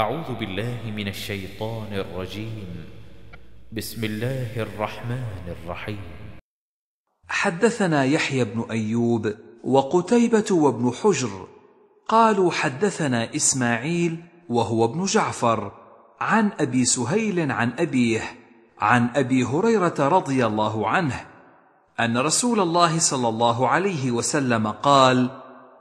أعوذ بالله من الشيطان الرجيم بسم الله الرحمن الرحيم حدثنا يحيى بن أيوب وقتيبة وابن حجر قالوا حدثنا إسماعيل وهو ابن جعفر عن أبي سهيل عن أبيه عن أبي هريرة رضي الله عنه أن رسول الله صلى الله عليه وسلم قال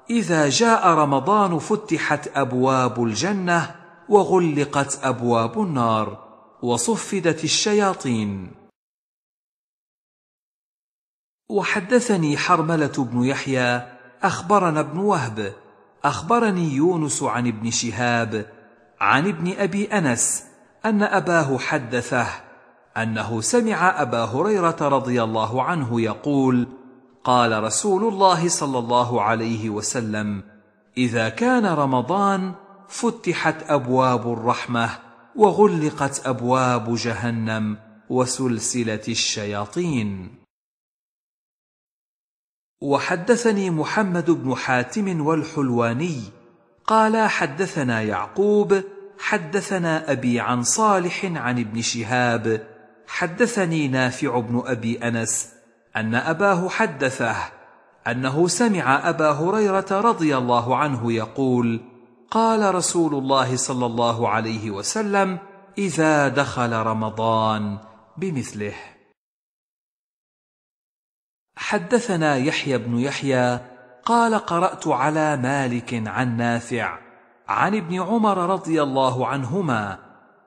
إذا جاء رمضان فتحت أبواب الجنة وغلقت أبواب النار وصفدت الشياطين وحدثني حرملة بن يحيى أخبرنا ابن وهب أخبرني يونس عن ابن شهاب عن ابن أبي أنس أن أباه حدثه أنه سمع أبا هريرة رضي الله عنه يقول قال رسول الله صلى الله عليه وسلم إذا كان رمضان فتحت ابواب الرحمه وغلقت ابواب جهنم وسلسله الشياطين وحدثني محمد بن حاتم والحلواني قال حدثنا يعقوب حدثنا ابي عن صالح عن ابن شهاب حدثني نافع بن ابي انس ان اباه حدثه انه سمع ابا هريره رضي الله عنه يقول قال رسول الله صلى الله عليه وسلم اذا دخل رمضان بمثله حدثنا يحيى بن يحيى قال قرات على مالك عن نافع عن ابن عمر رضي الله عنهما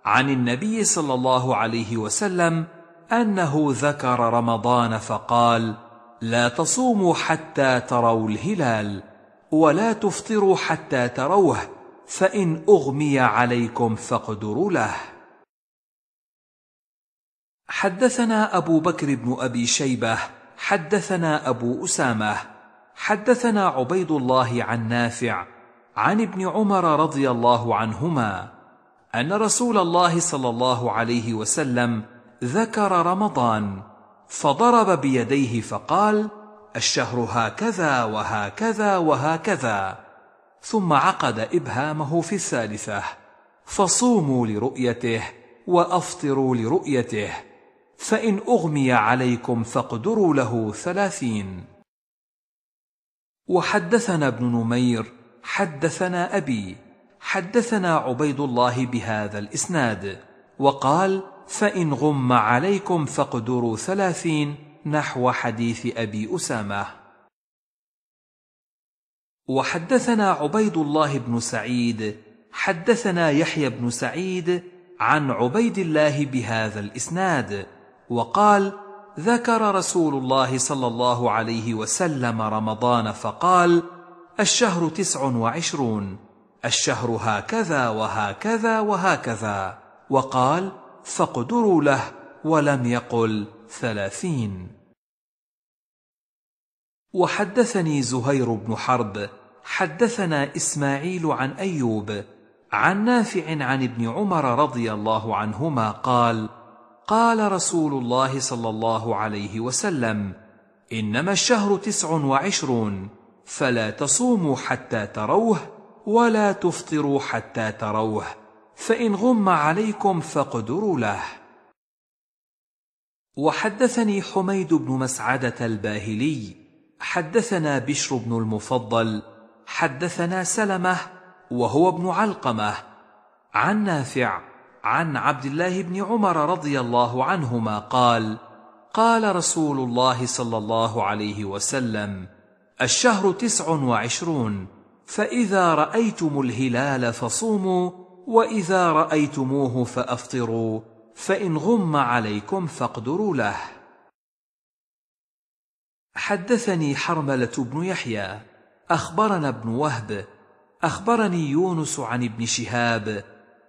عن النبي صلى الله عليه وسلم انه ذكر رمضان فقال لا تصوموا حتى تروا الهلال ولا تفطروا حتى تروه فان اغمي عليكم فاقدروا له حدثنا ابو بكر بن ابي شيبه حدثنا ابو اسامه حدثنا عبيد الله عن نافع عن ابن عمر رضي الله عنهما ان رسول الله صلى الله عليه وسلم ذكر رمضان فضرب بيديه فقال الشهر هكذا وهكذا وهكذا ثم عقد إبهامه في الثالثة فصوموا لرؤيته وأفطروا لرؤيته فإن أغمي عليكم فاقدروا له ثلاثين وحدثنا ابن نمير حدثنا أبي حدثنا عبيد الله بهذا الإسناد وقال فإن غم عليكم فاقدروا ثلاثين نحو حديث أبي أسامة وحدثنا عبيد الله بن سعيد حدثنا يحيى بن سعيد عن عبيد الله بهذا الاسناد وقال ذكر رسول الله صلى الله عليه وسلم رمضان فقال الشهر تسع وعشرون الشهر هكذا وهكذا وهكذا وقال فاقدروا له ولم يقل ثلاثين وحدثني زهير بن حرب حدثنا اسماعيل عن ايوب عن نافع عن ابن عمر رضي الله عنهما قال قال رسول الله صلى الله عليه وسلم انما الشهر تسع وعشرون فلا تصوموا حتى تروه ولا تفطروا حتى تروه فان غم عليكم فاقدروا له وحدثني حميد بن مسعده الباهلي حدثنا بشر بن المفضل حدثنا سلمه وهو ابن علقمه عن نافع عن عبد الله بن عمر رضي الله عنهما قال قال رسول الله صلى الله عليه وسلم الشهر تسع وعشرون فاذا رايتم الهلال فصوموا واذا رايتموه فافطروا فان غم عليكم فاقدروا له حدثني حرمله بن يحيى اخبرنا ابن وهب اخبرني يونس عن ابن شهاب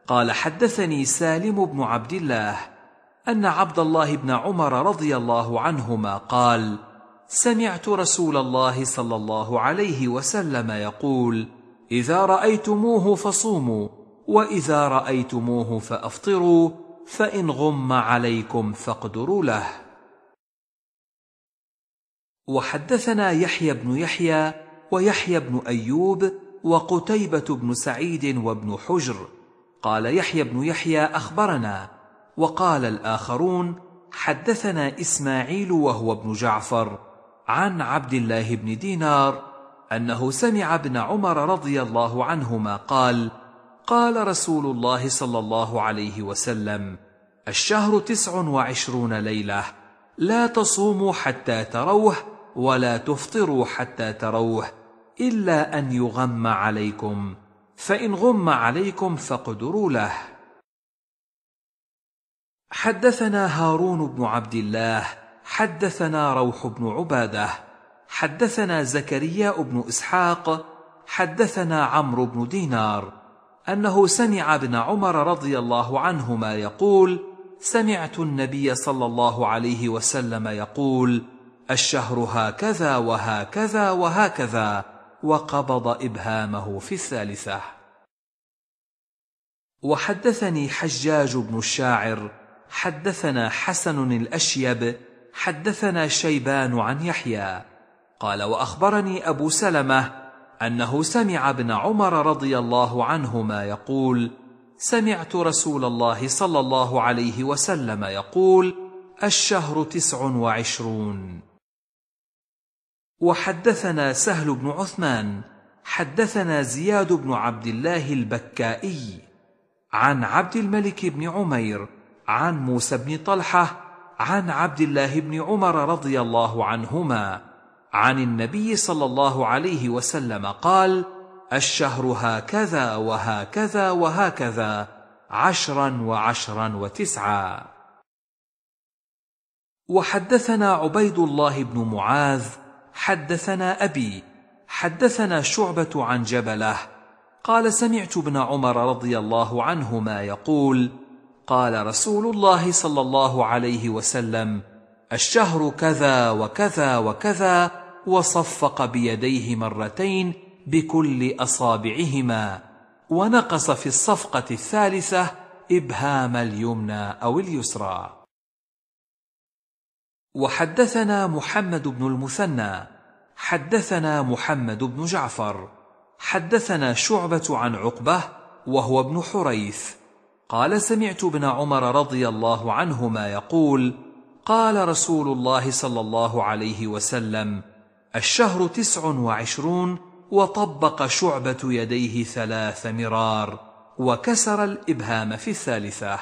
قال حدثني سالم بن عبد الله ان عبد الله بن عمر رضي الله عنهما قال سمعت رسول الله صلى الله عليه وسلم يقول اذا رايتموه فصوموا واذا رايتموه فافطروا فان غم عليكم فاقدروا له وحدثنا يحيى بن يحيى ويحيى بن ايوب وقتيبه بن سعيد وابن حجر قال يحيى بن يحيى اخبرنا وقال الاخرون حدثنا اسماعيل وهو ابن جعفر عن عبد الله بن دينار انه سمع ابن عمر رضي الله عنهما قال قال رسول الله صلى الله عليه وسلم الشهر تسع وعشرون ليله لا تصوموا حتى تروه ولا تفطروا حتى تروه الا ان يغم عليكم فان غم عليكم فاقدروا له حدثنا هارون بن عبد الله حدثنا روح بن عباده حدثنا زكريا بن اسحاق حدثنا عمرو بن دينار انه سمع ابن عمر رضي الله عنهما يقول سمعت النبي صلى الله عليه وسلم يقول الشهر هكذا وهكذا وهكذا وقبض ابهامه في الثالثه وحدثني حجاج بن الشاعر حدثنا حسن الاشيب حدثنا شيبان عن يحيى قال واخبرني ابو سلمه انه سمع ابن عمر رضي الله عنهما يقول سمعت رسول الله صلى الله عليه وسلم يقول الشهر تسع وعشرون وحدثنا سهل بن عثمان حدثنا زياد بن عبد الله البكائي عن عبد الملك بن عمير عن موسى بن طلحه عن عبد الله بن عمر رضي الله عنهما عن النبي صلى الله عليه وسلم قال الشهر هكذا وهكذا وهكذا عشرا وعشرا وتسعا وحدثنا عبيد الله بن معاذ حدثنا أبي حدثنا شعبة عن جبله قال سمعت ابن عمر رضي الله عنهما يقول قال رسول الله صلى الله عليه وسلم الشهر كذا وكذا وكذا وصفق بيديه مرتين بكل اصابعهما ونقص في الصفقه الثالثه ابهام اليمنى او اليسرى وحدثنا محمد بن المثنى حدثنا محمد بن جعفر حدثنا شعبة عن عقبة وهو ابن حريث قال سمعت ابن عمر رضي الله عنهما يقول قال رسول الله صلى الله عليه وسلم الشهر تسع وعشرون وطبق شعبة يديه ثلاث مرار وكسر الإبهام في الثالثة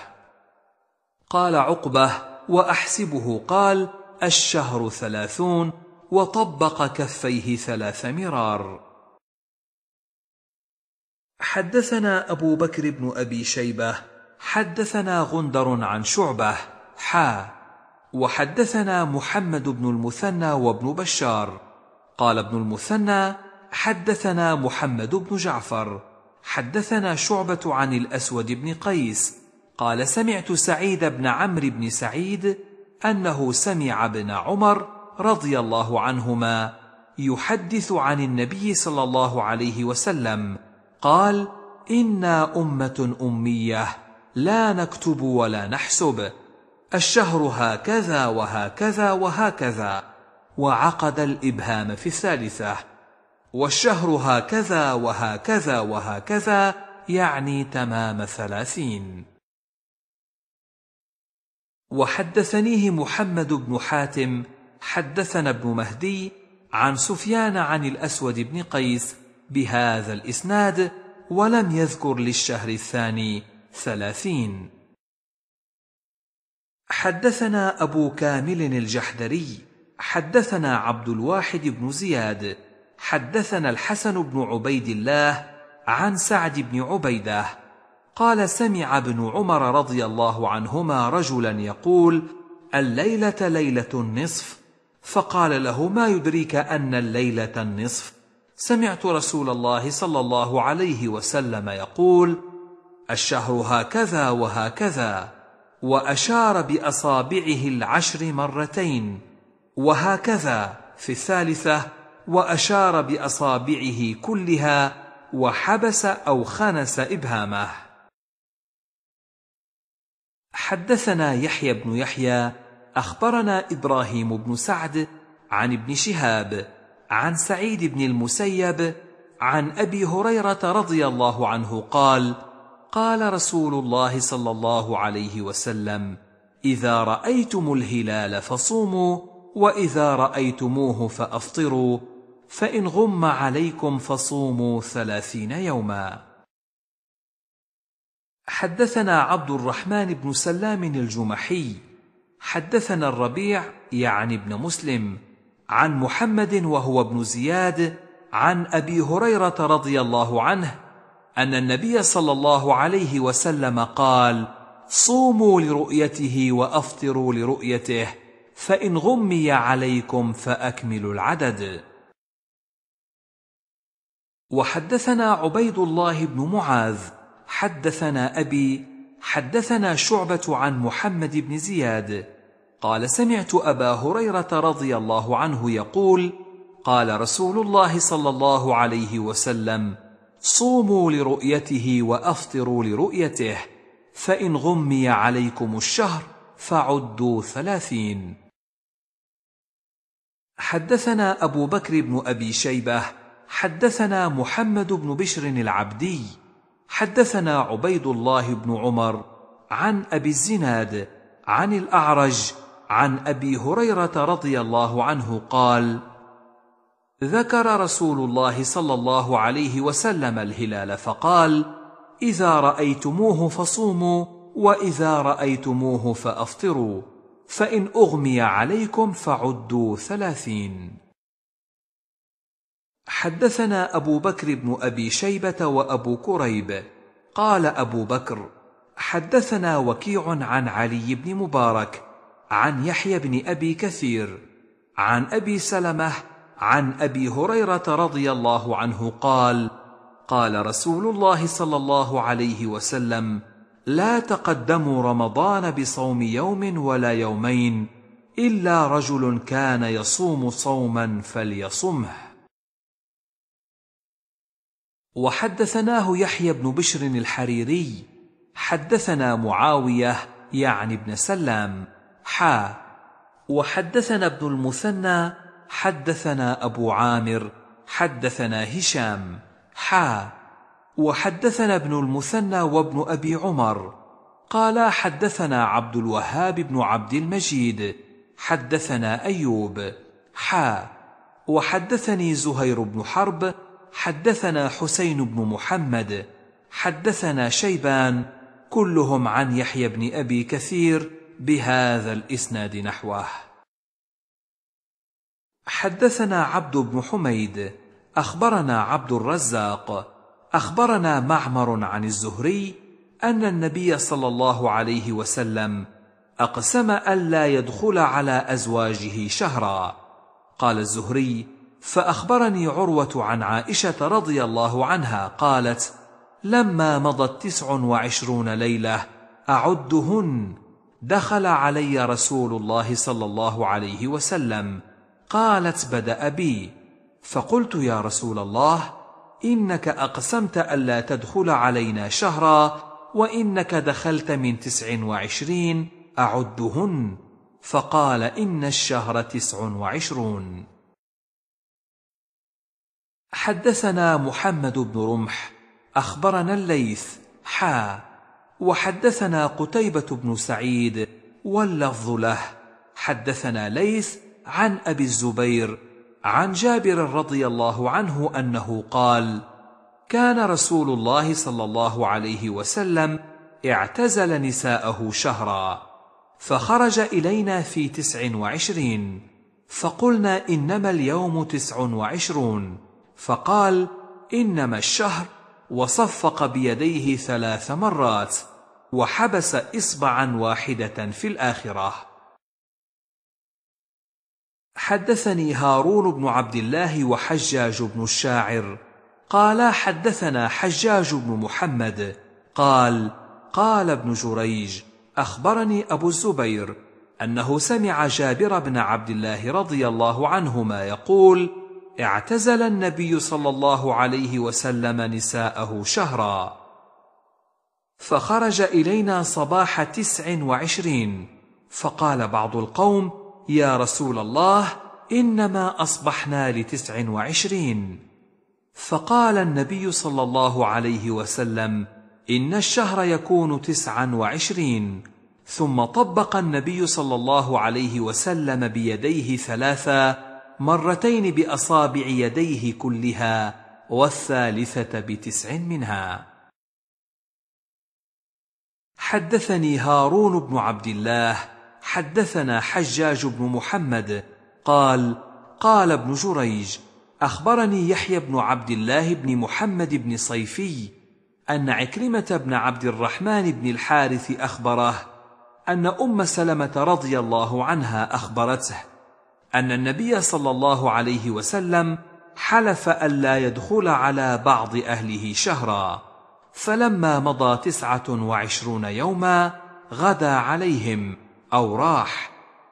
قال عقبه وأحسبه قال الشهر ثلاثون وطبق كفيه ثلاث مرار حدثنا أبو بكر بن أبي شيبة حدثنا غندر عن شعبة حا وحدثنا محمد بن المثنى وابن بشار قال ابن المثنى حدثنا محمد بن جعفر حدثنا شعبة عن الأسود بن قيس قال سمعت سعيد بن عمرو بن سعيد انه سمع ابن عمر رضي الله عنهما يحدث عن النبي صلى الله عليه وسلم قال انا امه اميه لا نكتب ولا نحسب الشهر هكذا وهكذا وهكذا وعقد الابهام في الثالثه والشهر هكذا وهكذا وهكذا يعني تمام ثلاثين وحدثنيه محمد بن حاتم حدثنا ابن مهدي عن سفيان عن الاسود بن قيس بهذا الاسناد ولم يذكر للشهر الثاني ثلاثين حدثنا ابو كامل الجحدري حدثنا عبد الواحد بن زياد حدثنا الحسن بن عبيد الله عن سعد بن عبيده قال سمع ابن عمر رضي الله عنهما رجلا يقول الليله ليله النصف فقال له ما يدريك ان الليله النصف سمعت رسول الله صلى الله عليه وسلم يقول الشهر هكذا وهكذا واشار باصابعه العشر مرتين وهكذا في الثالثه واشار باصابعه كلها وحبس او خنس ابهامه حدثنا يحيى بن يحيى اخبرنا ابراهيم بن سعد عن ابن شهاب عن سعيد بن المسيب عن ابي هريره رضي الله عنه قال قال رسول الله صلى الله عليه وسلم اذا رايتم الهلال فصوموا واذا رايتموه فافطروا فان غم عليكم فصوموا ثلاثين يوما حدثنا عبد الرحمن بن سلام الجمحي حدثنا الربيع يعني ابن مسلم عن محمد وهو ابن زياد عن ابي هريره رضي الله عنه ان النبي صلى الله عليه وسلم قال صوموا لرؤيته وافطروا لرؤيته فان غمي عليكم فاكملوا العدد وحدثنا عبيد الله بن معاذ حدثنا أبي حدثنا شعبة عن محمد بن زياد قال سمعت أبا هريرة رضي الله عنه يقول قال رسول الله صلى الله عليه وسلم صوموا لرؤيته وأفطروا لرؤيته فإن غمي عليكم الشهر فعدوا ثلاثين حدثنا أبو بكر بن أبي شيبة حدثنا محمد بن بشر العبدي حدثنا عبيد الله بن عمر عن ابي الزناد عن الاعرج عن ابي هريره رضي الله عنه قال ذكر رسول الله صلى الله عليه وسلم الهلال فقال اذا رايتموه فصوموا واذا رايتموه فافطروا فان اغمي عليكم فعدوا ثلاثين حدثنا ابو بكر بن ابي شيبه وابو كريب قال ابو بكر حدثنا وكيع عن علي بن مبارك عن يحيى بن ابي كثير عن ابي سلمه عن ابي هريره رضي الله عنه قال قال رسول الله صلى الله عليه وسلم لا تقدموا رمضان بصوم يوم ولا يومين الا رجل كان يصوم صوما فليصمه وحدثناه يحيى بن بشر الحريري حدثنا معاويه يعني بن سلام حا وحدثنا ابن المثنى حدثنا ابو عامر حدثنا هشام حا وحدثنا ابن المثنى وابن ابي عمر قالا حدثنا عبد الوهاب بن عبد المجيد حدثنا ايوب حا وحدثني زهير بن حرب حدثنا حسين بن محمد حدثنا شيبان كلهم عن يحيى بن ابي كثير بهذا الاسناد نحوه حدثنا عبد بن حميد اخبرنا عبد الرزاق اخبرنا معمر عن الزهري ان النبي صلى الله عليه وسلم اقسم الا يدخل على ازواجه شهرا قال الزهري فأخبرني عروة عن عائشة رضي الله عنها قالت لما مضت تسع وعشرون ليلة أعدهن دخل علي رسول الله صلى الله عليه وسلم قالت بدأ بي فقلت يا رسول الله إنك أقسمت ألا تدخل علينا شهرا وإنك دخلت من تسع وعشرين أعدهن فقال إن الشهر تسع وعشرون حدثنا محمد بن رمح أخبرنا الليث حا وحدثنا قتيبة بن سعيد واللفظ له حدثنا ليث عن أبي الزبير عن جابر رضي الله عنه أنه قال كان رسول الله صلى الله عليه وسلم اعتزل نساءه شهرا فخرج إلينا في تسع وعشرين فقلنا إنما اليوم تسع وعشرون فقال انما الشهر وصفق بيديه ثلاث مرات وحبس اصبعا واحده في الاخره حدثني هارون بن عبد الله وحجاج بن الشاعر قالا حدثنا حجاج بن محمد قال قال ابن جريج اخبرني ابو الزبير انه سمع جابر بن عبد الله رضي الله عنهما يقول اعتزل النبي صلى الله عليه وسلم نساءه شهرا فخرج إلينا صباح تسع وعشرين فقال بعض القوم يا رسول الله إنما أصبحنا لتسع وعشرين فقال النبي صلى الله عليه وسلم إن الشهر يكون تسعا وعشرين ثم طبق النبي صلى الله عليه وسلم بيديه ثلاثة مرتين باصابع يديه كلها والثالثه بتسع منها حدثني هارون بن عبد الله حدثنا حجاج بن محمد قال قال ابن جريج اخبرني يحيى بن عبد الله بن محمد بن صيفي ان عكرمه بن عبد الرحمن بن الحارث اخبره ان ام سلمه رضي الله عنها اخبرته ان النبي صلى الله عليه وسلم حلف الا يدخل على بعض اهله شهرا فلما مضى تسعه وعشرون يوما غدا عليهم او راح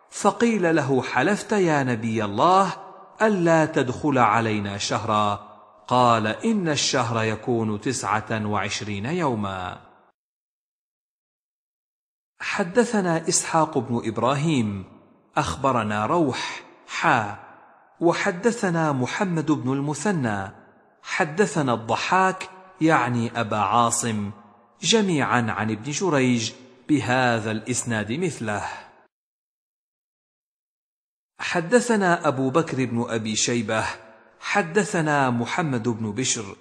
فقيل له حلفت يا نبي الله الا تدخل علينا شهرا قال ان الشهر يكون تسعه وعشرين يوما حدثنا اسحاق بن ابراهيم اخبرنا روح حا وحدثنا محمد بن المثنى حدثنا الضحاك يعني أبا عاصم جميعا عن ابن جريج بهذا الإسناد مثله حدثنا أبو بكر بن أبي شيبة حدثنا محمد بن بشر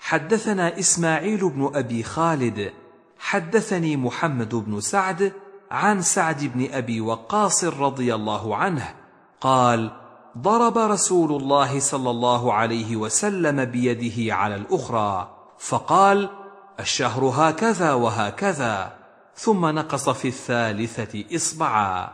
حدثنا إسماعيل بن أبي خالد حدثني محمد بن سعد عن سعد بن أبي وقاص رضي الله عنه قال ضرب رسول الله صلى الله عليه وسلم بيده على الاخرى فقال الشهر هكذا وهكذا ثم نقص في الثالثه اصبعا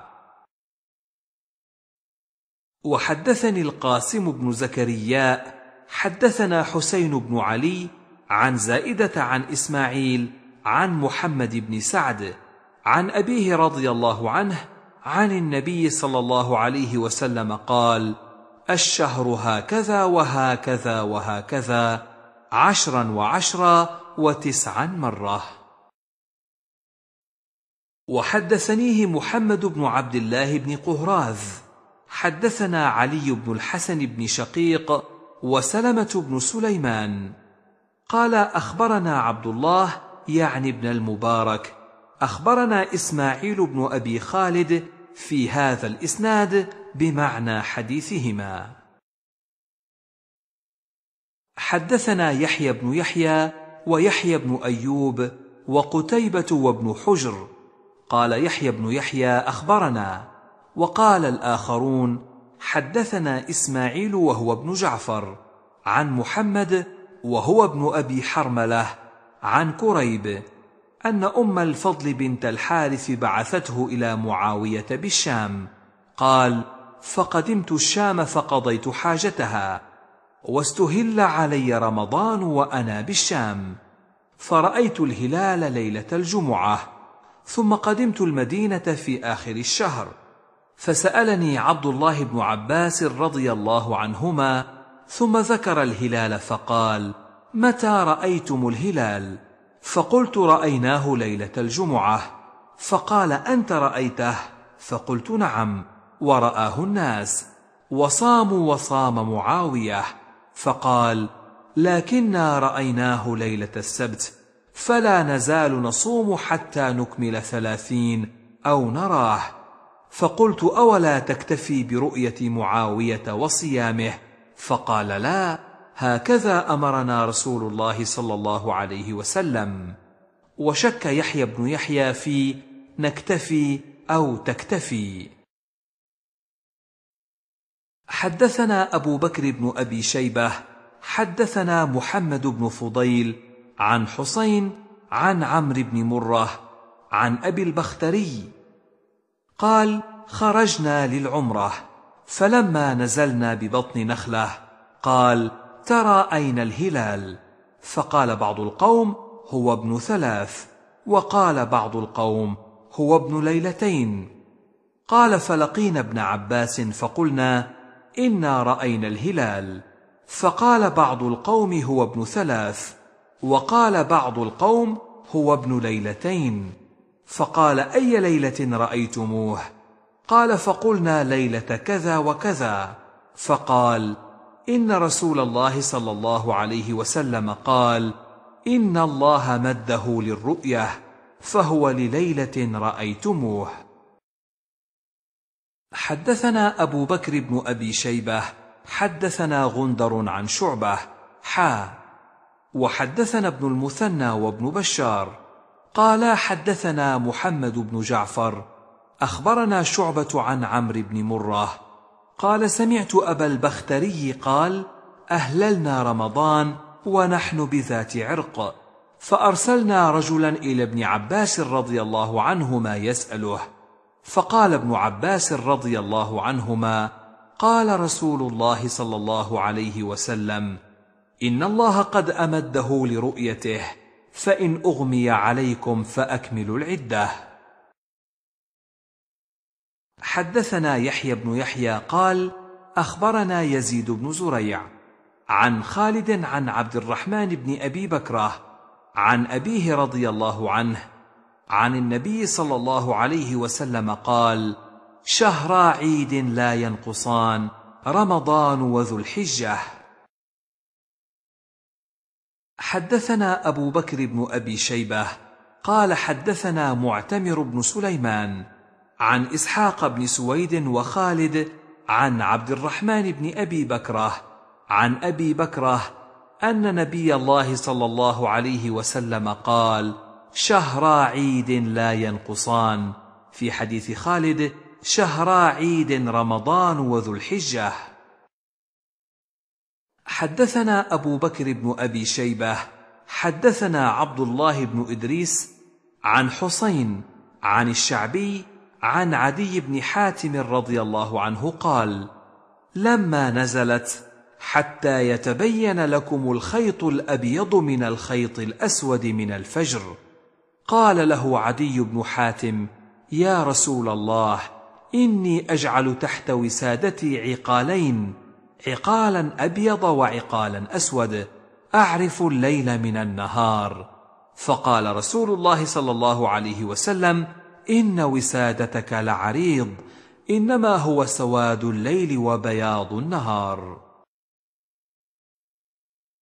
وحدثني القاسم بن زكريا حدثنا حسين بن علي عن زائده عن اسماعيل عن محمد بن سعد عن ابيه رضي الله عنه عن النبي صلى الله عليه وسلم قال الشهر هكذا وهكذا وهكذا عشرا وعشرا وتسعا مره وحدثنيه محمد بن عبد الله بن قهراذ حدثنا علي بن الحسن بن شقيق وسلمه بن سليمان قال اخبرنا عبد الله يعني ابن المبارك اخبرنا اسماعيل بن ابي خالد في هذا الاسناد بمعنى حديثهما حدثنا يحيى بن يحيى ويحيى بن ايوب وقتيبه وابن حجر قال يحيى بن يحيى اخبرنا وقال الاخرون حدثنا اسماعيل وهو ابن جعفر عن محمد وهو ابن ابي حرمله عن كريب أن أم الفضل بنت الحارث بعثته إلى معاوية بالشام قال فقدمت الشام فقضيت حاجتها واستهل علي رمضان وأنا بالشام فرأيت الهلال ليلة الجمعة ثم قدمت المدينة في آخر الشهر فسألني عبد الله بن عباس رضي الله عنهما ثم ذكر الهلال فقال متى رأيتم الهلال؟ فقلت رايناه ليله الجمعه فقال انت رايته فقلت نعم وراه الناس وصاموا وصام معاويه فقال لكنا رايناه ليله السبت فلا نزال نصوم حتى نكمل ثلاثين او نراه فقلت اولا تكتفي برؤيه معاويه وصيامه فقال لا هكذا امرنا رسول الله صلى الله عليه وسلم وشك يحيى بن يحيى في نكتفي او تكتفي حدثنا ابو بكر بن ابي شيبه حدثنا محمد بن فضيل عن حسين عن عمرو بن مره عن ابي البختري قال خرجنا للعمره فلما نزلنا ببطن نخله قال ترى أين الهلال فقال بعض القوم هو ابن ثلاث وقال بعض القوم هو ابن ليلتين قال فلقينا ابن عباس فقلنا إنا رأينا الهلال فقال بعض القوم هو ابن ثلاث وقال بعض القوم هو ابن ليلتين فقال أي ليلة رأيتموه؟ قال فقلنا ليلة كذا وكذا فقال إن رسول الله صلى الله عليه وسلم قال إن الله مده للرؤية فهو لليلة رأيتموه حدثنا أبو بكر بن أبي شيبة حدثنا غندر عن شعبة حا وحدثنا ابن المثنى وابن بشار قالا حدثنا محمد بن جعفر أخبرنا شعبة عن عمرو بن مره قال سمعت أبا البختري قال أهللنا رمضان ونحن بذات عرق فأرسلنا رجلا إلى ابن عباس رضي الله عنهما يسأله فقال ابن عباس رضي الله عنهما قال رسول الله صلى الله عليه وسلم إن الله قد أمده لرؤيته فإن أغمي عليكم فأكملوا العدة حدثنا يحيى بن يحيى قال اخبرنا يزيد بن زريع عن خالد عن عبد الرحمن بن ابي بكره عن ابيه رضي الله عنه عن النبي صلى الله عليه وسلم قال شهر عيد لا ينقصان رمضان وذو الحجه حدثنا ابو بكر بن ابي شيبه قال حدثنا معتمر بن سليمان عن اسحاق بن سويد وخالد عن عبد الرحمن بن ابي بكره عن ابي بكره ان نبي الله صلى الله عليه وسلم قال شهرا عيد لا ينقصان في حديث خالد شهرا عيد رمضان وذو الحجه حدثنا ابو بكر بن ابي شيبه حدثنا عبد الله بن ادريس عن حسين عن الشعبي عن عدي بن حاتم رضي الله عنه قال لما نزلت حتى يتبين لكم الخيط الابيض من الخيط الاسود من الفجر قال له عدي بن حاتم يا رسول الله اني اجعل تحت وسادتي عقالين عقالا ابيض وعقالا اسود اعرف الليل من النهار فقال رسول الله صلى الله عليه وسلم إن وسادتك لعريض إنما هو سواد الليل وبياض النهار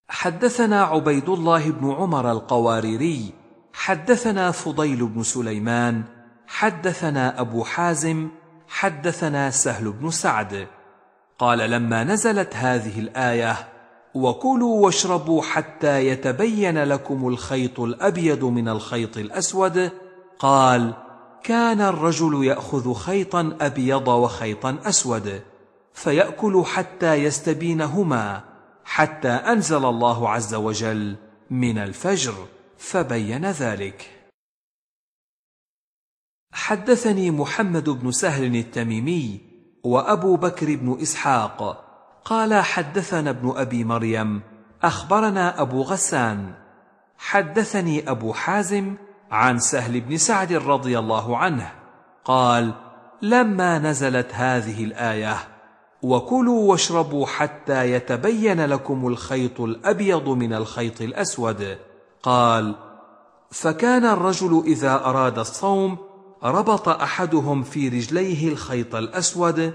حدثنا عبيد الله بن عمر القواريري حدثنا فضيل بن سليمان حدثنا أبو حازم حدثنا سهل بن سعد قال لما نزلت هذه الآية وكلوا واشربوا حتى يتبين لكم الخيط الأبيض من الخيط الأسود قال كان الرجل ياخذ خيطا ابيض وخيطا اسود فياكل حتى يستبينهما حتى انزل الله عز وجل من الفجر فبين ذلك حدثني محمد بن سهل التميمي وابو بكر بن اسحاق قال حدثنا ابن ابي مريم اخبرنا ابو غسان حدثني ابو حازم عن سهل بن سعد رضي الله عنه قال لما نزلت هذه الايه وكلوا واشربوا حتى يتبين لكم الخيط الابيض من الخيط الاسود قال فكان الرجل اذا اراد الصوم ربط احدهم في رجليه الخيط الاسود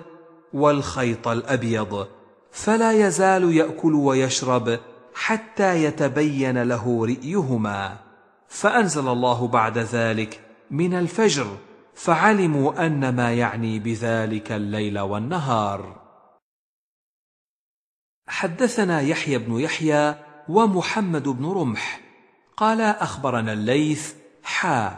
والخيط الابيض فلا يزال ياكل ويشرب حتى يتبين له رئيهما فانزل الله بعد ذلك من الفجر فعلموا ان ما يعني بذلك الليل والنهار حدثنا يحيى بن يحيى ومحمد بن رمح قال اخبرنا الليث حا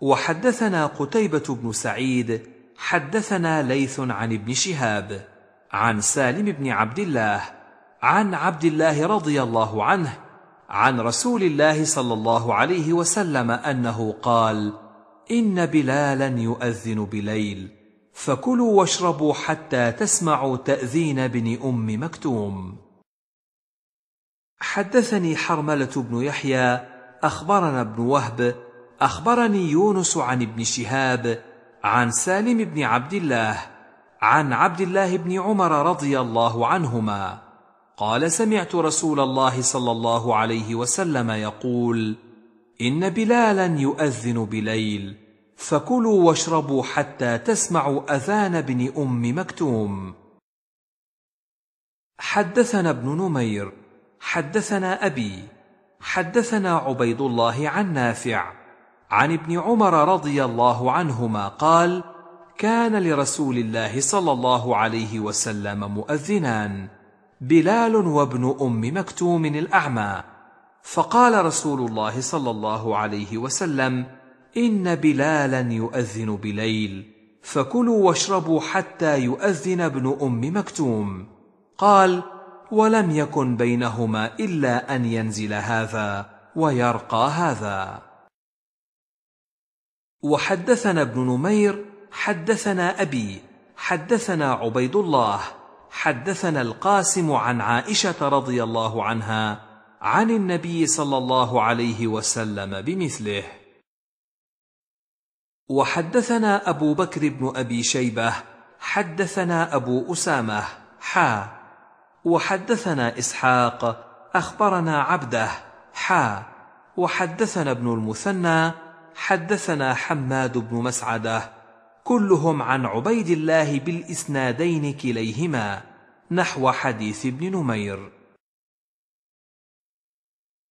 وحدثنا قتيبه بن سعيد حدثنا ليث عن ابن شهاب عن سالم بن عبد الله عن عبد الله رضي الله عنه عن رسول الله صلى الله عليه وسلم انه قال ان بلالا يؤذن بليل فكلوا واشربوا حتى تسمعوا تاذين ابن ام مكتوم حدثني حرمله بن يحيى اخبرنا ابن وهب اخبرني يونس عن ابن شهاب عن سالم بن عبد الله عن عبد الله بن عمر رضي الله عنهما قال سمعت رسول الله صلى الله عليه وسلم يقول ان بلالا يؤذن بليل فكلوا واشربوا حتى تسمعوا اذان ابن ام مكتوم حدثنا ابن نمير حدثنا ابي حدثنا عبيد الله عن نافع عن ابن عمر رضي الله عنهما قال كان لرسول الله صلى الله عليه وسلم مؤذنان بلال وابن ام مكتوم الاعمى فقال رسول الله صلى الله عليه وسلم ان بلالا يؤذن بليل فكلوا واشربوا حتى يؤذن ابن ام مكتوم قال ولم يكن بينهما الا ان ينزل هذا ويرقى هذا وحدثنا ابن نمير حدثنا ابي حدثنا عبيد الله حدثنا القاسم عن عائشه رضي الله عنها عن النبي صلى الله عليه وسلم بمثله وحدثنا ابو بكر بن ابي شيبه حدثنا ابو اسامه حا وحدثنا اسحاق اخبرنا عبده حا وحدثنا ابن المثنى حدثنا حماد بن مسعده كلهم عن عبيد الله بالإسنادين كليهما نحو حديث ابن نمير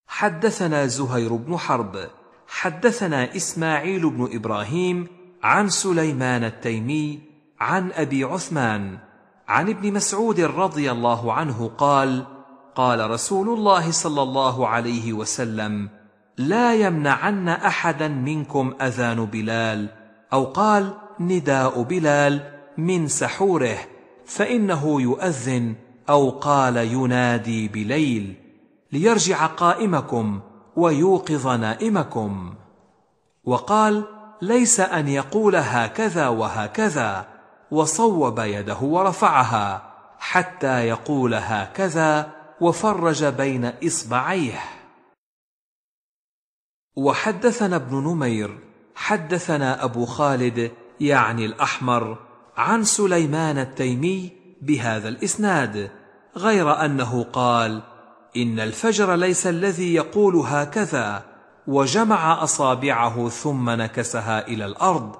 حدثنا زهير بن حرب حدثنا إسماعيل بن إبراهيم عن سليمان التيمي عن أبي عثمان عن ابن مسعود رضي الله عنه قال قال رسول الله صلى الله عليه وسلم لا يمنعن أحدا منكم أذان بلال أو قال نداء بلال من سحوره فانه يؤذن او قال ينادي بليل ليرجع قائمكم ويوقظ نائمكم وقال ليس ان يقول هكذا وهكذا وصوب يده ورفعها حتى يقول هكذا وفرج بين اصبعيه وحدثنا ابن نمير حدثنا ابو خالد يعني الأحمر عن سليمان التيمي بهذا الإسناد غير أنه قال إن الفجر ليس الذي يقول هكذا وجمع أصابعه ثم نكسها إلى الأرض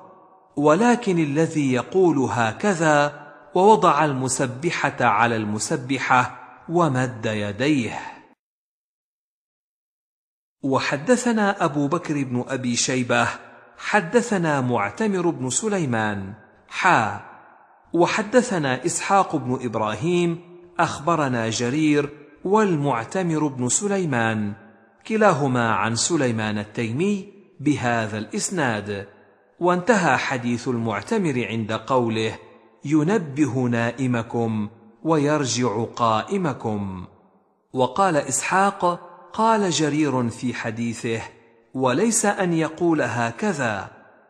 ولكن الذي يقول هكذا ووضع المسبحة على المسبحة ومد يديه وحدثنا أبو بكر بن أبي شيبة حدثنا معتمر بن سليمان حا وحدثنا اسحاق بن ابراهيم اخبرنا جرير والمعتمر بن سليمان كلاهما عن سليمان التيمي بهذا الاسناد وانتهى حديث المعتمر عند قوله ينبه نائمكم ويرجع قائمكم وقال اسحاق قال جرير في حديثه وليس ان يقول هكذا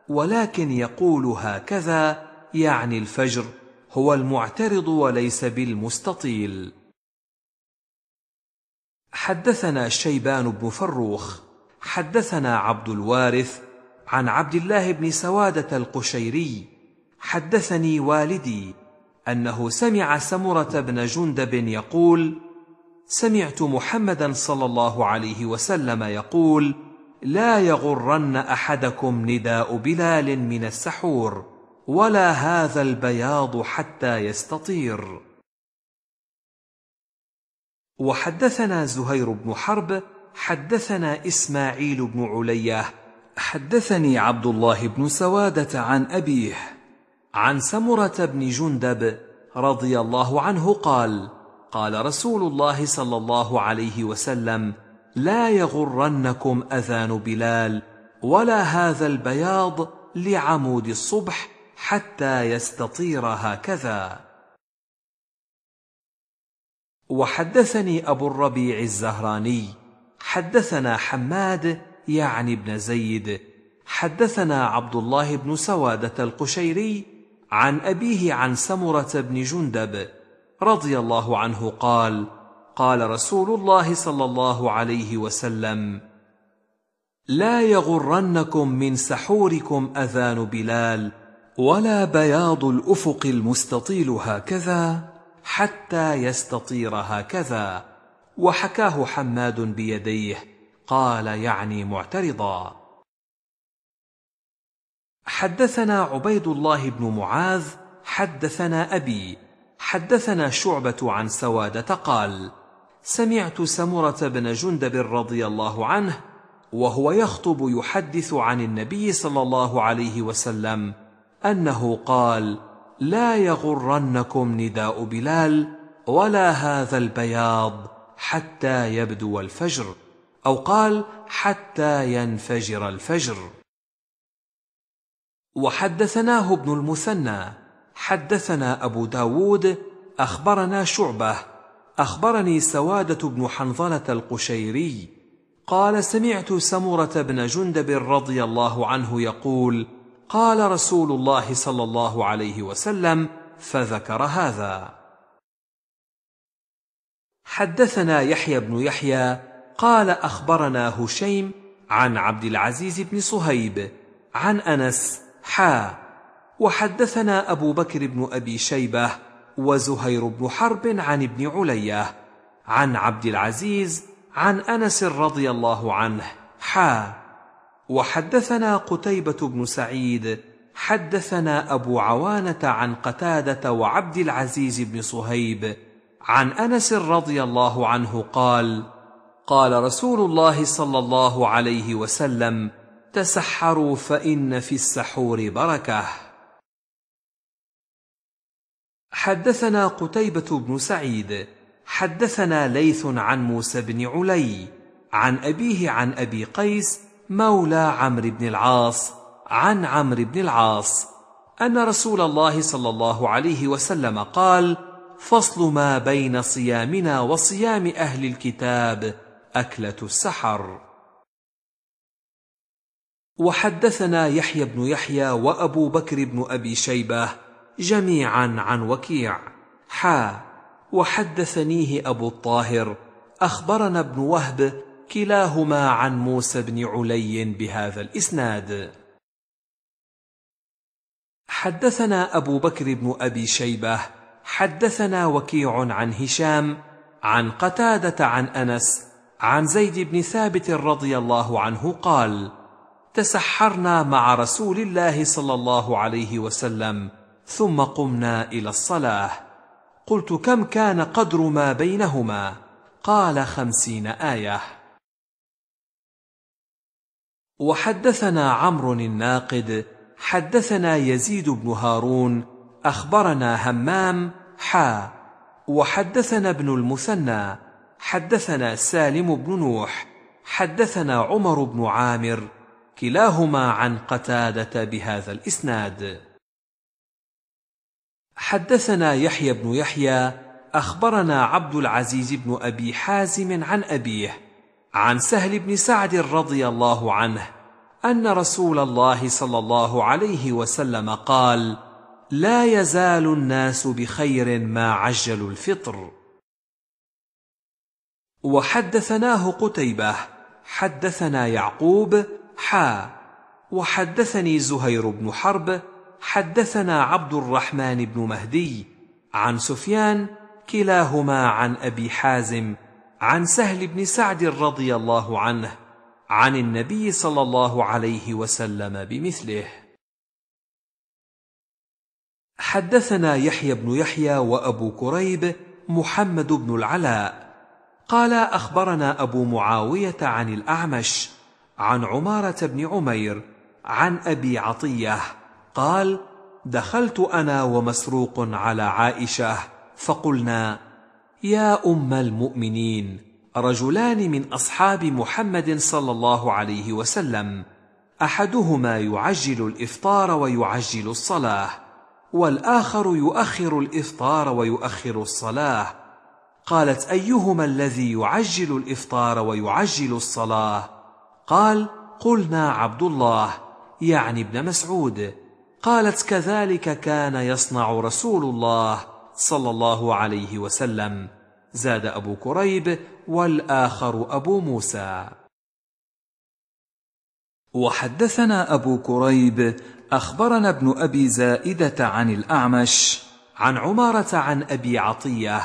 ولكن يقول هكذا يعني الفجر هو المعترض وليس بالمستطيل حدثنا شيبان بن فروخ حدثنا عبد الوارث عن عبد الله بن سواده القشيري حدثني والدي انه سمع سمره بن جندب يقول سمعت محمدا صلى الله عليه وسلم يقول لا يغرن احدكم نداء بلال من السحور ولا هذا البياض حتى يستطير وحدثنا زهير بن حرب حدثنا اسماعيل بن عليه حدثني عبد الله بن سواده عن ابيه عن سمره بن جندب رضي الله عنه قال قال رسول الله صلى الله عليه وسلم لا يغرنكم اذان بلال ولا هذا البياض لعمود الصبح حتى يستطير هكذا وحدثني ابو الربيع الزهراني حدثنا حماد يعني ابن زيد حدثنا عبد الله بن سواده القشيري عن ابيه عن سمره بن جندب رضي الله عنه قال قال رسول الله صلى الله عليه وسلم لا يغرنكم من سحوركم اذان بلال ولا بياض الافق المستطيل هكذا حتى يستطير هكذا وحكاه حماد بيديه قال يعني معترضا حدثنا عبيد الله بن معاذ حدثنا ابي حدثنا شعبه عن سواده قال سمعت سمره بن جندب رضي الله عنه وهو يخطب يحدث عن النبي صلى الله عليه وسلم انه قال لا يغرنكم نداء بلال ولا هذا البياض حتى يبدو الفجر او قال حتى ينفجر الفجر وحدثناه ابن المثنى حدثنا ابو داود اخبرنا شعبه اخبرني سواده بن حنظله القشيري قال سمعت سمره بن جندب رضي الله عنه يقول قال رسول الله صلى الله عليه وسلم فذكر هذا حدثنا يحيى بن يحيى قال اخبرنا هشيم عن عبد العزيز بن صهيب عن انس حا وحدثنا ابو بكر بن ابي شيبه وزهير بن حرب عن ابن عليه عن عبد العزيز عن انس رضي الله عنه حا وحدثنا قتيبه بن سعيد حدثنا ابو عوانه عن قتاده وعبد العزيز بن صهيب عن انس رضي الله عنه قال قال رسول الله صلى الله عليه وسلم تسحروا فان في السحور بركه حدثنا قتيبة بن سعيد حدثنا ليث عن موسى بن علي عن أبيه عن أبي قيس مولى عمرو بن العاص عن عمرو بن العاص أن رسول الله صلى الله عليه وسلم قال: فصل ما بين صيامنا وصيام أهل الكتاب أكلة السحر. وحدثنا يحيى بن يحيى وأبو بكر بن أبي شيبة جميعا عن وكيع حا وحدثنيه أبو الطاهر أخبرنا ابن وهب كلاهما عن موسى بن علي بهذا الإسناد حدثنا أبو بكر بن أبي شيبة حدثنا وكيع عن هشام عن قتادة عن أنس عن زيد بن ثابت رضي الله عنه قال تسحرنا مع رسول الله صلى الله عليه وسلم ثم قمنا الى الصلاه قلت كم كان قدر ما بينهما قال خمسين ايه وحدثنا عمرو الناقد حدثنا يزيد بن هارون اخبرنا همام حا وحدثنا ابن المثنى حدثنا سالم بن نوح حدثنا عمر بن عامر كلاهما عن قتاده بهذا الاسناد حدثنا يحيى بن يحيى اخبرنا عبد العزيز بن ابي حازم عن ابيه عن سهل بن سعد رضي الله عنه ان رسول الله صلى الله عليه وسلم قال لا يزال الناس بخير ما عجلوا الفطر وحدثناه قتيبه حدثنا يعقوب حا وحدثني زهير بن حرب حدثنا عبد الرحمن بن مهدي عن سفيان كلاهما عن ابي حازم عن سهل بن سعد رضي الله عنه عن النبي صلى الله عليه وسلم بمثله حدثنا يحيى بن يحيى وابو كريب محمد بن العلاء قال اخبرنا ابو معاويه عن الاعمش عن عماره بن عمير عن ابي عطيه قال دخلت انا ومسروق على عائشه فقلنا يا ام المؤمنين رجلان من اصحاب محمد صلى الله عليه وسلم احدهما يعجل الافطار ويعجل الصلاه والاخر يؤخر الافطار ويؤخر الصلاه قالت ايهما الذي يعجل الافطار ويعجل الصلاه قال قلنا عبد الله يعني ابن مسعود قالت كذلك كان يصنع رسول الله صلى الله عليه وسلم زاد ابو كريب والاخر ابو موسى وحدثنا ابو كريب اخبرنا ابن ابي زائده عن الاعمش عن عماره عن ابي عطيه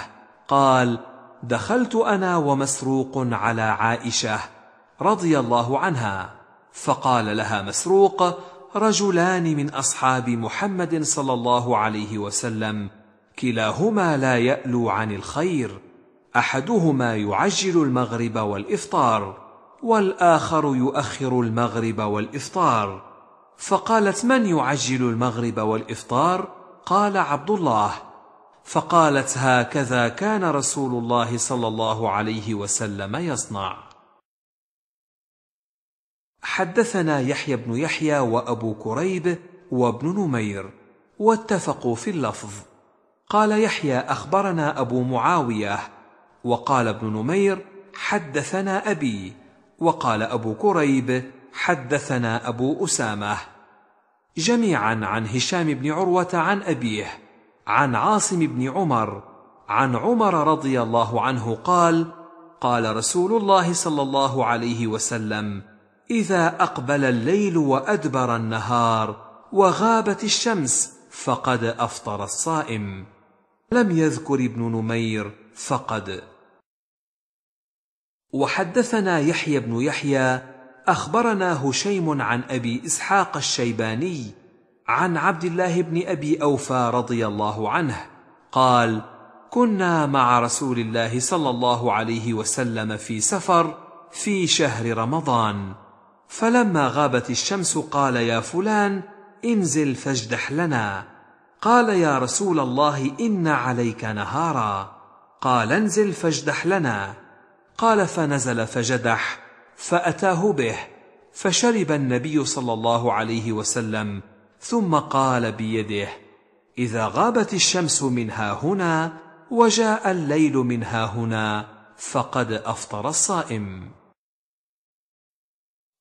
قال دخلت انا ومسروق على عائشه رضي الله عنها فقال لها مسروق رجلان من اصحاب محمد صلى الله عليه وسلم كلاهما لا يالو عن الخير احدهما يعجل المغرب والافطار والاخر يؤخر المغرب والافطار فقالت من يعجل المغرب والافطار قال عبد الله فقالت هكذا كان رسول الله صلى الله عليه وسلم يصنع حدثنا يحيى بن يحيى وابو كريب وابن نمير واتفقوا في اللفظ قال يحيى اخبرنا ابو معاويه وقال ابن نمير حدثنا ابي وقال ابو كريب حدثنا ابو اسامه جميعا عن هشام بن عروه عن ابيه عن عاصم بن عمر عن عمر رضي الله عنه قال قال رسول الله صلى الله عليه وسلم اذا اقبل الليل وادبر النهار وغابت الشمس فقد افطر الصائم لم يذكر ابن نمير فقد وحدثنا يحيى بن يحيى اخبرنا هشيم عن ابي اسحاق الشيباني عن عبد الله بن ابي اوفى رضي الله عنه قال كنا مع رسول الله صلى الله عليه وسلم في سفر في شهر رمضان فلما غابت الشمس قال يا فلان انزل فاجدح لنا قال يا رسول الله ان عليك نهارا قال انزل فاجدح لنا قال فنزل فجدح فاتاه به فشرب النبي صلى الله عليه وسلم ثم قال بيده اذا غابت الشمس منها هنا وجاء الليل منها هنا فقد افطر الصائم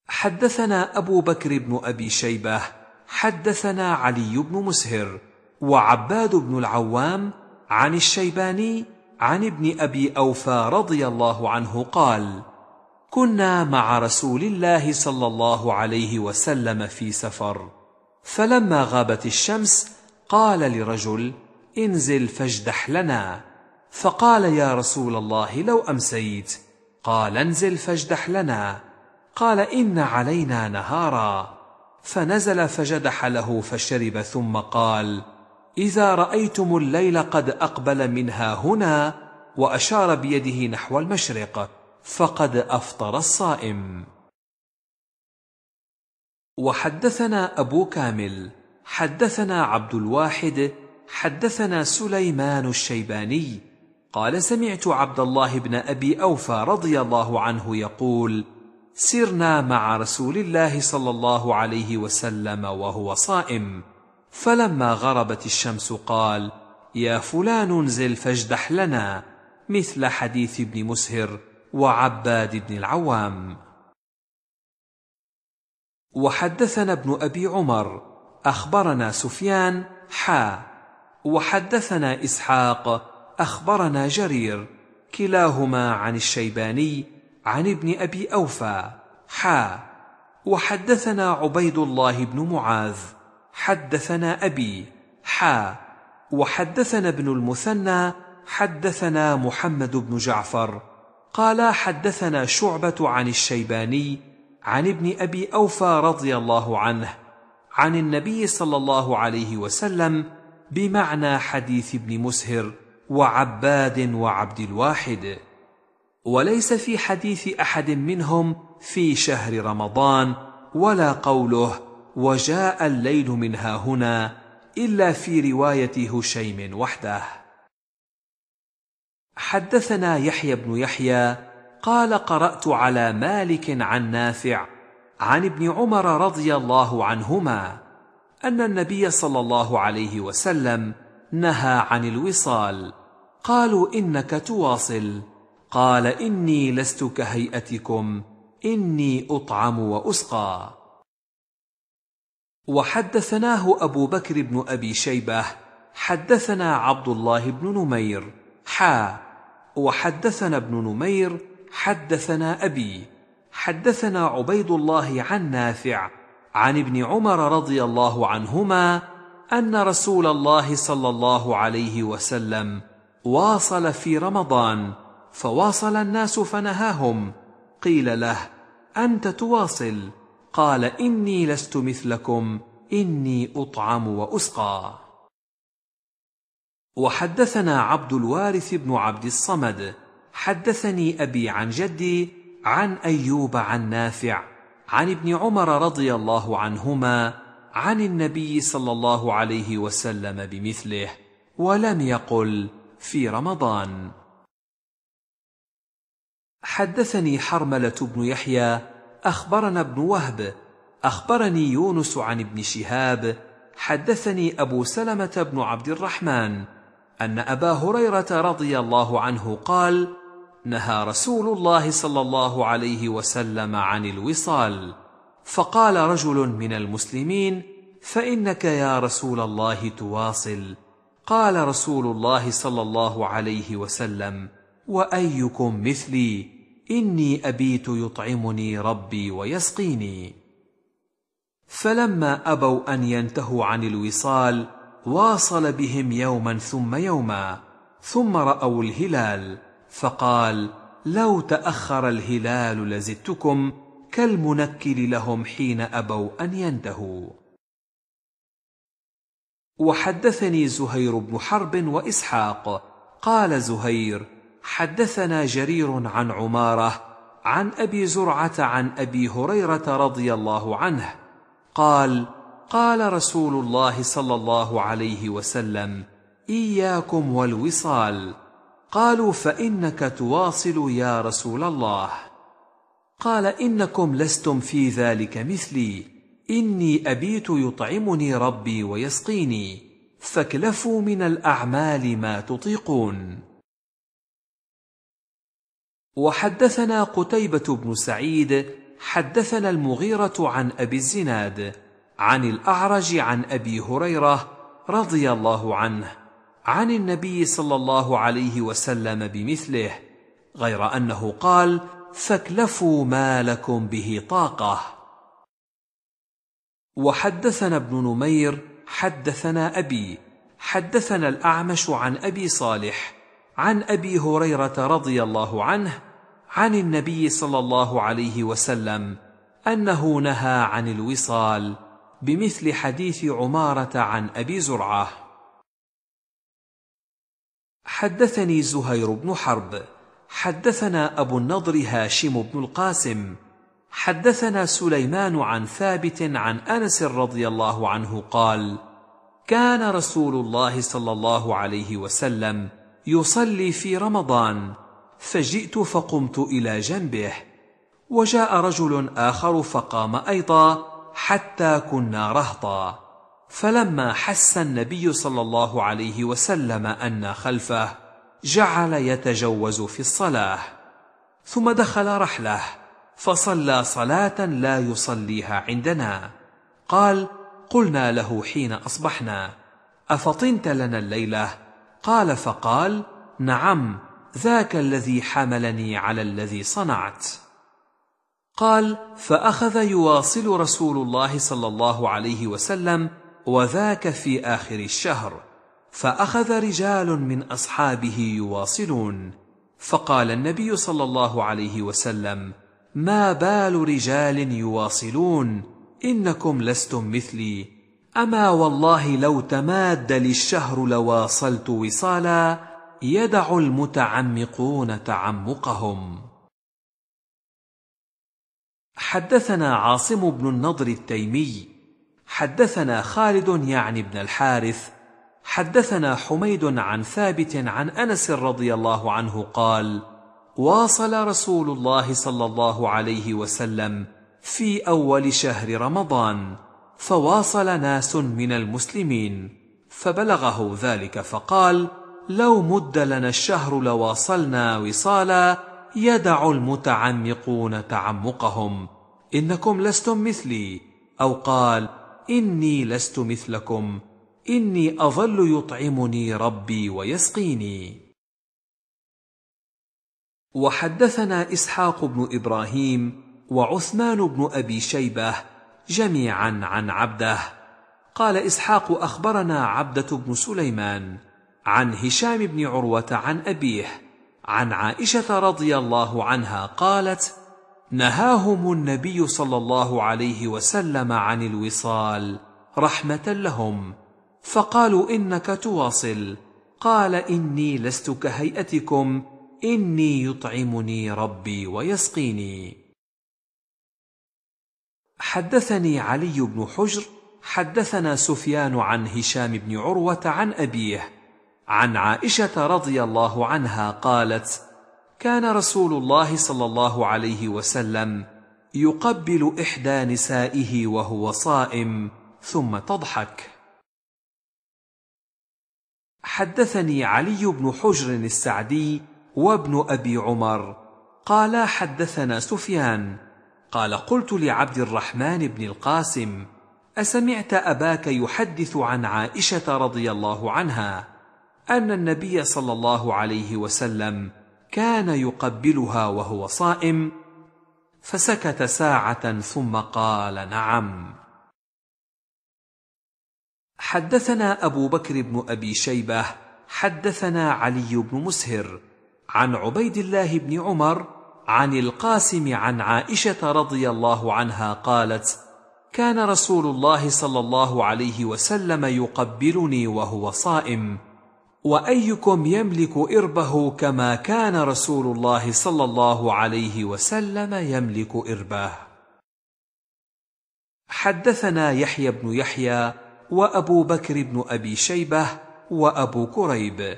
حدثنا ابو بكر بن ابي شيبه حدثنا علي بن مسهر وعباد بن العوام عن الشيباني عن ابن ابي اوفى رضي الله عنه قال كنا مع رسول الله صلى الله عليه وسلم في سفر فلما غابت الشمس قال لرجل انزل فاجدح لنا فقال يا رسول الله لو امسيت قال انزل فاجدح لنا قال إن علينا نهارا فنزل فجدح له فشرب ثم قال إذا رأيتم الليل قد أقبل منها هنا وأشار بيده نحو المشرق فقد أفطر الصائم وحدثنا أبو كامل حدثنا عبد الواحد حدثنا سليمان الشيباني قال سمعت عبد الله بن أبي أوفى رضي الله عنه يقول سرنا مع رسول الله صلى الله عليه وسلم وهو صائم فلما غربت الشمس قال يا فلان انزل فاجدح لنا مثل حديث ابن مسهر وعباد بن العوام وحدثنا ابن ابي عمر اخبرنا سفيان حا وحدثنا اسحاق اخبرنا جرير كلاهما عن الشيباني عن ابن أبي أوفى حا وحدثنا عبيد الله بن معاذ حدثنا أبي حا وحدثنا ابن المثنى حدثنا محمد بن جعفر قال حدثنا شعبة عن الشيباني عن ابن أبي أوفى رضي الله عنه عن النبي صلى الله عليه وسلم بمعنى حديث ابن مسهر وعباد وعبد الواحد وليس في حديث احد منهم في شهر رمضان ولا قوله وجاء الليل منها هنا الا في روايه هشيم وحده حدثنا يحيى بن يحيى قال قرات على مالك عن نافع عن ابن عمر رضي الله عنهما ان النبي صلى الله عليه وسلم نهى عن الوصال قالوا انك تواصل قال اني لست كهيئتكم اني اطعم واسقى وحدثناه ابو بكر بن ابي شيبه حدثنا عبد الله بن نمير حا وحدثنا ابن نمير حدثنا ابي حدثنا عبيد الله عن نافع عن ابن عمر رضي الله عنهما ان رسول الله صلى الله عليه وسلم واصل في رمضان فواصل الناس فنهاهم قيل له انت تواصل قال اني لست مثلكم اني اطعم واسقى وحدثنا عبد الوارث بن عبد الصمد حدثني ابي عن جدي عن ايوب عن نافع عن ابن عمر رضي الله عنهما عن النبي صلى الله عليه وسلم بمثله ولم يقل في رمضان حدثني حرمله بن يحيى اخبرنا ابن وهب اخبرني يونس عن ابن شهاب حدثني ابو سلمه بن عبد الرحمن ان ابا هريره رضي الله عنه قال نهى رسول الله صلى الله عليه وسلم عن الوصال فقال رجل من المسلمين فانك يا رسول الله تواصل قال رسول الله صلى الله عليه وسلم وايكم مثلي اني ابيت يطعمني ربي ويسقيني فلما ابوا ان ينتهوا عن الوصال واصل بهم يوما ثم يوما ثم راوا الهلال فقال لو تاخر الهلال لزدتكم كالمنكل لهم حين ابوا ان ينتهوا وحدثني زهير بن حرب واسحاق قال زهير حدثنا جرير عن عماره عن ابي زرعه عن ابي هريره رضي الله عنه قال قال رسول الله صلى الله عليه وسلم اياكم والوصال قالوا فانك تواصل يا رسول الله قال انكم لستم في ذلك مثلي اني ابيت يطعمني ربي ويسقيني فاكلفوا من الاعمال ما تطيقون وحدثنا قتيبة بن سعيد حدثنا المغيرة عن أبي الزناد عن الأعرج عن أبي هريرة رضي الله عنه عن النبي صلى الله عليه وسلم بمثله غير أنه قال فاكلفوا ما لكم به طاقة وحدثنا ابن نمير حدثنا أبي حدثنا الأعمش عن أبي صالح عن ابي هريره رضي الله عنه عن النبي صلى الله عليه وسلم انه نهى عن الوصال بمثل حديث عماره عن ابي زرعه حدثني زهير بن حرب حدثنا ابو النضر هاشم بن القاسم حدثنا سليمان عن ثابت عن انس رضي الله عنه قال كان رسول الله صلى الله عليه وسلم يصلي في رمضان فجئت فقمت الى جنبه وجاء رجل اخر فقام ايضا حتى كنا رهطا فلما حس النبي صلى الله عليه وسلم ان خلفه جعل يتجوز في الصلاه ثم دخل رحله فصلى صلاه لا يصليها عندنا قال قلنا له حين اصبحنا افطنت لنا الليله قال فقال نعم ذاك الذي حملني على الذي صنعت قال فاخذ يواصل رسول الله صلى الله عليه وسلم وذاك في اخر الشهر فاخذ رجال من اصحابه يواصلون فقال النبي صلى الله عليه وسلم ما بال رجال يواصلون انكم لستم مثلي اما والله لو تماد لي الشهر لواصلت وصالا يدع المتعمقون تعمقهم حدثنا عاصم بن النضر التيمي حدثنا خالد يعني بن الحارث حدثنا حميد عن ثابت عن انس رضي الله عنه قال واصل رسول الله صلى الله عليه وسلم في اول شهر رمضان فواصل ناس من المسلمين فبلغه ذلك فقال لو مد لنا الشهر لواصلنا وصالا يدع المتعمقون تعمقهم انكم لستم مثلي او قال اني لست مثلكم اني اظل يطعمني ربي ويسقيني وحدثنا اسحاق بن ابراهيم وعثمان بن ابي شيبه جميعا عن عبده قال اسحاق اخبرنا عبده بن سليمان عن هشام بن عروه عن ابيه عن عائشه رضي الله عنها قالت نهاهم النبي صلى الله عليه وسلم عن الوصال رحمه لهم فقالوا انك تواصل قال اني لست كهيئتكم اني يطعمني ربي ويسقيني حدثني علي بن حجر حدثنا سفيان عن هشام بن عروه عن ابيه عن عائشه رضي الله عنها قالت كان رسول الله صلى الله عليه وسلم يقبل احدى نسائه وهو صائم ثم تضحك حدثني علي بن حجر السعدي وابن ابي عمر قالا حدثنا سفيان قال قلت لعبد الرحمن بن القاسم اسمعت اباك يحدث عن عائشه رضي الله عنها ان النبي صلى الله عليه وسلم كان يقبلها وهو صائم فسكت ساعه ثم قال نعم حدثنا ابو بكر بن ابي شيبه حدثنا علي بن مسهر عن عبيد الله بن عمر عن القاسم عن عائشه رضي الله عنها قالت كان رسول الله صلى الله عليه وسلم يقبلني وهو صائم وايكم يملك اربه كما كان رسول الله صلى الله عليه وسلم يملك ارباه حدثنا يحيى بن يحيى وابو بكر بن ابي شيبه وابو كريب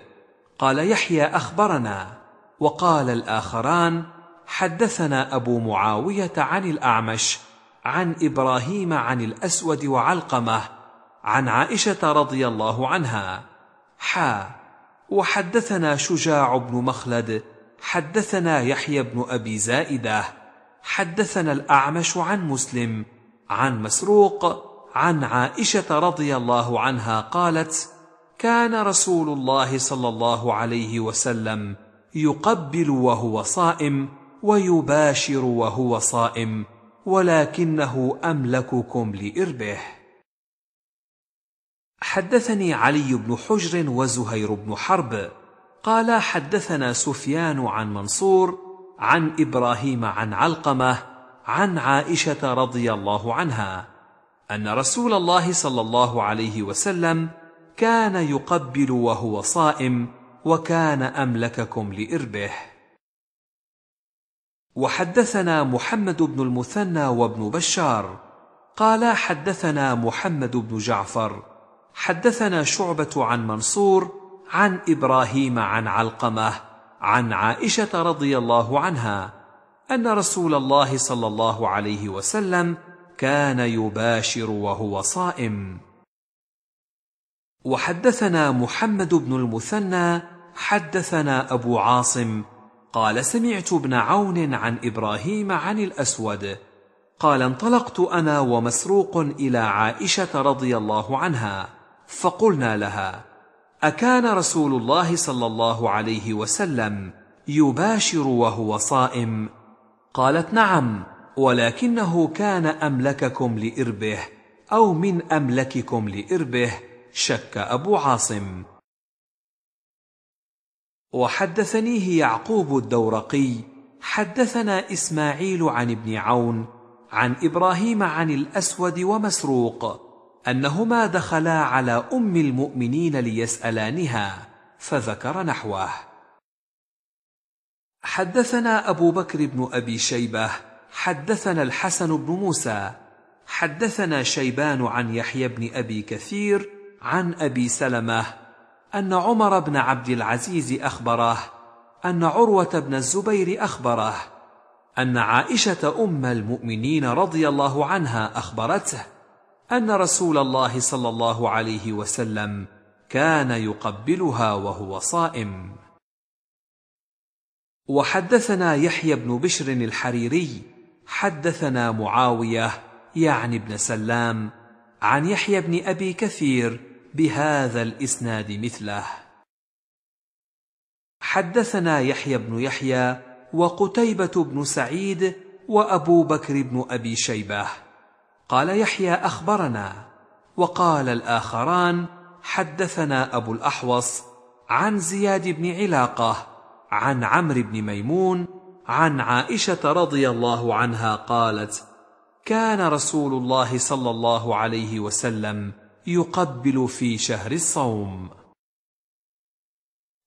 قال يحيى اخبرنا وقال الاخران حدثنا ابو معاويه عن الاعمش عن ابراهيم عن الاسود وعلقمه عن عائشه رضي الله عنها حا وحدثنا شجاع بن مخلد حدثنا يحيى بن ابي زائده حدثنا الاعمش عن مسلم عن مسروق عن عائشه رضي الله عنها قالت كان رسول الله صلى الله عليه وسلم يقبل وهو صائم ويباشر وهو صائم ولكنه املككم لاربه حدثني علي بن حجر وزهير بن حرب قال حدثنا سفيان عن منصور عن ابراهيم عن علقمه عن عائشه رضي الله عنها ان رسول الله صلى الله عليه وسلم كان يقبل وهو صائم وكان املككم لاربه وحدثنا محمد بن المثنى وابن بشار قال حدثنا محمد بن جعفر حدثنا شعبة عن منصور عن إبراهيم عن علقمة عن عائشة رضي الله عنها أن رسول الله صلى الله عليه وسلم كان يباشر وهو صائم وحدثنا محمد بن المثنى حدثنا أبو عاصم قال سمعت ابن عون عن ابراهيم عن الاسود قال انطلقت انا ومسروق الى عائشه رضي الله عنها فقلنا لها اكان رسول الله صلى الله عليه وسلم يباشر وهو صائم قالت نعم ولكنه كان املككم لاربه او من املككم لاربه شك ابو عاصم وحدثنيه يعقوب الدورقي حدثنا اسماعيل عن ابن عون عن ابراهيم عن الاسود ومسروق انهما دخلا على ام المؤمنين ليسالانها فذكر نحوه حدثنا ابو بكر بن ابي شيبه حدثنا الحسن بن موسى حدثنا شيبان عن يحيى بن ابي كثير عن ابي سلمه أن عمر بن عبد العزيز أخبره أن عروة بن الزبير أخبره أن عائشة أم المؤمنين رضي الله عنها أخبرته أن رسول الله صلى الله عليه وسلم كان يقبلها وهو صائم وحدثنا يحيى بن بشر الحريري حدثنا معاويه يعني بن سلام عن يحيى بن ابي كثير بهذا الاسناد مثله حدثنا يحيى بن يحيى وقتيبه بن سعيد وابو بكر بن ابي شيبه قال يحيى اخبرنا وقال الاخران حدثنا ابو الاحوص عن زياد بن علاقه عن عمرو بن ميمون عن عائشه رضي الله عنها قالت كان رسول الله صلى الله عليه وسلم يقبل في شهر الصوم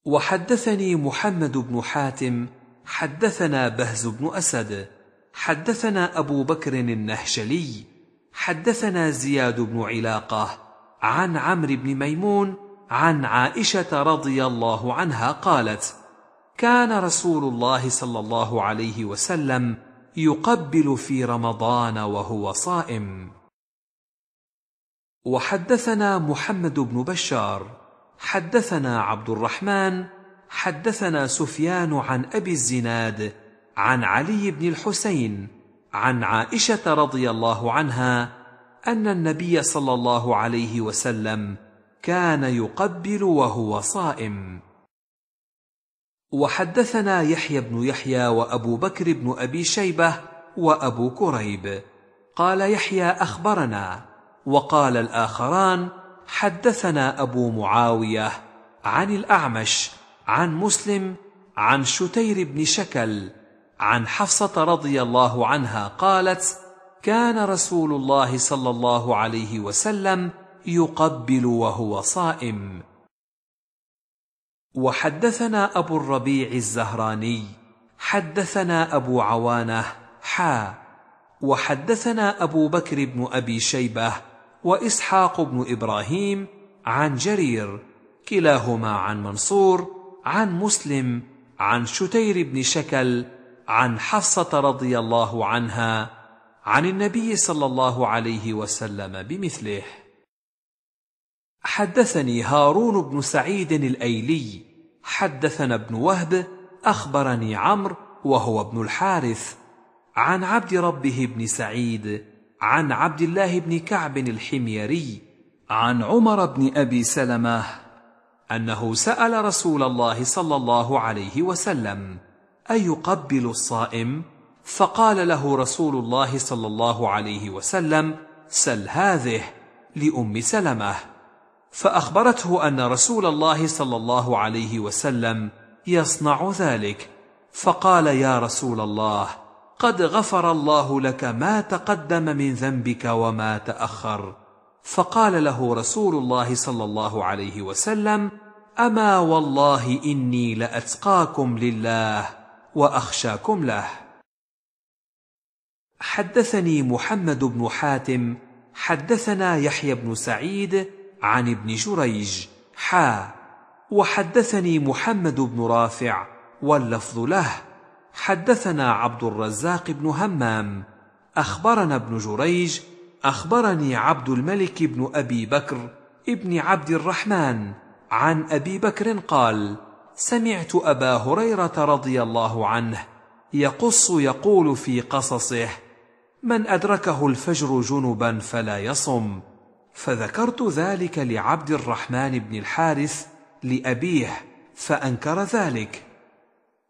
وحدثني محمد بن حاتم حدثنا بهز بن اسد حدثنا ابو بكر النهشلي حدثنا زياد بن علاقه عن عمرو بن ميمون عن عائشه رضي الله عنها قالت كان رسول الله صلى الله عليه وسلم يقبل في رمضان وهو صائم وحدثنا محمد بن بشار حدثنا عبد الرحمن حدثنا سفيان عن ابي الزناد عن علي بن الحسين عن عائشه رضي الله عنها ان النبي صلى الله عليه وسلم كان يقبل وهو صائم وحدثنا يحيى بن يحيى وابو بكر بن ابي شيبه وابو كريب قال يحيى اخبرنا وقال الاخران حدثنا ابو معاويه عن الاعمش عن مسلم عن شتير بن شكل عن حفصه رضي الله عنها قالت كان رسول الله صلى الله عليه وسلم يقبل وهو صائم وحدثنا ابو الربيع الزهراني حدثنا ابو عوانه حا وحدثنا ابو بكر بن ابي شيبه واسحاق بن ابراهيم عن جرير كلاهما عن منصور عن مسلم عن شتير بن شكل عن حفصه رضي الله عنها عن النبي صلى الله عليه وسلم بمثله حدثني هارون بن سعيد الايلي حدثنا ابن وهب اخبرني عمرو وهو ابن الحارث عن عبد ربه بن سعيد عن عبد الله بن كعب الحميري عن عمر بن ابي سلمه انه سال رسول الله صلى الله عليه وسلم ايقبل الصائم فقال له رسول الله صلى الله عليه وسلم سل هذه لام سلمه فاخبرته ان رسول الله صلى الله عليه وسلم يصنع ذلك فقال يا رسول الله قد غفر الله لك ما تقدم من ذنبك وما تاخر فقال له رسول الله صلى الله عليه وسلم اما والله اني لاتقاكم لله واخشاكم له حدثني محمد بن حاتم حدثنا يحيى بن سعيد عن ابن جريج حا وحدثني محمد بن رافع واللفظ له حدثنا عبد الرزاق بن همام اخبرنا ابن جريج اخبرني عبد الملك بن ابي بكر ابن عبد الرحمن عن ابي بكر قال سمعت ابا هريره رضي الله عنه يقص يقول في قصصه من ادركه الفجر جنبا فلا يصم فذكرت ذلك لعبد الرحمن بن الحارث لابيه فانكر ذلك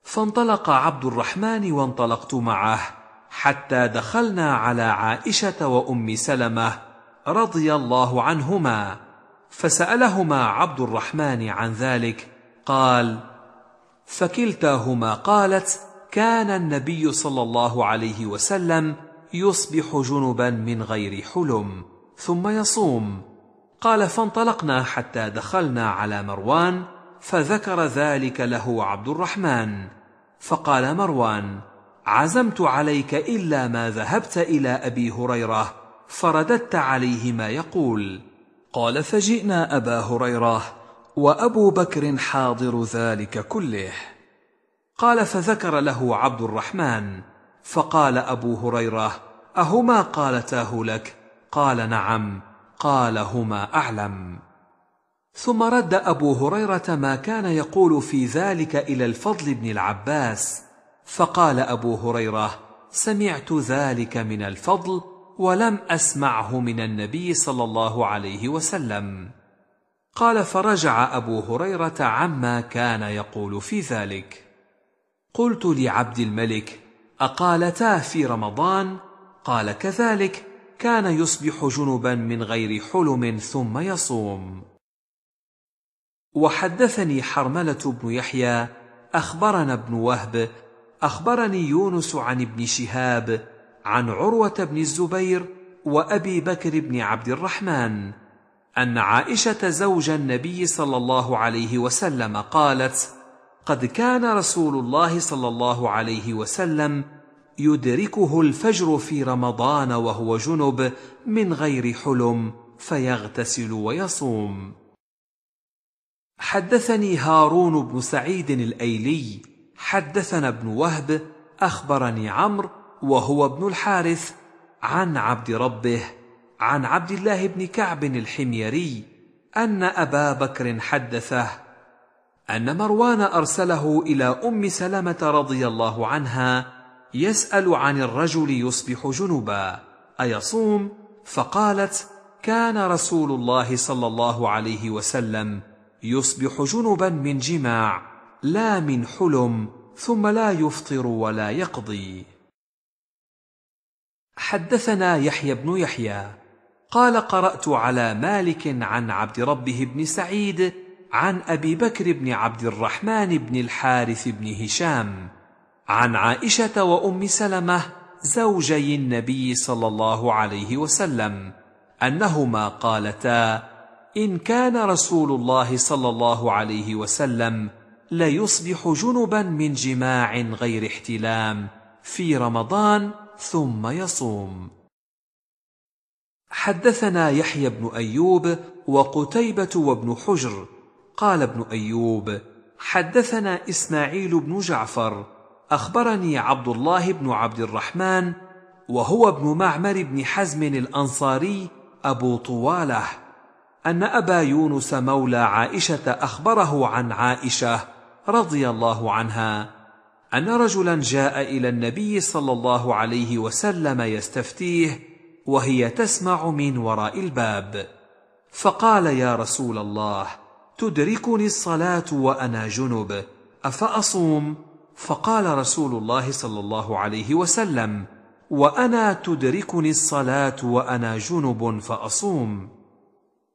فانطلق عبد الرحمن وانطلقت معه حتى دخلنا على عائشه وام سلمه رضي الله عنهما فسالهما عبد الرحمن عن ذلك قال فكلتاهما قالت كان النبي صلى الله عليه وسلم يصبح جنبا من غير حلم ثم يصوم قال فانطلقنا حتى دخلنا على مروان فذكر ذلك له عبد الرحمن فقال مروان عزمت عليك الا ما ذهبت الى ابي هريره فرددت عليه ما يقول قال فجئنا ابا هريره وابو بكر حاضر ذلك كله قال فذكر له عبد الرحمن فقال ابو هريره اهما قالتاه لك قال نعم قال هما اعلم ثم رد ابو هريره ما كان يقول في ذلك الى الفضل بن العباس فقال ابو هريره سمعت ذلك من الفضل ولم اسمعه من النبي صلى الله عليه وسلم قال فرجع ابو هريره عما كان يقول في ذلك قلت لعبد الملك اقالتاه في رمضان قال كذلك كان يصبح جنبا من غير حلم ثم يصوم وحدثني حرمله بن يحيى اخبرنا ابن وهب اخبرني يونس عن ابن شهاب عن عروه بن الزبير وابي بكر بن عبد الرحمن ان عائشه زوج النبي صلى الله عليه وسلم قالت قد كان رسول الله صلى الله عليه وسلم يدركه الفجر في رمضان وهو جنب من غير حلم فيغتسل ويصوم حدثني هارون بن سعيد الايلي حدثنا ابن وهب اخبرني عمرو وهو ابن الحارث عن عبد ربه عن عبد الله بن كعب الحميري ان ابا بكر حدثه ان مروان ارسله الى ام سلمه رضي الله عنها يسال عن الرجل يصبح جنبا ايصوم فقالت كان رسول الله صلى الله عليه وسلم يصبح جنبا من جماع لا من حلم ثم لا يفطر ولا يقضي حدثنا يحيى بن يحيى قال قرات على مالك عن عبد ربه بن سعيد عن ابي بكر بن عبد الرحمن بن الحارث بن هشام عن عائشه وام سلمه زوجي النبي صلى الله عليه وسلم انهما قالتا إن كان رسول الله صلى الله عليه وسلم ليصبح جنبا من جماع غير احتلام في رمضان ثم يصوم حدثنا يحيى بن أيوب وقتيبة وابن حجر قال ابن أيوب حدثنا إسماعيل بن جعفر أخبرني عبد الله بن عبد الرحمن وهو ابن معمر بن حزم الأنصاري أبو طواله ان ابا يونس مولى عائشه اخبره عن عائشه رضي الله عنها ان رجلا جاء الى النبي صلى الله عليه وسلم يستفتيه وهي تسمع من وراء الباب فقال يا رسول الله تدركني الصلاه وانا جنب افاصوم فقال رسول الله صلى الله عليه وسلم وانا تدركني الصلاه وانا جنب فاصوم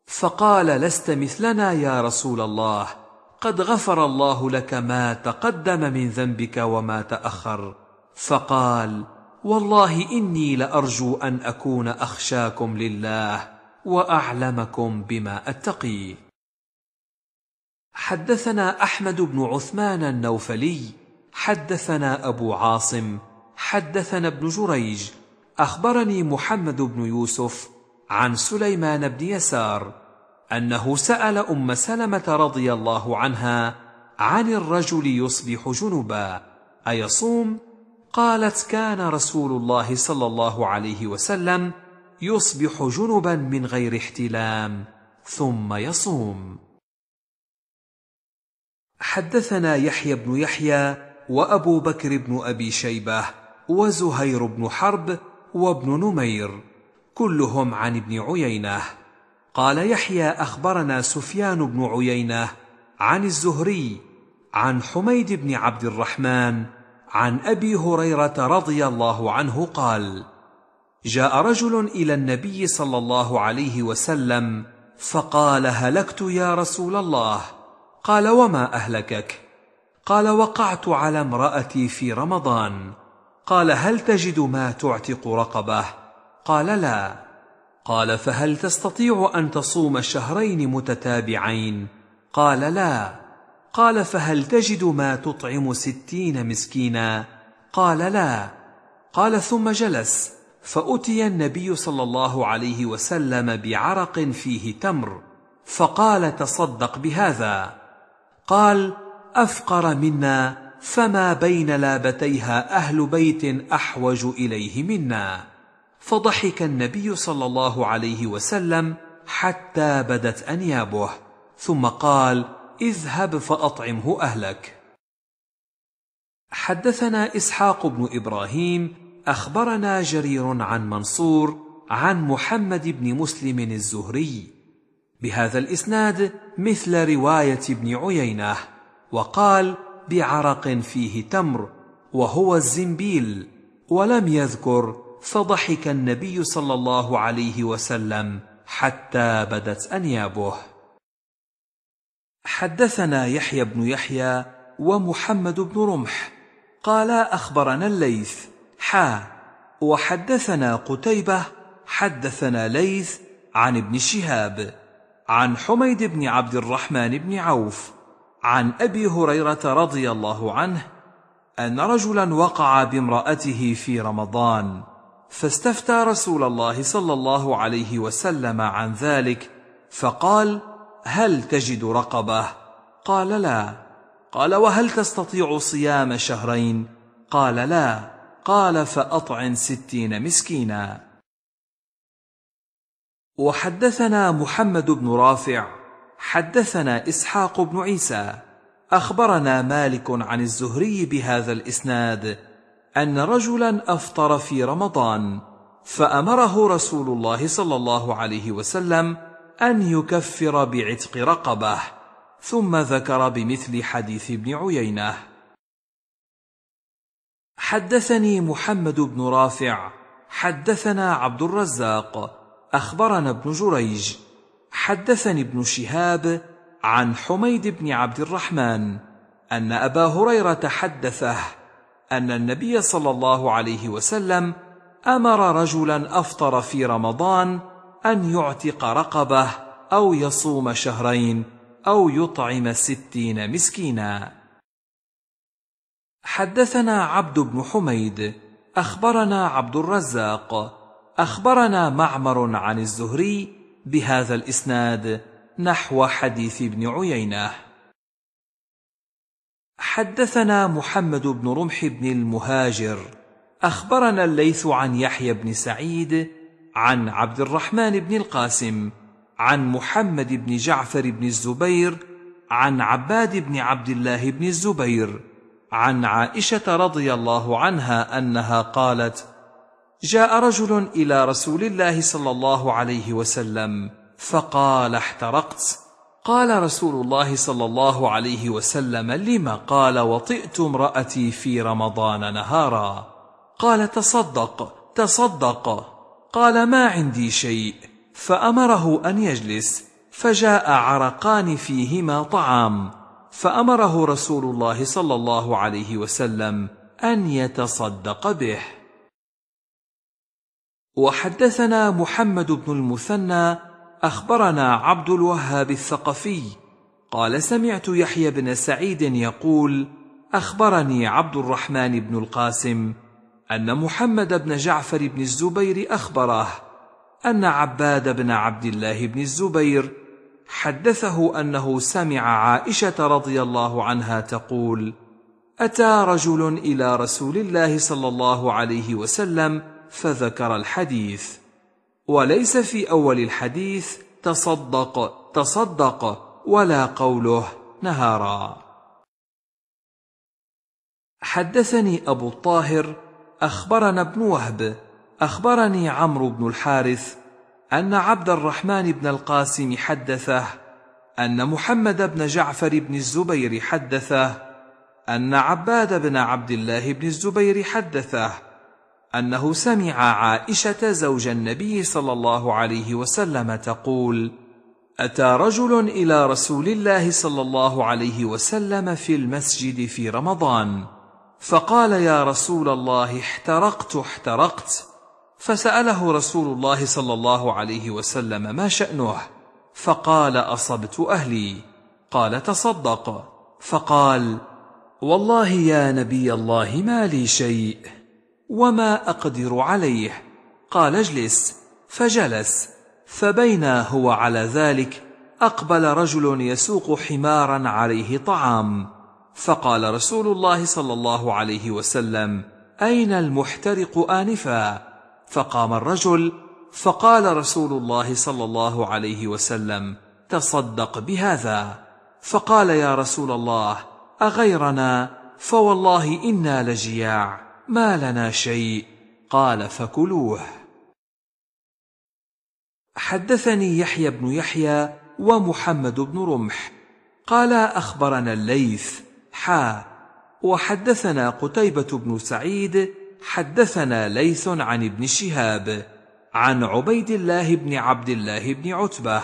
فقال لست مثلنا يا رسول الله قد غفر الله لك ما تقدم من ذنبك وما تاخر فقال والله اني لارجو ان اكون اخشاكم لله واعلمكم بما اتقي حدثنا احمد بن عثمان النوفلي حدثنا ابو عاصم حدثنا ابن جريج اخبرني محمد بن يوسف عن سليمان بن يسار انه سال ام سلمه رضي الله عنها عن الرجل يصبح جنبا ايصوم قالت كان رسول الله صلى الله عليه وسلم يصبح جنبا من غير احتلام ثم يصوم حدثنا يحيى بن يحيى وابو بكر بن ابي شيبه وزهير بن حرب وابن نمير كلهم عن ابن عيينه قال يحيى اخبرنا سفيان بن عيينه عن الزهري عن حميد بن عبد الرحمن عن ابي هريره رضي الله عنه قال جاء رجل الى النبي صلى الله عليه وسلم فقال هلكت يا رسول الله قال وما اهلكك قال وقعت على امراتي في رمضان قال هل تجد ما تعتق رقبه قال لا قال فهل تستطيع ان تصوم شهرين متتابعين قال لا قال فهل تجد ما تطعم ستين مسكينا قال لا قال ثم جلس فاتي النبي صلى الله عليه وسلم بعرق فيه تمر فقال تصدق بهذا قال افقر منا فما بين لابتيها اهل بيت احوج اليه منا فضحك النبي صلى الله عليه وسلم حتى بدت انيابه ثم قال اذهب فاطعمه اهلك حدثنا اسحاق بن ابراهيم اخبرنا جرير عن منصور عن محمد بن مسلم الزهري بهذا الاسناد مثل روايه ابن عيينه وقال بعرق فيه تمر وهو الزنبيل ولم يذكر فضحك النبي صلى الله عليه وسلم حتى بدت انيابه حدثنا يحيى بن يحيى ومحمد بن رمح قالا اخبرنا الليث حا وحدثنا قتيبه حدثنا ليث عن ابن شهاب عن حميد بن عبد الرحمن بن عوف عن ابي هريره رضي الله عنه ان رجلا وقع بامراته في رمضان فاستفتى رسول الله صلى الله عليه وسلم عن ذلك فقال هل تجد رقبه قال لا قال وهل تستطيع صيام شهرين قال لا قال فاطعن ستين مسكينا وحدثنا محمد بن رافع حدثنا اسحاق بن عيسى اخبرنا مالك عن الزهري بهذا الاسناد ان رجلا افطر في رمضان فامره رسول الله صلى الله عليه وسلم ان يكفر بعتق رقبه ثم ذكر بمثل حديث ابن عيينه حدثني محمد بن رافع حدثنا عبد الرزاق اخبرنا ابن جريج حدثني ابن شهاب عن حميد بن عبد الرحمن ان ابا هريره حدثه ان النبي صلى الله عليه وسلم امر رجلا افطر في رمضان ان يعتق رقبه او يصوم شهرين او يطعم ستين مسكينا حدثنا عبد بن حميد اخبرنا عبد الرزاق اخبرنا معمر عن الزهري بهذا الاسناد نحو حديث ابن عيينه حدثنا محمد بن رمح بن المهاجر اخبرنا الليث عن يحيى بن سعيد عن عبد الرحمن بن القاسم عن محمد بن جعفر بن الزبير عن عباد بن عبد الله بن الزبير عن عائشه رضي الله عنها انها قالت جاء رجل الى رسول الله صلى الله عليه وسلم فقال احترقت قال رسول الله صلى الله عليه وسلم لما قال وطئت امرأتي في رمضان نهارا قال تصدق تصدق قال ما عندي شيء فأمره أن يجلس فجاء عرقان فيهما طعام فأمره رسول الله صلى الله عليه وسلم أن يتصدق به وحدثنا محمد بن المثنى اخبرنا عبد الوهاب الثقفي قال سمعت يحيى بن سعيد يقول اخبرني عبد الرحمن بن القاسم ان محمد بن جعفر بن الزبير اخبره ان عباد بن عبد الله بن الزبير حدثه انه سمع عائشه رضي الله عنها تقول اتى رجل الى رسول الله صلى الله عليه وسلم فذكر الحديث وليس في أول الحديث تصدق تصدق ولا قوله نهارا حدثني أبو الطاهر أخبرنا ابن وهب أخبرني عمرو بن الحارث أن عبد الرحمن بن القاسم حدثه أن محمد بن جعفر بن الزبير حدثه أن عباد بن عبد الله بن الزبير حدثه انه سمع عائشه زوج النبي صلى الله عليه وسلم تقول اتى رجل الى رسول الله صلى الله عليه وسلم في المسجد في رمضان فقال يا رسول الله احترقت احترقت فساله رسول الله صلى الله عليه وسلم ما شانه فقال اصبت اهلي قال تصدق فقال والله يا نبي الله ما لي شيء وما أقدر عليه قال اجلس فجلس فبينا هو على ذلك أقبل رجل يسوق حمارا عليه طعام فقال رسول الله صلى الله عليه وسلم أين المحترق آنفا فقام الرجل فقال رسول الله صلى الله عليه وسلم تصدق بهذا فقال يا رسول الله أغيرنا فوالله إنا لجياع ما لنا شيء قال فكلوه حدثني يحيى بن يحيى ومحمد بن رمح قال اخبرنا الليث حا وحدثنا قتيبه بن سعيد حدثنا ليث عن ابن شهاب عن عبيد الله بن عبد الله بن عتبه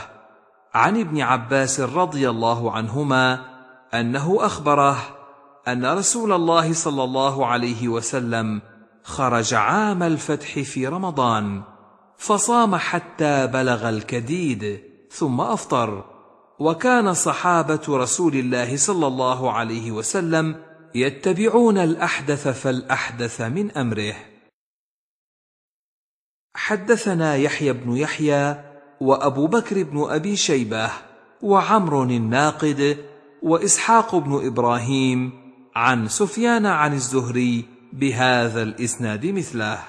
عن ابن عباس رضي الله عنهما انه اخبره ان رسول الله صلى الله عليه وسلم خرج عام الفتح في رمضان فصام حتى بلغ الكديد ثم افطر وكان صحابه رسول الله صلى الله عليه وسلم يتبعون الاحدث فالاحدث من امره حدثنا يحيى بن يحيى وابو بكر بن ابي شيبه وعمر الناقد واسحاق بن ابراهيم عن سفيان عن الزهري بهذا الاسناد مثله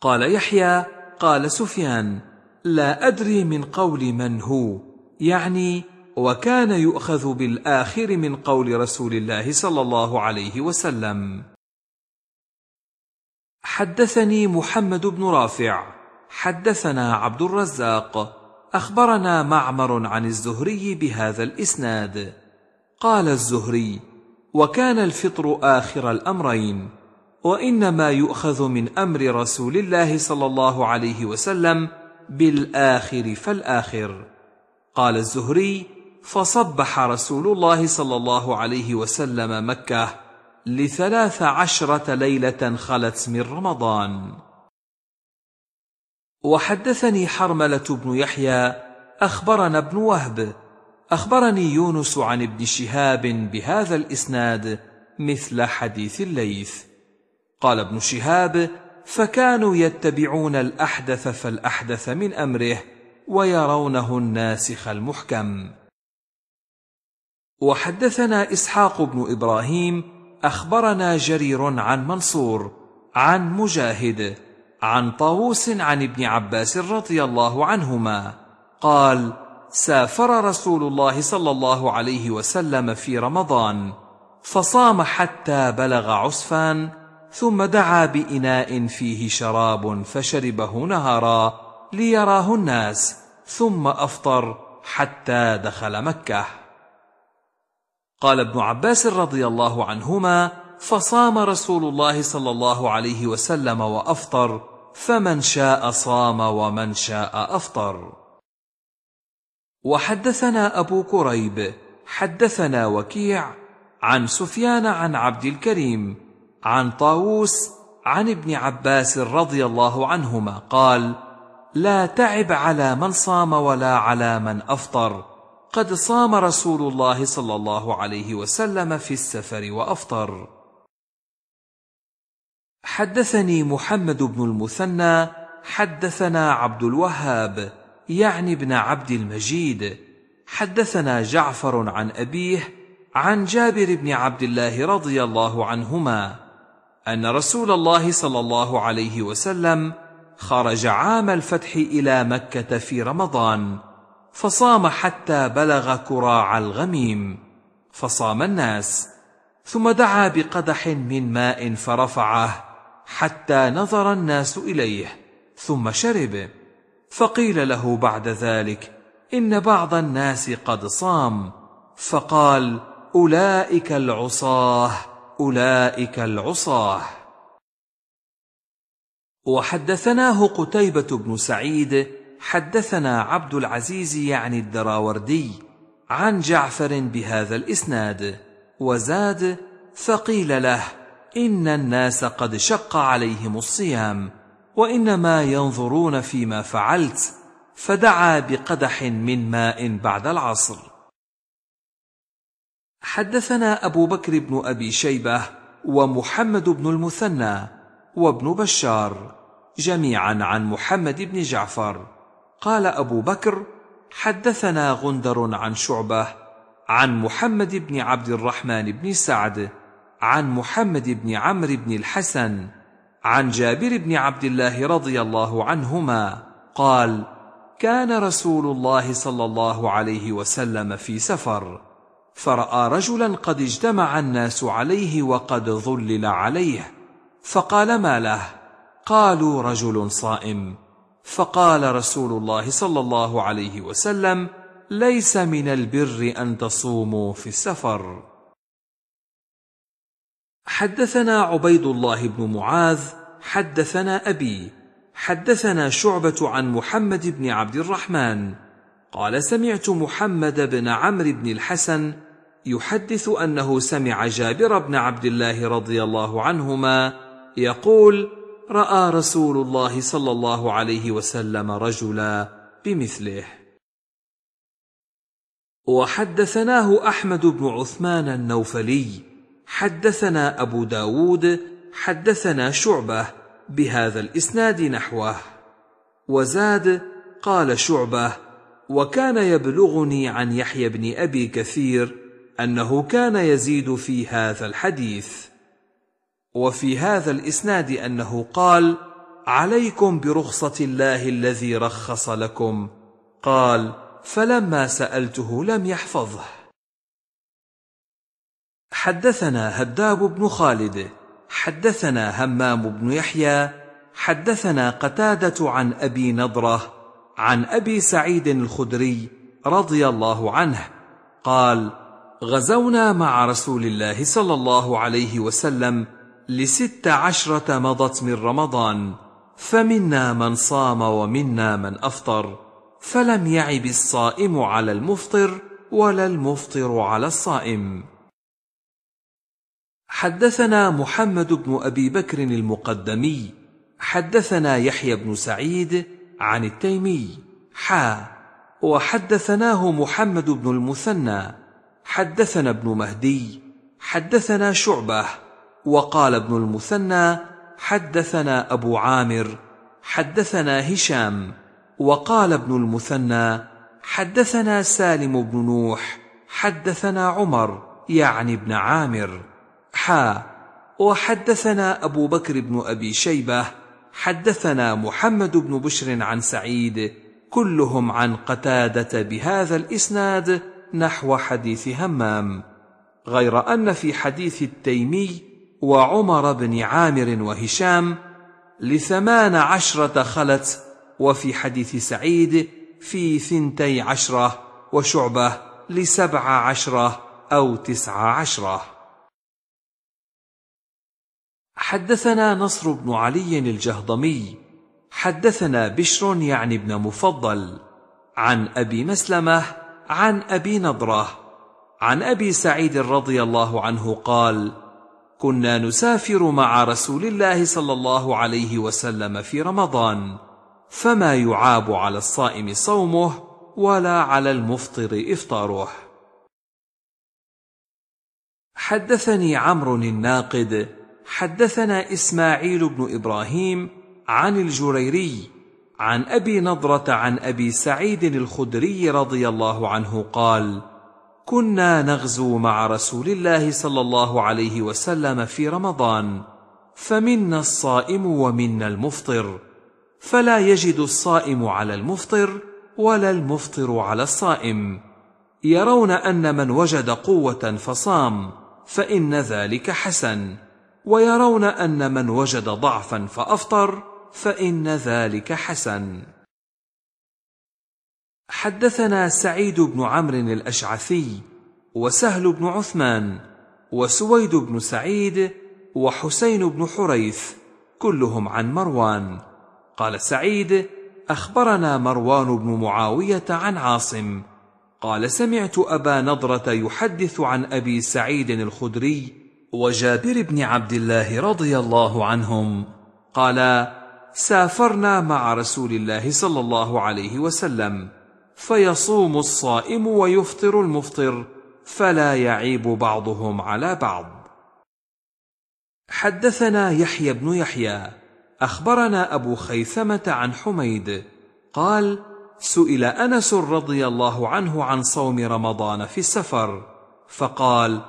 قال يحيى قال سفيان لا ادري من قول من هو يعني وكان يؤخذ بالاخر من قول رسول الله صلى الله عليه وسلم حدثني محمد بن رافع حدثنا عبد الرزاق اخبرنا معمر عن الزهري بهذا الاسناد قال الزهري وكان الفطر اخر الامرين وانما يؤخذ من امر رسول الله صلى الله عليه وسلم بالاخر فالاخر قال الزهري فصبح رسول الله صلى الله عليه وسلم مكه لثلاث عشره ليله خلت من رمضان وحدثني حرمله بن يحيى اخبرنا ابن وهب اخبرني يونس عن ابن شهاب بهذا الاسناد مثل حديث الليث قال ابن شهاب فكانوا يتبعون الاحدث فالاحدث من امره ويرونه الناسخ المحكم وحدثنا اسحاق بن ابراهيم اخبرنا جرير عن منصور عن مجاهد عن طاووس عن ابن عباس رضي الله عنهما قال سافر رسول الله صلى الله عليه وسلم في رمضان فصام حتى بلغ عسفان ثم دعا باناء فيه شراب فشربه نهارا ليراه الناس ثم افطر حتى دخل مكه قال ابن عباس رضي الله عنهما فصام رسول الله صلى الله عليه وسلم وافطر فمن شاء صام ومن شاء افطر وحدثنا أبو كريب حدثنا وكيع عن سفيان عن عبد الكريم عن طاووس عن ابن عباس رضي الله عنهما قال لا تعب على من صام ولا على من أفطر قد صام رسول الله صلى الله عليه وسلم في السفر وأفطر حدثني محمد بن المثنى حدثنا عبد الوهاب يعني ابن عبد المجيد حدثنا جعفر عن أبيه عن جابر بن عبد الله رضي الله عنهما أن رسول الله صلى الله عليه وسلم خرج عام الفتح إلى مكة في رمضان فصام حتى بلغ كراع الغميم فصام الناس ثم دعا بقدح من ماء فرفعه حتى نظر الناس إليه ثم شرب فقيل له بعد ذلك ان بعض الناس قد صام فقال اولئك العصاه اولئك العصاه وحدثناه قتيبه بن سعيد حدثنا عبد العزيز يعني الدراوردي عن جعفر بهذا الاسناد وزاد فقيل له ان الناس قد شق عليهم الصيام وانما ينظرون فيما فعلت فدعا بقدح من ماء بعد العصر حدثنا ابو بكر بن ابي شيبه ومحمد بن المثنى وابن بشار جميعا عن محمد بن جعفر قال ابو بكر حدثنا غندر عن شعبه عن محمد بن عبد الرحمن بن سعد عن محمد بن عمرو بن الحسن عن جابر بن عبد الله رضي الله عنهما قال كان رسول الله صلى الله عليه وسلم في سفر فراى رجلا قد اجتمع الناس عليه وقد ظلل عليه فقال ما له قالوا رجل صائم فقال رسول الله صلى الله عليه وسلم ليس من البر ان تصوموا في السفر حدثنا عبيد الله بن معاذ حدثنا ابي حدثنا شعبه عن محمد بن عبد الرحمن قال سمعت محمد بن عمرو بن الحسن يحدث انه سمع جابر بن عبد الله رضي الله عنهما يقول راى رسول الله صلى الله عليه وسلم رجلا بمثله وحدثناه احمد بن عثمان النوفلي حدثنا أبو داود حدثنا شعبة بهذا الإسناد نحوه وزاد قال شعبة وكان يبلغني عن يحيى بن أبي كثير أنه كان يزيد في هذا الحديث وفي هذا الإسناد أنه قال عليكم برخصة الله الذي رخص لكم قال فلما سألته لم يحفظه حدثنا هداب بن خالد حدثنا همام بن يحيى حدثنا قتاده عن ابي نضره عن ابي سعيد الخدري رضي الله عنه قال غزونا مع رسول الله صلى الله عليه وسلم لست عشره مضت من رمضان فمنا من صام ومنا من افطر فلم يعب الصائم على المفطر ولا المفطر على الصائم حدثنا محمد بن ابي بكر المقدمي حدثنا يحيى بن سعيد عن التيمي حا وحدثناه محمد بن المثنى حدثنا ابن مهدي حدثنا شعبه وقال ابن المثنى حدثنا ابو عامر حدثنا هشام وقال ابن المثنى حدثنا سالم بن نوح حدثنا عمر يعني ابن عامر حا وحدثنا أبو بكر بن أبي شيبة حدثنا محمد بن بشر عن سعيد كلهم عن قتادة بهذا الإسناد نحو حديث همام غير أن في حديث التيمي وعمر بن عامر وهشام لثمان عشرة خلت وفي حديث سعيد في ثنتي عشرة وشعبة لسبع عشرة أو تسع عشرة حدثنا نصر بن علي الجهضمي حدثنا بشر يعني بن مفضل عن ابي مسلمه عن ابي نضره عن ابي سعيد رضي الله عنه قال كنا نسافر مع رسول الله صلى الله عليه وسلم في رمضان فما يعاب على الصائم صومه ولا على المفطر افطاره حدثني عمرو الناقد حدثنا إسماعيل بن إبراهيم عن الجريري عن أبي نضرة عن أبي سعيد الخدري رضي الله عنه قال: كنا نغزو مع رسول الله صلى الله عليه وسلم في رمضان فمنا الصائم ومنا المفطر فلا يجد الصائم على المفطر ولا المفطر على الصائم يرون ان من وجد قوه فصام فان ذلك حسن ويرون ان من وجد ضعفا فافطر فان ذلك حسن حدثنا سعيد بن عمرو الاشعثي وسهل بن عثمان وسويد بن سعيد وحسين بن حريث كلهم عن مروان قال سعيد اخبرنا مروان بن معاويه عن عاصم قال سمعت ابا نضره يحدث عن ابي سعيد الخدري وجابر بن عبد الله رضي الله عنهم قالا سافرنا مع رسول الله صلى الله عليه وسلم فيصوم الصائم ويفطر المفطر فلا يعيب بعضهم على بعض حدثنا يحيى بن يحيى اخبرنا ابو خيثمه عن حميد قال سئل انس رضي الله عنه عن صوم رمضان في السفر فقال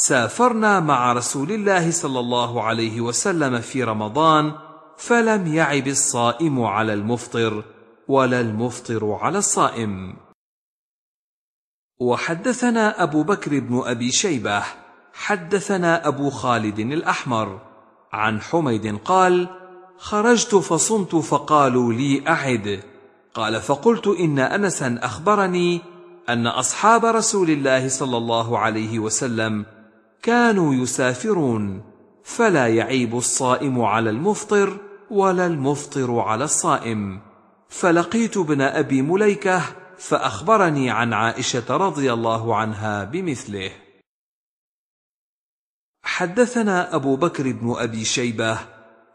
سافرنا مع رسول الله صلى الله عليه وسلم في رمضان فلم يعب الصائم على المفطر ولا المفطر على الصائم وحدثنا ابو بكر بن ابي شيبه حدثنا ابو خالد الاحمر عن حميد قال خرجت فصمت فقالوا لي اعد قال فقلت ان انسا اخبرني ان اصحاب رسول الله صلى الله عليه وسلم كانوا يسافرون فلا يعيب الصائم على المفطر ولا المفطر على الصائم فلقيت ابن ابي مليكه فاخبرني عن عائشه رضي الله عنها بمثله حدثنا ابو بكر بن ابي شيبه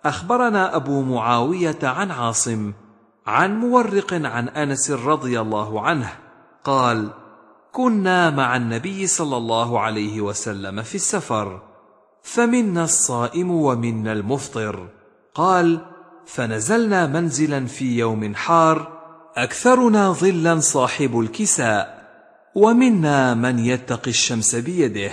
اخبرنا ابو معاويه عن عاصم عن مورق عن انس رضي الله عنه قال كنا مع النبي صلى الله عليه وسلم في السفر فمنا الصائم ومنا المفطر قال فنزلنا منزلا في يوم حار اكثرنا ظلا صاحب الكساء ومنا من يتقي الشمس بيده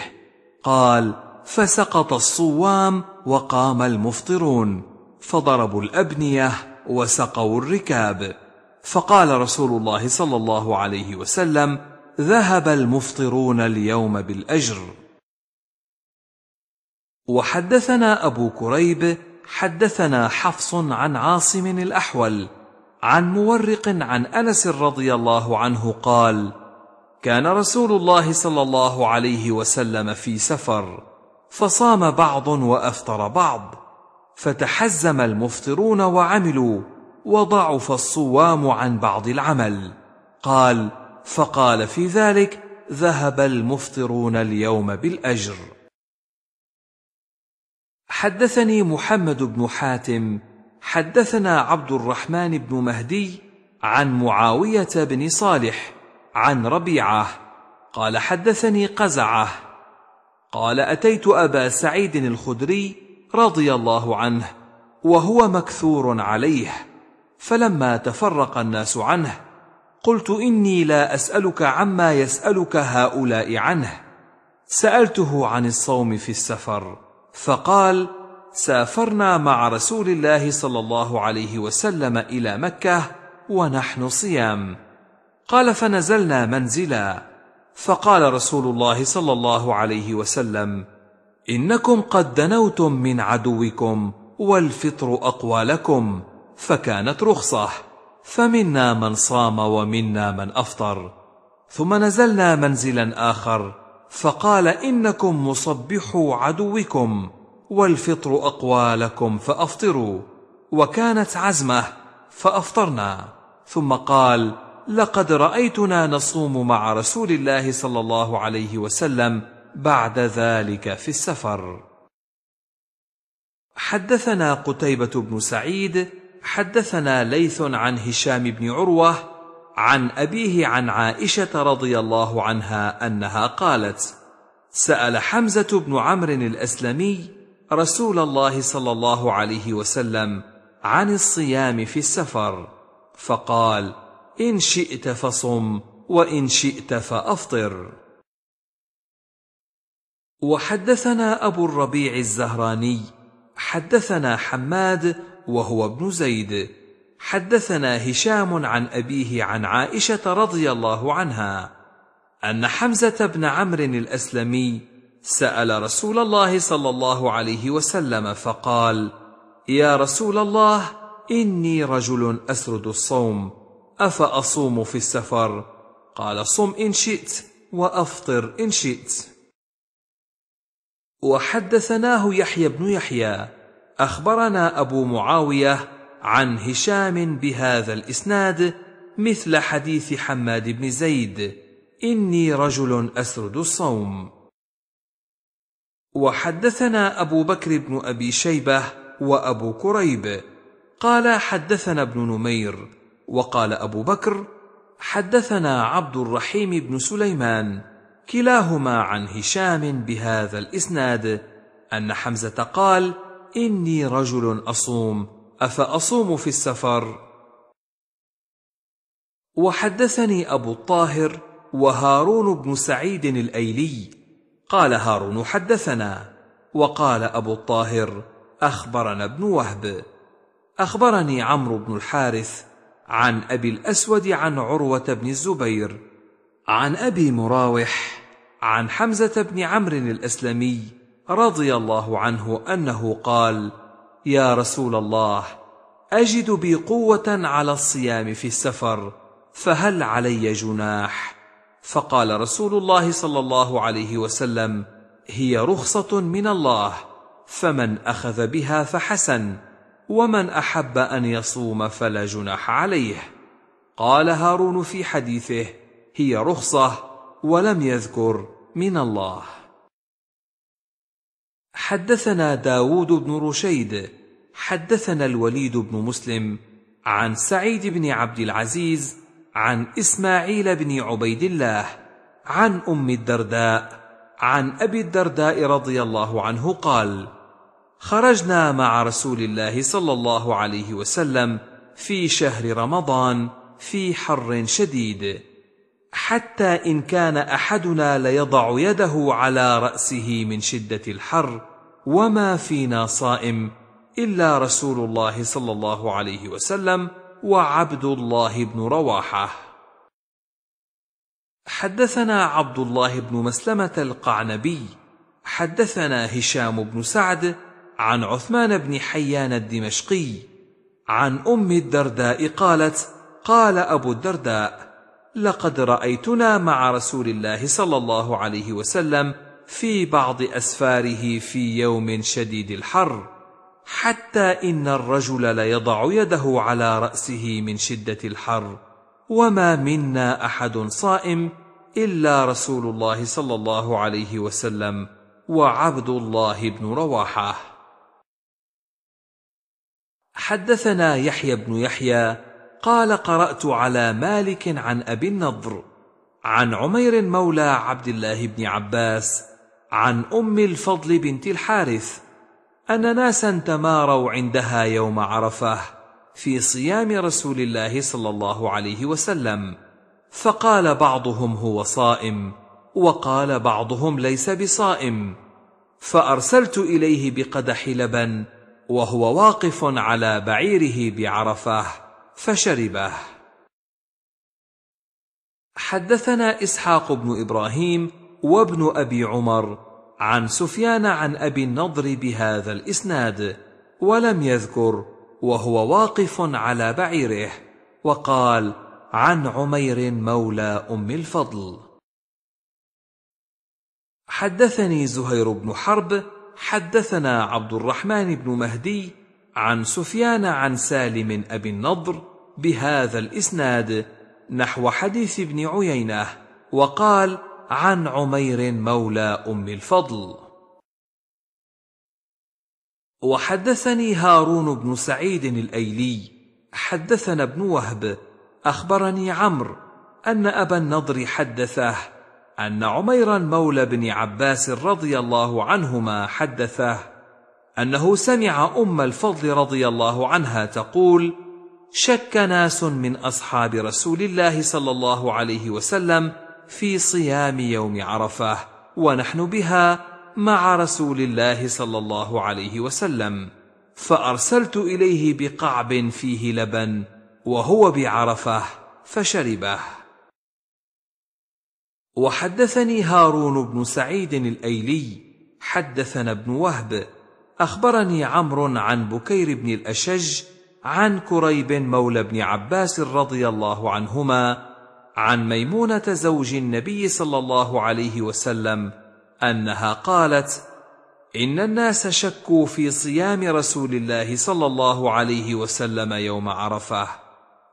قال فسقط الصوام وقام المفطرون فضربوا الابنيه وسقوا الركاب فقال رسول الله صلى الله عليه وسلم ذهب المفطرون اليوم بالاجر وحدثنا ابو كريب حدثنا حفص عن عاصم الاحول عن مورق عن انس رضي الله عنه قال كان رسول الله صلى الله عليه وسلم في سفر فصام بعض وافطر بعض فتحزم المفطرون وعملوا وضعف الصوام عن بعض العمل قال فقال في ذلك ذهب المفطرون اليوم بالاجر حدثني محمد بن حاتم حدثنا عبد الرحمن بن مهدي عن معاويه بن صالح عن ربيعه قال حدثني قزعه قال اتيت ابا سعيد الخدري رضي الله عنه وهو مكثور عليه فلما تفرق الناس عنه قلت اني لا اسالك عما يسالك هؤلاء عنه سالته عن الصوم في السفر فقال سافرنا مع رسول الله صلى الله عليه وسلم الى مكه ونحن صيام قال فنزلنا منزلا فقال رسول الله صلى الله عليه وسلم انكم قد دنوتم من عدوكم والفطر اقوى لكم فكانت رخصه فمنا من صام ومنا من افطر ثم نزلنا منزلا اخر فقال انكم مصبحوا عدوكم والفطر اقوالكم فافطروا وكانت عزمه فافطرنا ثم قال لقد رايتنا نصوم مع رسول الله صلى الله عليه وسلم بعد ذلك في السفر حدثنا قتيبه بن سعيد حدثنا ليث عن هشام بن عروه عن ابيه عن عائشه رضي الله عنها انها قالت سال حمزه بن عمرو الاسلمي رسول الله صلى الله عليه وسلم عن الصيام في السفر فقال ان شئت فصم وان شئت فافطر وحدثنا ابو الربيع الزهراني حدثنا حماد وهو ابن زيد حدثنا هشام عن أبيه عن عائشة رضي الله عنها أن حمزة بن عمرو الأسلمي سأل رسول الله صلى الله عليه وسلم فقال: يا رسول الله إني رجل أسرد الصوم أفأصوم في السفر؟ قال صم إن شئت وأفطر إن شئت. وحدثناه يحيى بن يحيى اخبرنا ابو معاويه عن هشام بهذا الاسناد مثل حديث حماد بن زيد اني رجل اسرد الصوم وحدثنا ابو بكر بن ابي شيبه وابو كريب قال حدثنا ابن نمير وقال ابو بكر حدثنا عبد الرحيم بن سليمان كلاهما عن هشام بهذا الاسناد ان حمزه قال اني رجل اصوم افاصوم في السفر وحدثني ابو الطاهر وهارون بن سعيد الايلي قال هارون حدثنا وقال ابو الطاهر اخبرنا ابن وهب اخبرني عمرو بن الحارث عن ابي الاسود عن عروه بن الزبير عن ابي مراوح عن حمزه بن عمرو الاسلمي رضي الله عنه انه قال يا رسول الله اجد بي قوه على الصيام في السفر فهل علي جناح فقال رسول الله صلى الله عليه وسلم هي رخصه من الله فمن اخذ بها فحسن ومن احب ان يصوم فلا جناح عليه قال هارون في حديثه هي رخصه ولم يذكر من الله حدثنا داود بن رشيد حدثنا الوليد بن مسلم عن سعيد بن عبد العزيز عن اسماعيل بن عبيد الله عن ام الدرداء عن ابي الدرداء رضي الله عنه قال خرجنا مع رسول الله صلى الله عليه وسلم في شهر رمضان في حر شديد حتى ان كان احدنا ليضع يده على راسه من شده الحر وما فينا صائم الا رسول الله صلى الله عليه وسلم وعبد الله بن رواحه حدثنا عبد الله بن مسلمه القعنبي حدثنا هشام بن سعد عن عثمان بن حيان الدمشقي عن ام الدرداء قالت قال ابو الدرداء لقد رايتنا مع رسول الله صلى الله عليه وسلم في بعض اسفاره في يوم شديد الحر حتى ان الرجل ليضع يده على راسه من شده الحر وما منا احد صائم الا رسول الله صلى الله عليه وسلم وعبد الله بن رواحه حدثنا يحيى بن يحيى قال قرات على مالك عن ابي النضر عن عمير مولى عبد الله بن عباس عن ام الفضل بنت الحارث ان ناسا تماروا عندها يوم عرفه في صيام رسول الله صلى الله عليه وسلم فقال بعضهم هو صائم وقال بعضهم ليس بصائم فارسلت اليه بقدح لبن وهو واقف على بعيره بعرفه فشربه حدثنا اسحاق بن ابراهيم وابن ابي عمر عن سفيان عن ابي النضر بهذا الاسناد ولم يذكر وهو واقف على بعيره وقال عن عمير مولى ام الفضل حدثني زهير بن حرب حدثنا عبد الرحمن بن مهدي عن سفيان عن سالم ابي النضر بهذا الاسناد نحو حديث ابن عيينه وقال عن عمير مولى ام الفضل وحدثني هارون بن سعيد الايلي حدثنا ابن وهب اخبرني عمرو ان ابا النضر حدثه ان عميرا مولى بن عباس رضي الله عنهما حدثه انه سمع ام الفضل رضي الله عنها تقول شك ناس من اصحاب رسول الله صلى الله عليه وسلم في صيام يوم عرفه ونحن بها مع رسول الله صلى الله عليه وسلم فارسلت اليه بقعب فيه لبن وهو بعرفه فشربه وحدثني هارون بن سعيد الايلي حدثنا ابن وهب اخبرني عمرو عن بكير بن الاشج عن كريب مولى بن عباس رضي الله عنهما عن ميمونه زوج النبي صلى الله عليه وسلم انها قالت ان الناس شكوا في صيام رسول الله صلى الله عليه وسلم يوم عرفه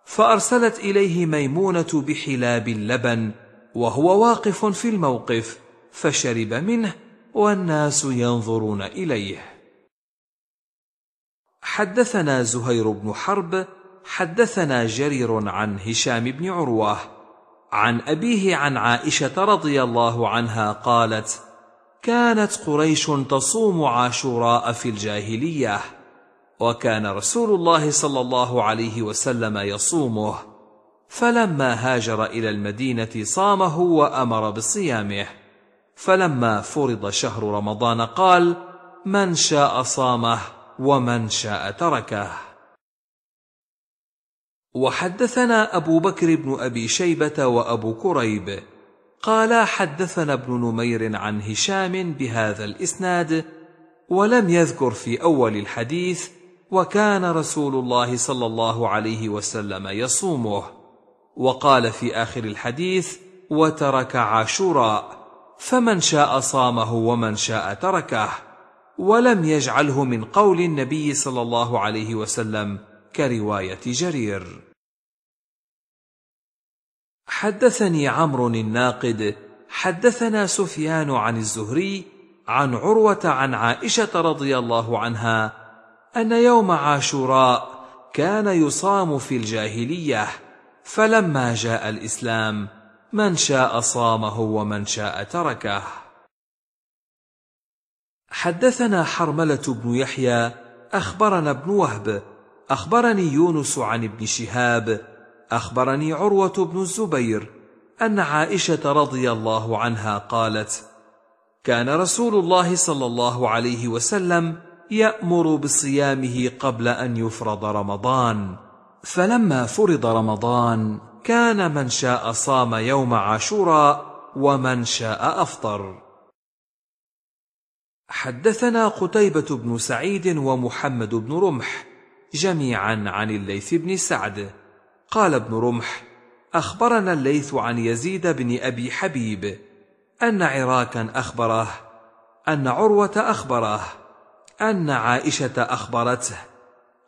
فارسلت اليه ميمونه بحلاب اللبن وهو واقف في الموقف فشرب منه والناس ينظرون اليه حدثنا زهير بن حرب حدثنا جرير عن هشام بن عروه عن ابيه عن عائشه رضي الله عنها قالت كانت قريش تصوم عاشوراء في الجاهليه وكان رسول الله صلى الله عليه وسلم يصومه فلما هاجر الى المدينه صامه وامر بصيامه فلما فرض شهر رمضان قال من شاء صامه ومن شاء تركه وحدثنا ابو بكر بن ابي شيبه وابو كريب قال حدثنا ابن نمير عن هشام بهذا الاسناد ولم يذكر في اول الحديث وكان رسول الله صلى الله عليه وسلم يصومه وقال في اخر الحديث وترك عاشوراء فمن شاء صامه ومن شاء تركه ولم يجعله من قول النبي صلى الله عليه وسلم كروايه جرير حدثني عمرو الناقد حدثنا سفيان عن الزهري عن عروه عن عائشه رضي الله عنها ان يوم عاشوراء كان يصام في الجاهليه فلما جاء الاسلام من شاء صامه ومن شاء تركه حدثنا حرمله بن يحيى اخبرنا ابن وهب اخبرني يونس عن ابن شهاب اخبرني عروه بن الزبير ان عائشه رضي الله عنها قالت كان رسول الله صلى الله عليه وسلم يامر بصيامه قبل ان يفرض رمضان فلما فرض رمضان كان من شاء صام يوم عاشوراء ومن شاء افطر حدثنا قتيبة بن سعيد ومحمد بن رمح جميعا عن الليث بن سعد قال ابن رمح أخبرنا الليث عن يزيد بن أبي حبيب أن عراكا أخبره أن عروة أخبره أن عائشة أخبرته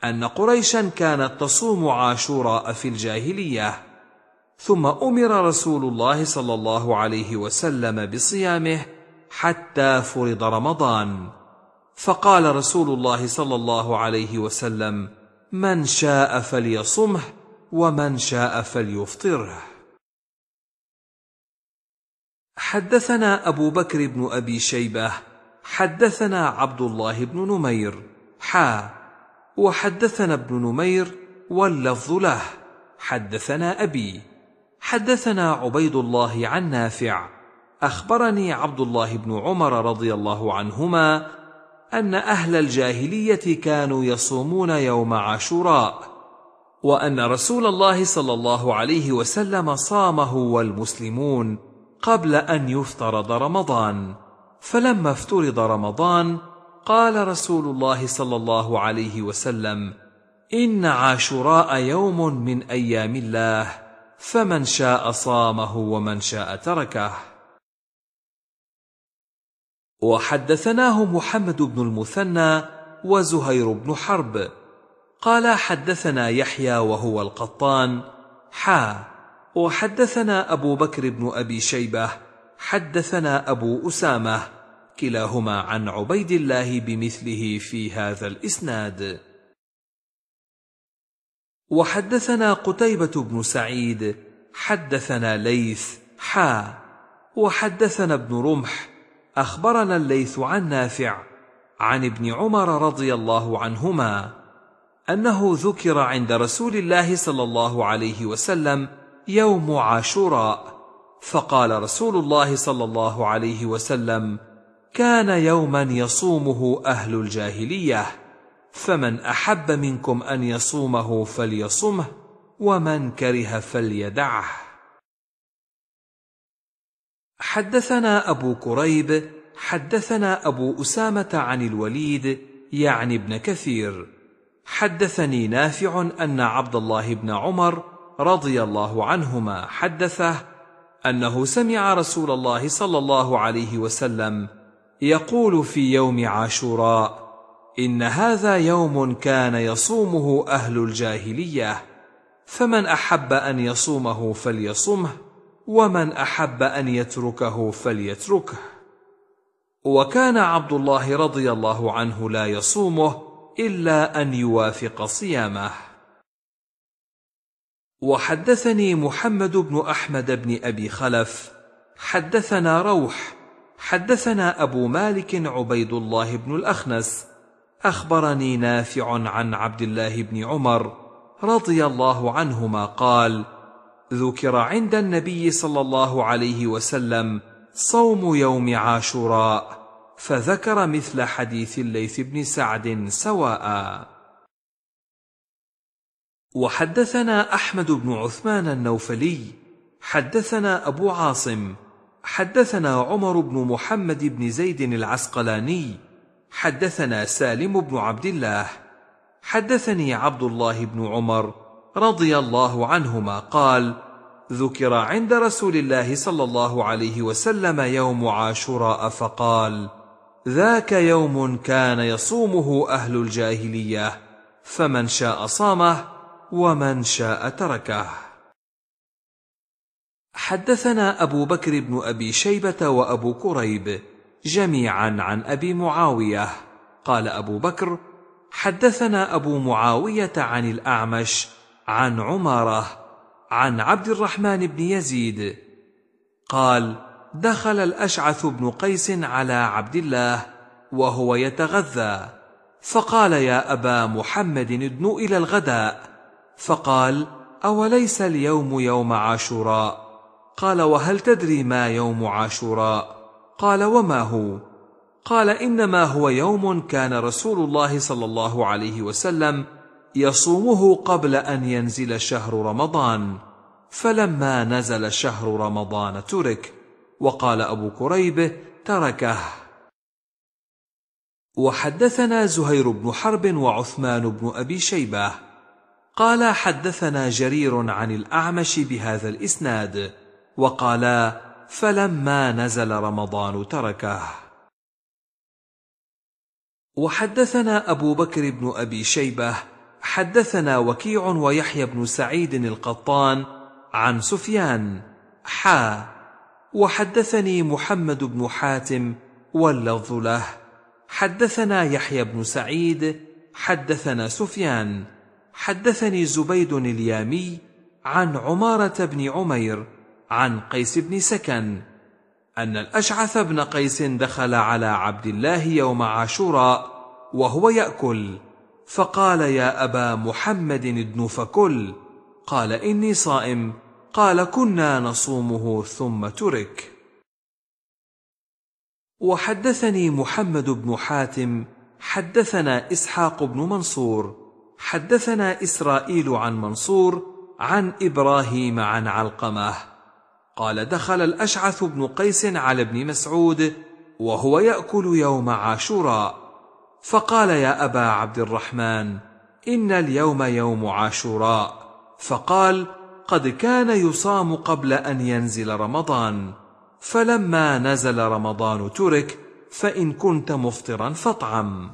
أن قريشا كانت تصوم عاشوراء في الجاهلية ثم أمر رسول الله صلى الله عليه وسلم بصيامه حتى فرض رمضان فقال رسول الله صلى الله عليه وسلم من شاء فليصمه ومن شاء فليفطره حدثنا ابو بكر بن ابي شيبه حدثنا عبد الله بن نمير حا وحدثنا ابن نمير واللفظ له حدثنا ابي حدثنا عبيد الله عن نافع اخبرني عبد الله بن عمر رضي الله عنهما ان اهل الجاهليه كانوا يصومون يوم عاشوراء وان رسول الله صلى الله عليه وسلم صامه والمسلمون قبل ان يفترض رمضان فلما افترض رمضان قال رسول الله صلى الله عليه وسلم ان عاشوراء يوم من ايام الله فمن شاء صامه ومن شاء تركه وحدثناه محمد بن المثنى وزهير بن حرب قال حدثنا يحيى وهو القطان حا وحدثنا أبو بكر بن أبي شيبة حدثنا أبو أسامة كلاهما عن عبيد الله بمثله في هذا الإسناد وحدثنا قتيبة بن سعيد حدثنا ليث حا وحدثنا ابن رمح اخبرنا الليث عن نافع عن ابن عمر رضي الله عنهما انه ذكر عند رسول الله صلى الله عليه وسلم يوم عاشوراء فقال رسول الله صلى الله عليه وسلم كان يوما يصومه اهل الجاهليه فمن احب منكم ان يصومه فليصمه ومن كره فليدعه حدثنا أبو كريب حدثنا أبو أسامة عن الوليد يعني ابن كثير حدثني نافع أن عبد الله بن عمر رضي الله عنهما حدثه أنه سمع رسول الله صلى الله عليه وسلم يقول في يوم عاشوراء إن هذا يوم كان يصومه أهل الجاهلية فمن أحب أن يصومه فليصمه ومن احب ان يتركه فليتركه وكان عبد الله رضي الله عنه لا يصومه الا ان يوافق صيامه وحدثني محمد بن احمد بن ابي خلف حدثنا روح حدثنا ابو مالك عبيد الله بن الاخنس اخبرني نافع عن عبد الله بن عمر رضي الله عنهما قال ذكر عند النبي صلى الله عليه وسلم صوم يوم عاشوراء فذكر مثل حديث الليث بن سعد سواء وحدثنا احمد بن عثمان النوفلي حدثنا ابو عاصم حدثنا عمر بن محمد بن زيد العسقلاني حدثنا سالم بن عبد الله حدثني عبد الله بن عمر رضي الله عنهما قال ذكر عند رسول الله صلى الله عليه وسلم يوم عاشوراء فقال ذاك يوم كان يصومه اهل الجاهليه فمن شاء صامه ومن شاء تركه حدثنا ابو بكر بن ابي شيبه وابو كريب جميعا عن ابي معاويه قال ابو بكر حدثنا ابو معاويه عن الاعمش عن عمره عن عبد الرحمن بن يزيد قال دخل الاشعث بن قيس على عبد الله وهو يتغذى فقال يا ابا محمد ادن الى الغداء فقال اوليس اليوم يوم عاشوراء قال وهل تدري ما يوم عاشوراء قال وما هو قال انما هو يوم كان رسول الله صلى الله عليه وسلم يصومه قبل ان ينزل شهر رمضان فلما نزل شهر رمضان ترك وقال ابو كريب تركه وحدثنا زهير بن حرب وعثمان بن ابي شيبه قال حدثنا جرير عن الاعمش بهذا الاسناد وقال فلما نزل رمضان تركه وحدثنا ابو بكر بن ابي شيبه حدثنا وكيع ويحيى بن سعيد القطان عن سفيان حا وحدثني محمد بن حاتم واللفظ له حدثنا يحيى بن سعيد حدثنا سفيان حدثني زبيد اليامي عن عماره بن عمير عن قيس بن سكن ان الاشعث بن قيس دخل على عبد الله يوم عاشوراء وهو ياكل فقال يا ابا محمد ادن فكل قال اني صائم قال كنا نصومه ثم ترك وحدثني محمد بن حاتم حدثنا اسحاق بن منصور حدثنا اسرائيل عن منصور عن ابراهيم عن علقمه قال دخل الاشعث بن قيس على ابن مسعود وهو ياكل يوم عاشوراء فقال يا ابا عبد الرحمن ان اليوم يوم عاشوراء فقال قد كان يصام قبل ان ينزل رمضان فلما نزل رمضان ترك فان كنت مفطرا فاطعم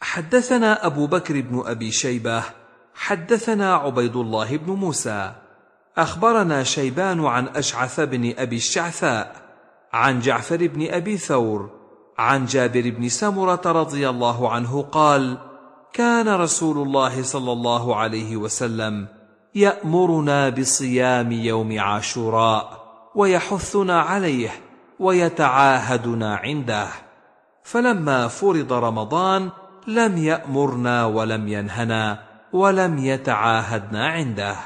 حدثنا ابو بكر بن ابي شيبه حدثنا عبيد الله بن موسى اخبرنا شيبان عن اشعث بن ابي الشعثاء عن جعفر بن ابي ثور عن جابر بن سمره رضي الله عنه قال كان رسول الله صلى الله عليه وسلم يامرنا بصيام يوم عاشوراء ويحثنا عليه ويتعاهدنا عنده فلما فرض رمضان لم يامرنا ولم ينهنا ولم يتعاهدنا عنده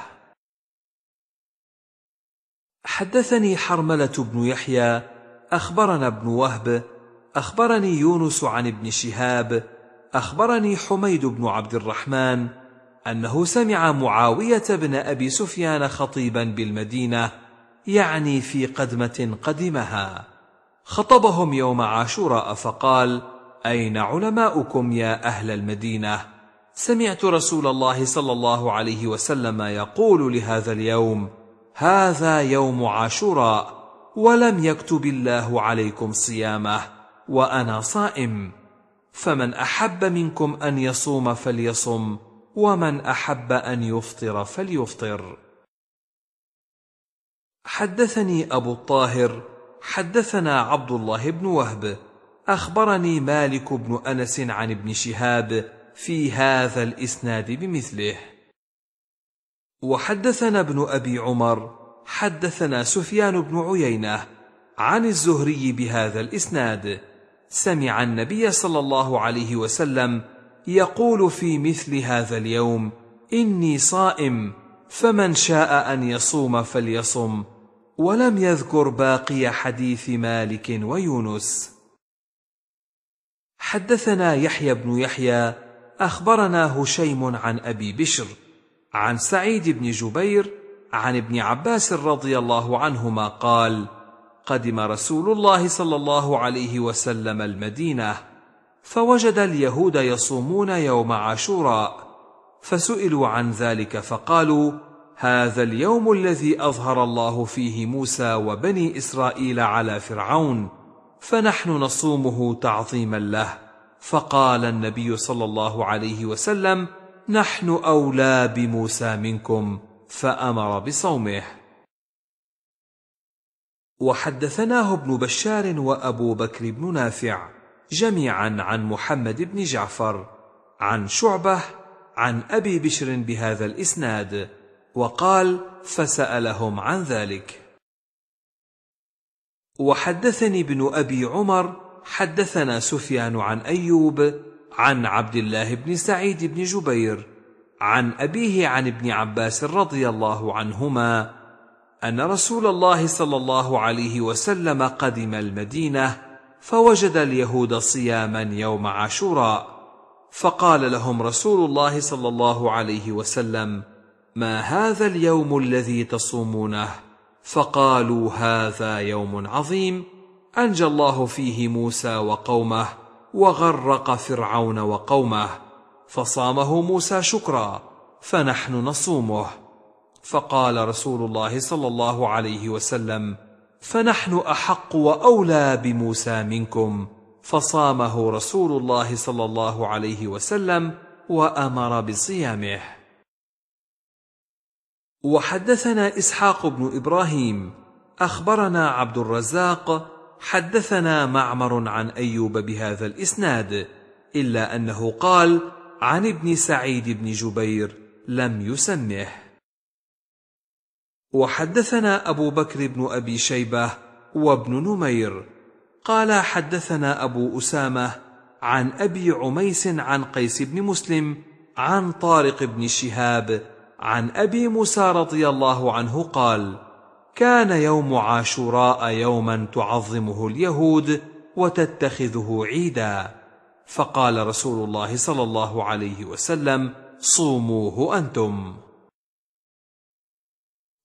حدثني حرمله بن يحيى اخبرنا ابن وهب اخبرني يونس عن ابن شهاب اخبرني حميد بن عبد الرحمن انه سمع معاويه بن ابي سفيان خطيبا بالمدينه يعني في قدمه قدمها خطبهم يوم عاشوراء فقال اين علماؤكم يا اهل المدينه سمعت رسول الله صلى الله عليه وسلم يقول لهذا اليوم هذا يوم عاشوراء ولم يكتب الله عليكم صيامه وانا صائم فمن احب منكم ان يصوم فليصم ومن احب ان يفطر فليفطر حدثني ابو الطاهر حدثنا عبد الله بن وهب اخبرني مالك بن انس عن ابن شهاب في هذا الاسناد بمثله وحدثنا ابن ابي عمر حدثنا سفيان بن عيينه عن الزهري بهذا الاسناد سمع النبي صلى الله عليه وسلم يقول في مثل هذا اليوم اني صائم فمن شاء ان يصوم فليصم ولم يذكر باقي حديث مالك ويونس حدثنا يحيى بن يحيى اخبرنا هشيم عن ابي بشر عن سعيد بن جبير عن ابن عباس رضي الله عنهما قال قدم رسول الله صلى الله عليه وسلم المدينه فوجد اليهود يصومون يوم عاشوراء فسئلوا عن ذلك فقالوا هذا اليوم الذي اظهر الله فيه موسى وبني اسرائيل على فرعون فنحن نصومه تعظيما له فقال النبي صلى الله عليه وسلم نحن اولى بموسى منكم فامر بصومه وحدثناه ابن بشار وابو بكر بن نافع جميعا عن محمد بن جعفر عن شعبه عن ابي بشر بهذا الاسناد وقال فسالهم عن ذلك وحدثني ابن ابي عمر حدثنا سفيان عن ايوب عن عبد الله بن سعيد بن جبير عن ابيه عن ابن عباس رضي الله عنهما ان رسول الله صلى الله عليه وسلم قدم المدينه فوجد اليهود صياما يوم عاشوراء فقال لهم رسول الله صلى الله عليه وسلم ما هذا اليوم الذي تصومونه فقالوا هذا يوم عظيم انجى الله فيه موسى وقومه وغرق فرعون وقومه فصامه موسى شكرا فنحن نصومه فقال رسول الله صلى الله عليه وسلم فنحن احق واولى بموسى منكم فصامه رسول الله صلى الله عليه وسلم وامر بصيامه وحدثنا اسحاق بن ابراهيم اخبرنا عبد الرزاق حدثنا معمر عن ايوب بهذا الاسناد الا انه قال عن ابن سعيد بن جبير لم يسمه وحدثنا ابو بكر بن ابي شيبه وابن نمير قال حدثنا ابو اسامه عن ابي عميس عن قيس بن مسلم عن طارق بن شهاب عن ابي موسى رضي الله عنه قال كان يوم عاشوراء يوما تعظمه اليهود وتتخذه عيدا فقال رسول الله صلى الله عليه وسلم صوموه انتم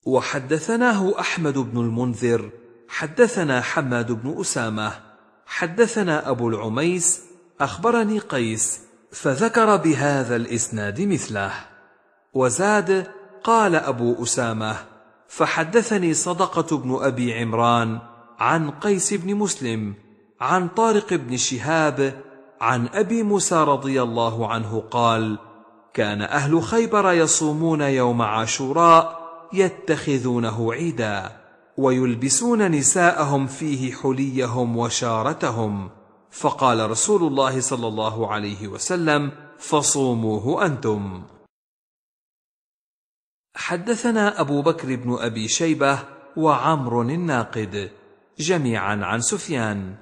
وحدثناه احمد بن المنذر حدثنا حماد بن اسامه حدثنا ابو العميس اخبرني قيس فذكر بهذا الاسناد مثله وزاد قال ابو اسامه فحدثني صدقه بن ابي عمران عن قيس بن مسلم عن طارق بن شهاب عن ابي موسى رضي الله عنه قال كان اهل خيبر يصومون يوم عاشوراء يتخذونه عيدا ويلبسون نساءهم فيه حليهم وشارتهم فقال رسول الله صلى الله عليه وسلم فصوموه انتم حدثنا ابو بكر بن ابي شيبه وعمر الناقد جميعا عن سفيان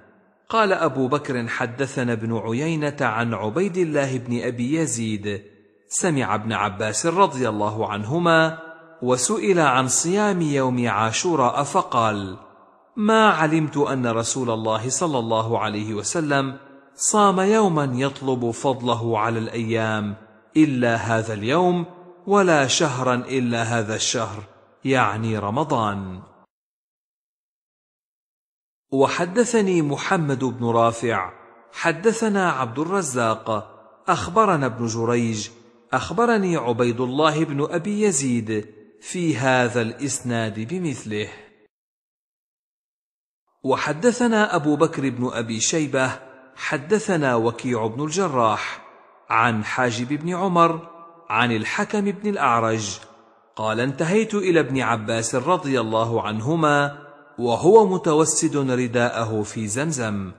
قال ابو بكر حدثنا ابن عيينه عن عبيد الله بن ابي يزيد سمع ابن عباس رضي الله عنهما وسئل عن صيام يوم عاشوراء فقال ما علمت ان رسول الله صلى الله عليه وسلم صام يوما يطلب فضله على الايام الا هذا اليوم ولا شهرا الا هذا الشهر يعني رمضان وحدثني محمد بن رافع حدثنا عبد الرزاق اخبرنا ابن جريج اخبرني عبيد الله بن ابي يزيد في هذا الاسناد بمثله وحدثنا ابو بكر بن ابي شيبه حدثنا وكيع بن الجراح عن حاجب بن عمر عن الحكم بن الاعرج قال انتهيت الى ابن عباس رضي الله عنهما وهو متوسد رداءه في زمزم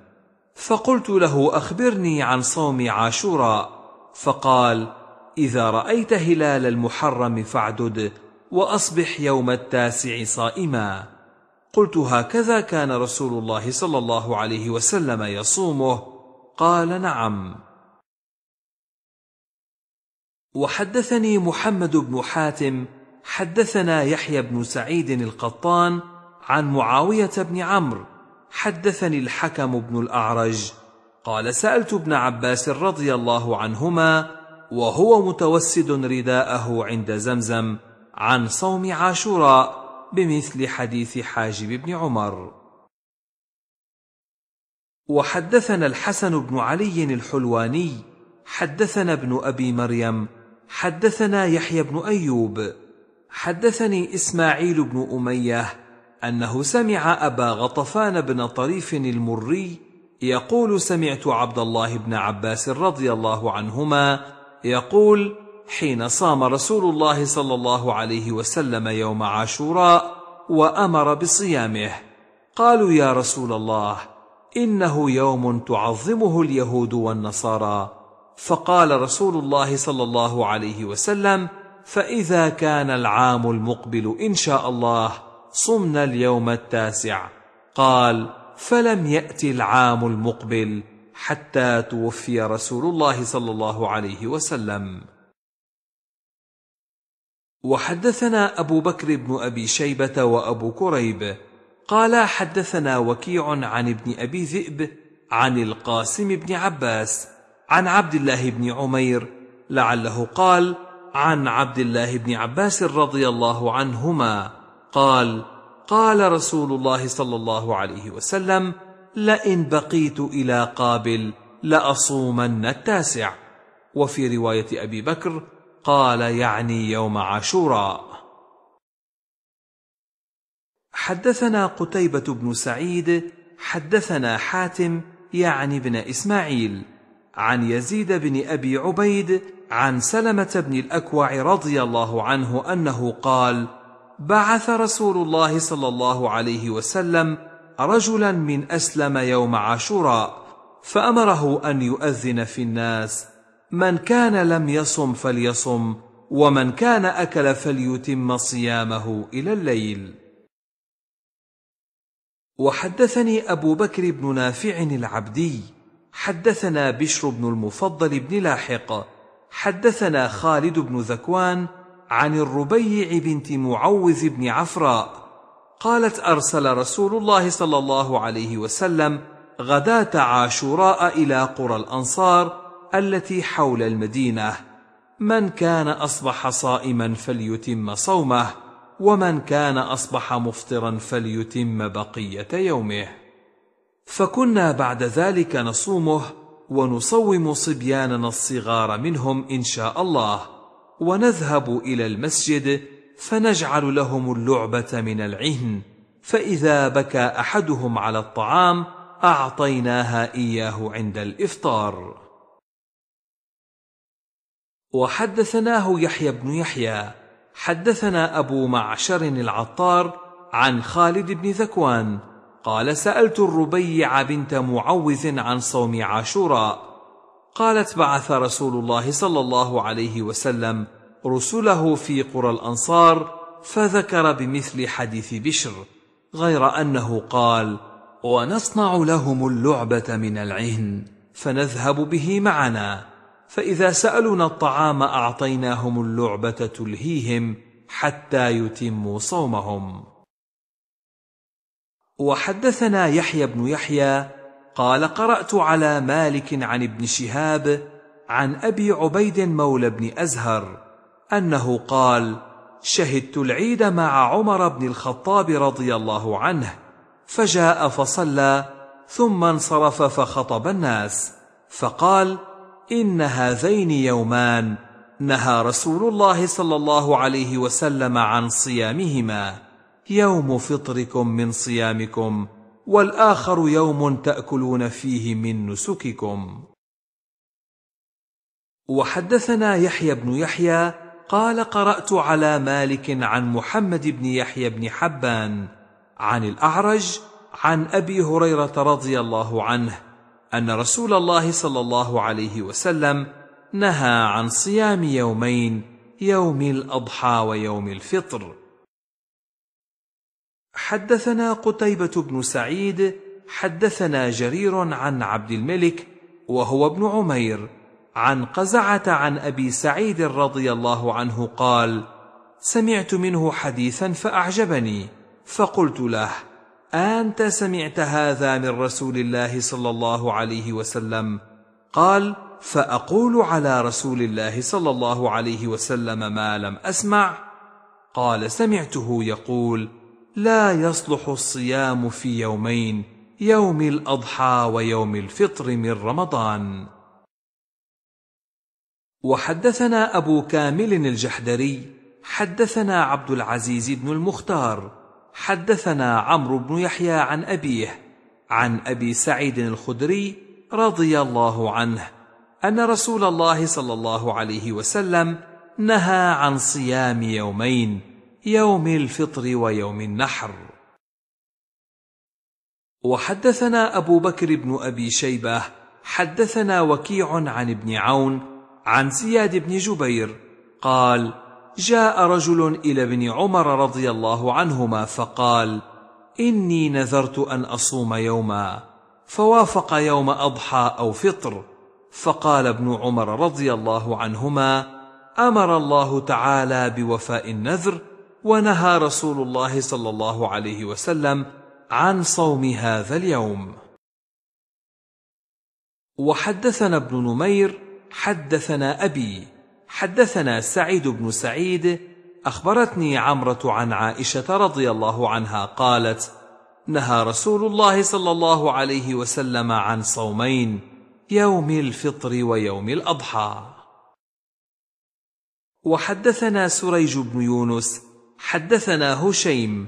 فقلت له اخبرني عن صوم عاشوراء فقال اذا رايت هلال المحرم فاعدد واصبح يوم التاسع صائما قلت هكذا كان رسول الله صلى الله عليه وسلم يصومه قال نعم وحدثني محمد بن حاتم حدثنا يحيى بن سعيد القطان عن معاويه بن عمرو حدثني الحكم بن الاعرج قال سالت ابن عباس رضي الله عنهما وهو متوسد رداءه عند زمزم عن صوم عاشوراء بمثل حديث حاجب بن عمر وحدثنا الحسن بن علي الحلواني حدثنا ابن ابي مريم حدثنا يحيى بن ايوب حدثني اسماعيل بن اميه انه سمع ابا غطفان بن طريف المري يقول سمعت عبد الله بن عباس رضي الله عنهما يقول حين صام رسول الله صلى الله عليه وسلم يوم عاشوراء وامر بصيامه قالوا يا رسول الله انه يوم تعظمه اليهود والنصارى فقال رسول الله صلى الله عليه وسلم فاذا كان العام المقبل ان شاء الله صمنا اليوم التاسع قال فلم يات العام المقبل حتى توفي رسول الله صلى الله عليه وسلم وحدثنا أبو بكر بن أبي شيبة وأبو كريب قال حدثنا وكيع عن ابن أبي ذئب عن القاسم بن عباس عن عبد الله بن عمير لعله قال عن عبد الله بن عباس رضي الله عنهما قال قال رسول الله صلى الله عليه وسلم لئن بقيت إلى قابل لأصومن التاسع وفي رواية أبي بكر قال يعني يوم عاشوراء حدثنا قتيبة بن سعيد حدثنا حاتم يعني بن إسماعيل عن يزيد بن أبي عبيد عن سلمة بن الأكوع رضي الله عنه أنه قال بعث رسول الله صلى الله عليه وسلم رجلا من أسلم يوم عاشوراء فأمره أن يؤذن في الناس من كان لم يصم فليصم ومن كان اكل فليتم صيامه الى الليل وحدثني ابو بكر بن نافع العبدي حدثنا بشر بن المفضل بن لاحق حدثنا خالد بن ذكوان عن الربيع بنت معوذ بن عفراء قالت ارسل رسول الله صلى الله عليه وسلم غداه عاشوراء الى قرى الانصار التي حول المدينه من كان اصبح صائما فليتم صومه ومن كان اصبح مفطرا فليتم بقيه يومه فكنا بعد ذلك نصومه ونصوم صبياننا الصغار منهم ان شاء الله ونذهب الى المسجد فنجعل لهم اللعبه من العهن فاذا بكى احدهم على الطعام اعطيناها اياه عند الافطار وحدثناه يحيى بن يحيى حدثنا أبو معشر العطار عن خالد بن ذكوان قال سألت الربيع بنت معوذ عن صوم عاشوراء قالت بعث رسول الله صلى الله عليه وسلم رسله في قرى الأنصار فذكر بمثل حديث بشر غير أنه قال ونصنع لهم اللعبة من العهن فنذهب به معنا فاذا سالونا الطعام اعطيناهم اللعبه تلهيهم حتى يتموا صومهم وحدثنا يحيى بن يحيى قال قرات على مالك عن ابن شهاب عن ابي عبيد مولى بن ازهر انه قال شهدت العيد مع عمر بن الخطاب رضي الله عنه فجاء فصلى ثم انصرف فخطب الناس فقال ان هذين يومان نهى رسول الله صلى الله عليه وسلم عن صيامهما يوم فطركم من صيامكم والاخر يوم تاكلون فيه من نسككم وحدثنا يحيى بن يحيى قال قرات على مالك عن محمد بن يحيى بن حبان عن الاعرج عن ابي هريره رضي الله عنه ان رسول الله صلى الله عليه وسلم نهى عن صيام يومين يوم الاضحى ويوم الفطر حدثنا قتيبه بن سعيد حدثنا جرير عن عبد الملك وهو ابن عمير عن قزعه عن ابي سعيد رضي الله عنه قال سمعت منه حديثا فاعجبني فقلت له أنت سمعت هذا من رسول الله صلى الله عليه وسلم قال فأقول على رسول الله صلى الله عليه وسلم ما لم أسمع قال سمعته يقول لا يصلح الصيام في يومين يوم الأضحى ويوم الفطر من رمضان وحدثنا أبو كامل الجحدري حدثنا عبد العزيز بن المختار حدثنا عمرو بن يحيى عن أبيه عن أبي سعيد الخدري رضي الله عنه أن رسول الله صلى الله عليه وسلم نهى عن صيام يومين يوم الفطر ويوم النحر وحدثنا أبو بكر بن أبي شيبة حدثنا وكيع عن ابن عون عن زياد بن جبير قال جاء رجل الى ابن عمر رضي الله عنهما فقال اني نذرت ان اصوم يوما فوافق يوم اضحى او فطر فقال ابن عمر رضي الله عنهما امر الله تعالى بوفاء النذر ونهى رسول الله صلى الله عليه وسلم عن صوم هذا اليوم وحدثنا ابن نمير حدثنا ابي حدثنا سعيد بن سعيد اخبرتني عمره عن عائشه رضي الله عنها قالت نهى رسول الله صلى الله عليه وسلم عن صومين يوم الفطر ويوم الاضحى وحدثنا سريج بن يونس حدثنا هشيم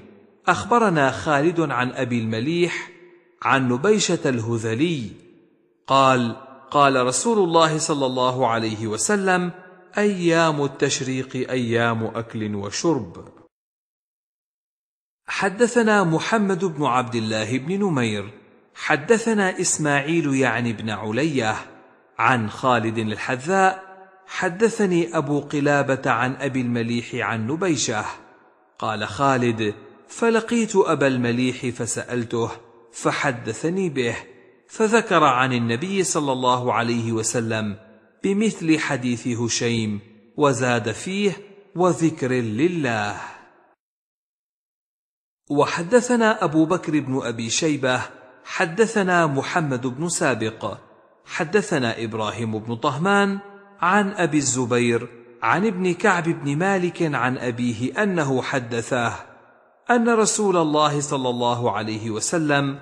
اخبرنا خالد عن ابي المليح عن نبيشه الهذلي قال قال رسول الله صلى الله عليه وسلم ايام التشريق ايام اكل وشرب حدثنا محمد بن عبد الله بن نمير حدثنا اسماعيل يعني بن عليه عن خالد الحذاء حدثني ابو قلابه عن ابي المليح عن نبيشه قال خالد فلقيت ابا المليح فسالته فحدثني به فذكر عن النبي صلى الله عليه وسلم بمثل حديث هشيم وزاد فيه وذكر لله وحدثنا ابو بكر بن ابي شيبه حدثنا محمد بن سابق حدثنا ابراهيم بن طهمان عن ابي الزبير عن ابن كعب بن مالك عن ابيه انه حدثاه ان رسول الله صلى الله عليه وسلم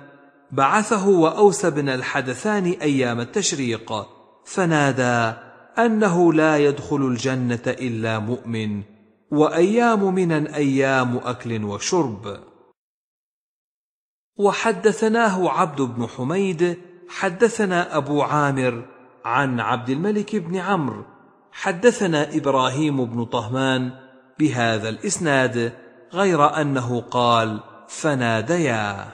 بعثه واوس بن الحدثان ايام التشريق فنادى انه لا يدخل الجنه الا مؤمن وايام منن ايام اكل وشرب وحدثناه عبد بن حميد حدثنا ابو عامر عن عبد الملك بن عمرو حدثنا ابراهيم بن طهمان بهذا الاسناد غير انه قال فناديا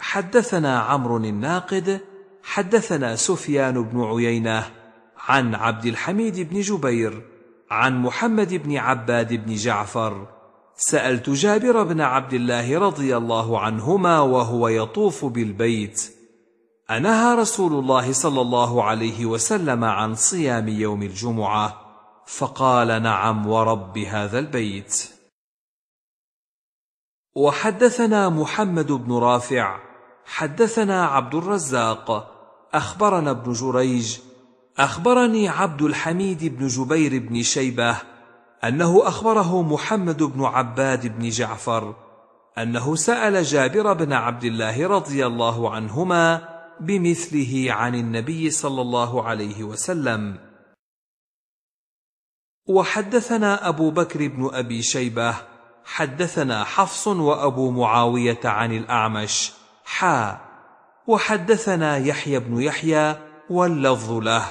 حدثنا عمرو الناقد حدثنا سفيان بن عيينه عن عبد الحميد بن جبير عن محمد بن عباد بن جعفر سالت جابر بن عبد الله رضي الله عنهما وهو يطوف بالبيت انهى رسول الله صلى الله عليه وسلم عن صيام يوم الجمعه فقال نعم ورب هذا البيت وحدثنا محمد بن رافع حدثنا عبد الرزاق اخبرنا ابن جريج اخبرني عبد الحميد بن جبير بن شيبه انه اخبره محمد بن عباد بن جعفر انه سال جابر بن عبد الله رضي الله عنهما بمثله عن النبي صلى الله عليه وسلم وحدثنا ابو بكر بن ابي شيبه حدثنا حفص وابو معاويه عن الاعمش حا وحدثنا يحيى بن يحيى واللفظ له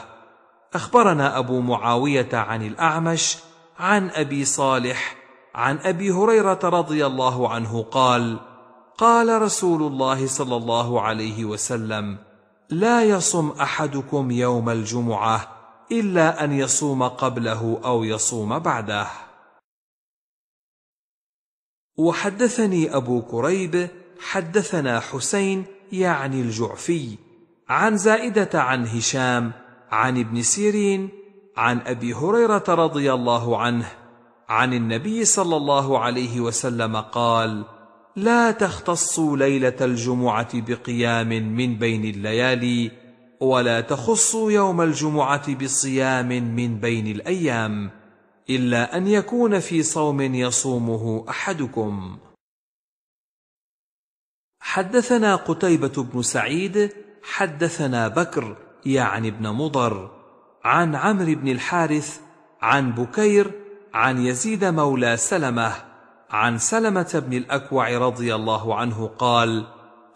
اخبرنا ابو معاويه عن الاعمش عن ابي صالح عن ابي هريره رضي الله عنه قال قال رسول الله صلى الله عليه وسلم لا يصم احدكم يوم الجمعه الا ان يصوم قبله او يصوم بعده وحدثني ابو كريب حدثنا حسين يعني الجعفي عن زائدة عن هشام عن ابن سيرين عن أبي هريرة رضي الله عنه عن النبي صلى الله عليه وسلم قال لا تختصوا ليلة الجمعة بقيام من بين الليالي ولا تخصوا يوم الجمعة بصيام من بين الأيام إلا أن يكون في صوم يصومه أحدكم حدثنا قتيبة بن سعيد حدثنا بكر يعني ابن مضر عن عمرو بن الحارث عن بكير عن يزيد مولى سلمه عن سلمة بن الأكوع رضي الله عنه قال: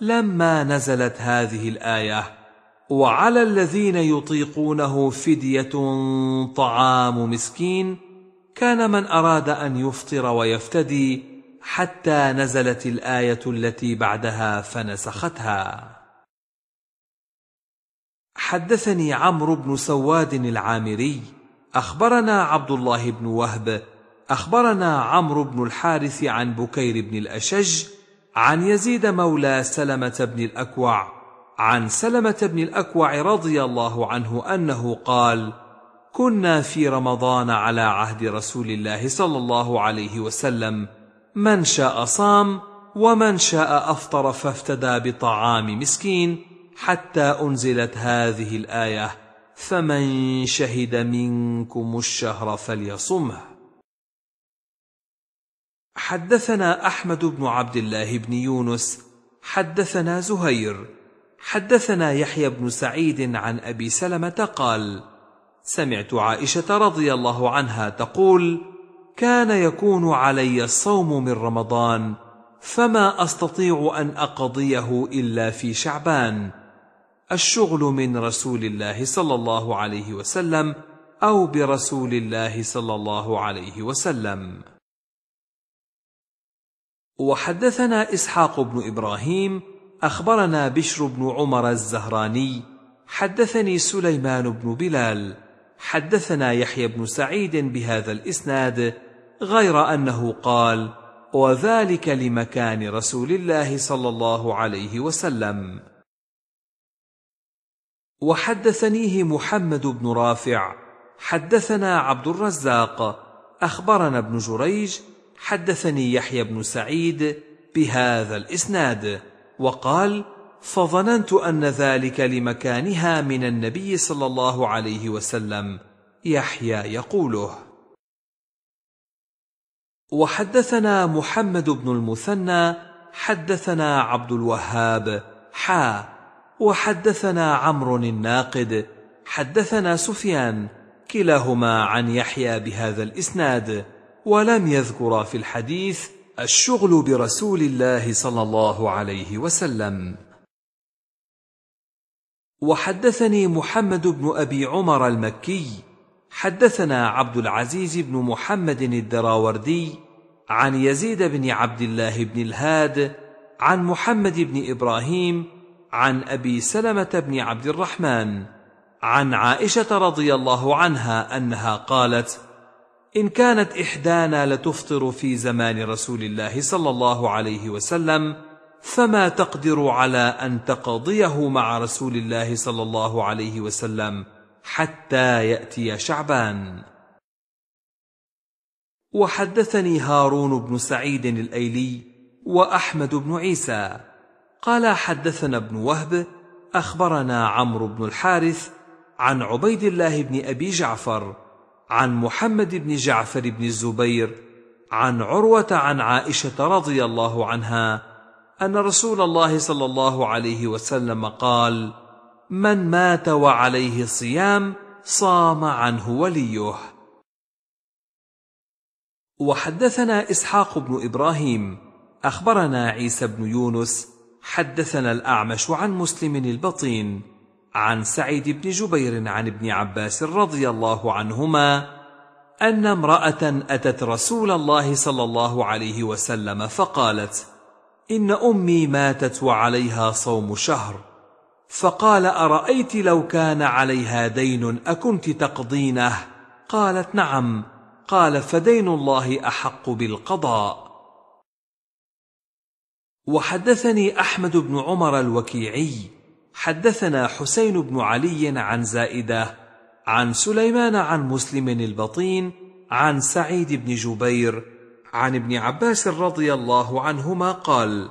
لما نزلت هذه الآية: وعلى الذين يطيقونه فدية طعام مسكين، كان من أراد أن يفطر ويفتدي حتى نزلت الآية التي بعدها فنسختها. حدثني عمرو بن سواد العامري أخبرنا عبد الله بن وهب أخبرنا عمرو بن الحارث عن بكير بن الأشج عن يزيد مولى سلمة بن الأكوع عن سلمة بن الأكوع رضي الله عنه أنه قال: كنا في رمضان على عهد رسول الله صلى الله عليه وسلم من شاء صام ومن شاء افطر فافتدى بطعام مسكين حتى انزلت هذه الايه فمن شهد منكم الشهر فليصمه حدثنا احمد بن عبد الله بن يونس حدثنا زهير حدثنا يحيى بن سعيد عن ابي سلمه قال سمعت عائشه رضي الله عنها تقول كان يكون علي الصوم من رمضان فما استطيع ان اقضيه الا في شعبان الشغل من رسول الله صلى الله عليه وسلم او برسول الله صلى الله عليه وسلم وحدثنا اسحاق بن ابراهيم اخبرنا بشر بن عمر الزهراني حدثني سليمان بن بلال حدثنا يحيى بن سعيد بهذا الاسناد غير انه قال وذلك لمكان رسول الله صلى الله عليه وسلم وحدثنيه محمد بن رافع حدثنا عبد الرزاق اخبرنا ابن جريج حدثني يحيى بن سعيد بهذا الاسناد وقال فظننت ان ذلك لمكانها من النبي صلى الله عليه وسلم يحيى يقوله وحدثنا محمد بن المثنى حدثنا عبد الوهاب حا وحدثنا عمرو الناقد حدثنا سفيان كلاهما عن يحيى بهذا الاسناد ولم يذكر في الحديث الشغل برسول الله صلى الله عليه وسلم وحدثني محمد بن ابي عمر المكي حدثنا عبد العزيز بن محمد الدراوردي عن يزيد بن عبد الله بن الهاد عن محمد بن ابراهيم عن ابي سلمه بن عبد الرحمن عن عائشه رضي الله عنها انها قالت ان كانت احدانا لتفطر في زمان رسول الله صلى الله عليه وسلم فما تقدر على ان تقضيه مع رسول الله صلى الله عليه وسلم حتى ياتي شعبان وحدثني هارون بن سعيد الايلي واحمد بن عيسى قال حدثنا ابن وهب اخبرنا عمرو بن الحارث عن عبيد الله بن ابي جعفر عن محمد بن جعفر بن الزبير عن عروه عن عائشه رضي الله عنها ان رسول الله صلى الله عليه وسلم قال من مات وعليه صيام صام عنه وليه وحدثنا اسحاق بن ابراهيم اخبرنا عيسى بن يونس حدثنا الاعمش عن مسلم البطين عن سعيد بن جبير عن ابن عباس رضي الله عنهما ان امراه اتت رسول الله صلى الله عليه وسلم فقالت ان امي ماتت وعليها صوم شهر فقال ارايت لو كان عليها دين اكنت تقضينه قالت نعم قال فدين الله احق بالقضاء وحدثني احمد بن عمر الوكيعي حدثنا حسين بن علي عن زائده عن سليمان عن مسلم البطين عن سعيد بن جبير عن ابن عباس رضي الله عنهما قال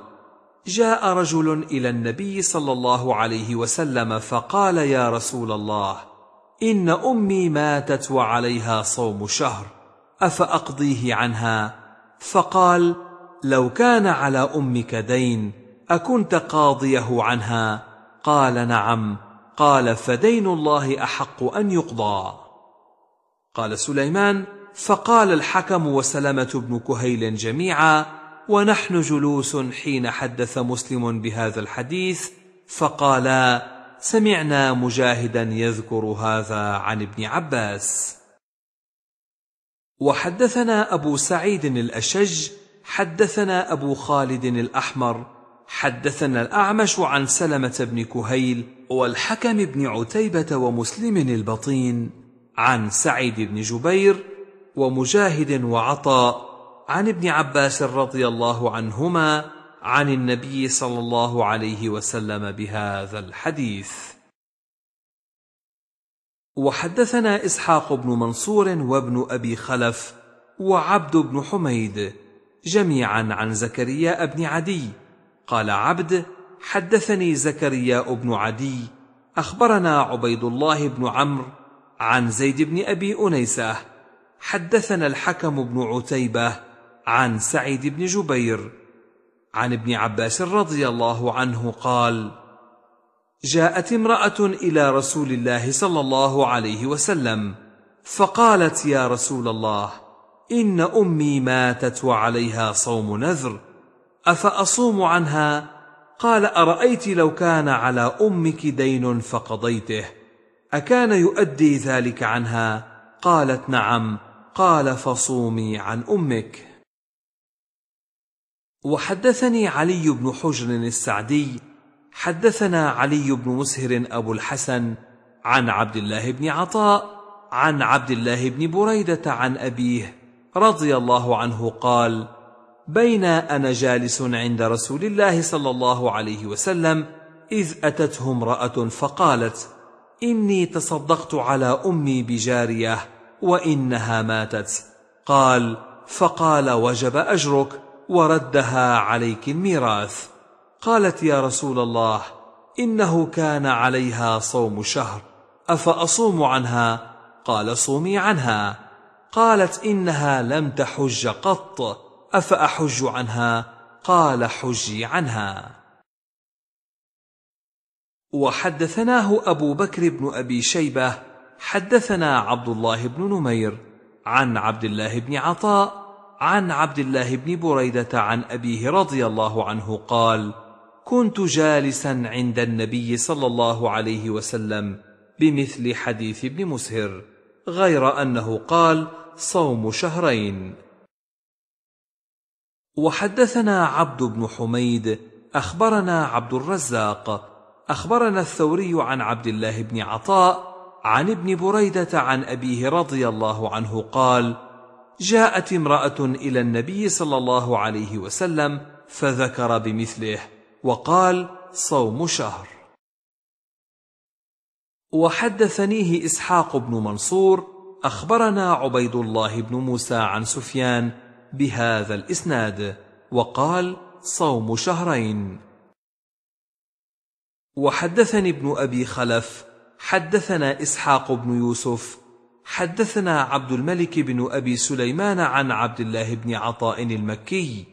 جاء رجل الى النبي صلى الله عليه وسلم فقال يا رسول الله ان امي ماتت وعليها صوم شهر افاقضيه عنها فقال لو كان على امك دين اكنت قاضيه عنها قال نعم قال فدين الله احق ان يقضى قال سليمان فقال الحكم وسلمه بن كهيل جميعا ونحن جلوس حين حدث مسلم بهذا الحديث فقال سمعنا مجاهدا يذكر هذا عن ابن عباس وحدثنا ابو سعيد الاشج حدثنا ابو خالد الاحمر حدثنا الاعمش عن سلمه بن كهيل والحكم بن عتيبه ومسلم البطين عن سعيد بن جبير ومجاهد وعطاء عن ابن عباس رضي الله عنهما عن النبي صلى الله عليه وسلم بهذا الحديث وحدثنا اسحاق بن منصور وابن ابي خلف وعبد بن حميد جميعا عن زكريا بن عدي قال عبد حدثني زكريا بن عدي اخبرنا عبيد الله بن عمرو عن زيد بن ابي انيسه حدثنا الحكم بن عتيبه عن سعيد بن جبير عن ابن عباس رضي الله عنه قال جاءت امراه الى رسول الله صلى الله عليه وسلم فقالت يا رسول الله ان امي ماتت وعليها صوم نذر افاصوم عنها قال ارايت لو كان على امك دين فقضيته اكان يؤدي ذلك عنها قالت نعم قال فصومي عن امك وحدثني علي بن حجر السعدي حدثنا علي بن مسهر ابو الحسن عن عبد الله بن عطاء عن عبد الله بن بريده عن ابيه رضي الله عنه قال بين انا جالس عند رسول الله صلى الله عليه وسلم اذ اتته امراه فقالت اني تصدقت على امي بجاريه وانها ماتت قال فقال وجب اجرك وردها عليك الميراث قالت يا رسول الله انه كان عليها صوم شهر افاصوم عنها قال صومي عنها قالت انها لم تحج قط افاحج عنها قال حجي عنها وحدثناه ابو بكر بن ابي شيبه حدثنا عبد الله بن نمير عن عبد الله بن عطاء عن عبد الله بن بريده عن ابيه رضي الله عنه قال كنت جالسا عند النبي صلى الله عليه وسلم بمثل حديث ابن مسهر غير انه قال صوم شهرين وحدثنا عبد بن حميد اخبرنا عبد الرزاق اخبرنا الثوري عن عبد الله بن عطاء عن ابن بريده عن ابيه رضي الله عنه قال جاءت امراه الى النبي صلى الله عليه وسلم فذكر بمثله وقال صوم شهر وحدثنيه اسحاق بن منصور اخبرنا عبيد الله بن موسى عن سفيان بهذا الاسناد وقال صوم شهرين وحدثني ابن ابي خلف حدثنا اسحاق بن يوسف حدثنا عبد الملك بن ابي سليمان عن عبد الله بن عطاء المكي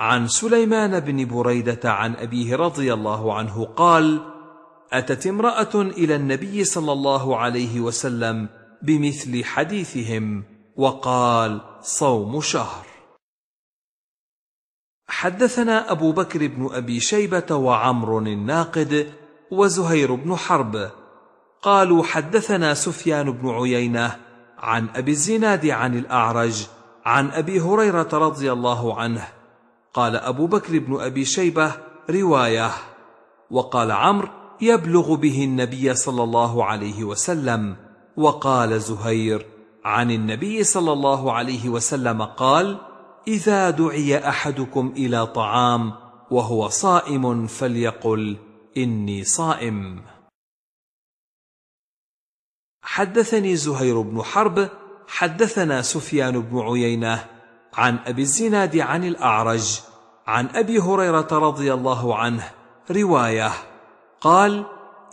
عن سليمان بن بريده عن ابيه رضي الله عنه قال اتت امراه الى النبي صلى الله عليه وسلم بمثل حديثهم وقال صوم شهر حدثنا ابو بكر بن ابي شيبه وعمر الناقد وزهير بن حرب قالوا حدثنا سفيان بن عيينه عن ابي الزناد عن الاعرج عن ابي هريره رضي الله عنه قال ابو بكر بن ابي شيبه روايه وقال عمرو يبلغ به النبي صلى الله عليه وسلم وقال زهير عن النبي صلى الله عليه وسلم قال اذا دعي احدكم الى طعام وهو صائم فليقل اني صائم حدثني زهير بن حرب حدثنا سفيان بن عيينه عن ابي الزناد عن الاعرج عن ابي هريره رضي الله عنه روايه قال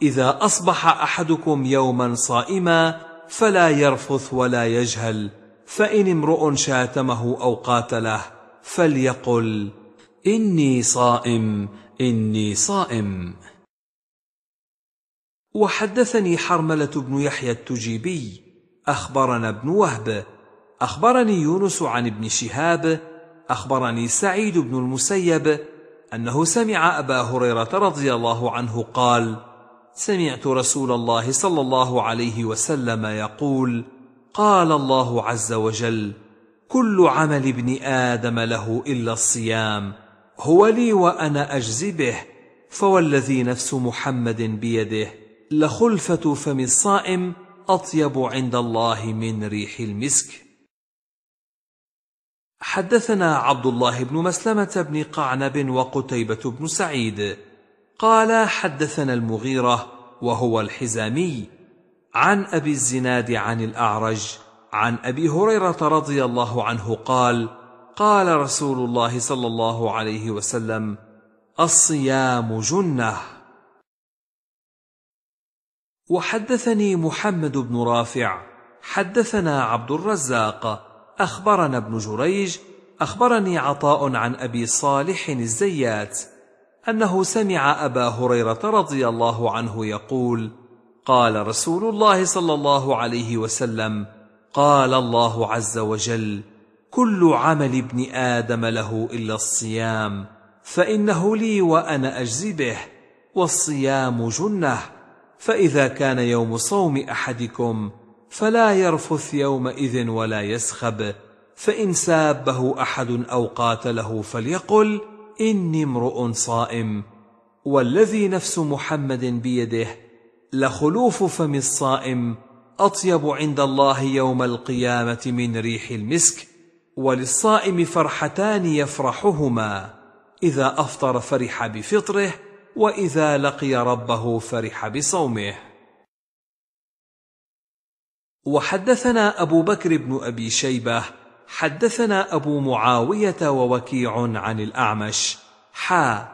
اذا اصبح احدكم يوما صائما فلا يرفث ولا يجهل فان امرؤ شاتمه او قاتله فليقل اني صائم اني صائم وحدثني حرمله بن يحيى التجيبي اخبرنا ابن وهب اخبرني يونس عن ابن شهاب اخبرني سعيد بن المسيب انه سمع ابا هريره رضي الله عنه قال سمعت رسول الله صلى الله عليه وسلم يقول قال الله عز وجل كل عمل ابن ادم له الا الصيام هو لي وانا اجزي به فوالذي نفس محمد بيده لخلفة فم الصائم أطيب عند الله من ريح المسك حدثنا عبد الله بن مسلمة بن قعنب وقتيبة بن سعيد قال حدثنا المغيرة وهو الحزامي عن أبي الزناد عن الأعرج عن أبي هريرة رضي الله عنه قال قال رسول الله صلى الله عليه وسلم الصيام جنه وحدثني محمد بن رافع حدثنا عبد الرزاق اخبرنا ابن جريج اخبرني عطاء عن ابي صالح الزيات انه سمع ابا هريره رضي الله عنه يقول قال رسول الله صلى الله عليه وسلم قال الله عز وجل كل عمل ابن ادم له الا الصيام فانه لي وانا اجزي به والصيام جنه فإذا كان يوم صوم أحدكم فلا يرفث يومئذ ولا يسخب فإن سابه أحد أو قاتله فليقل إني امرؤ صائم والذي نفس محمد بيده لخلوف فم الصائم أطيب عند الله يوم القيامة من ريح المسك وللصائم فرحتان يفرحهما إذا أفطر فرح بفطره واذا لقي ربه فرح بصومه وحدثنا ابو بكر بن ابي شيبه حدثنا ابو معاويه ووكيع عن الاعمش حا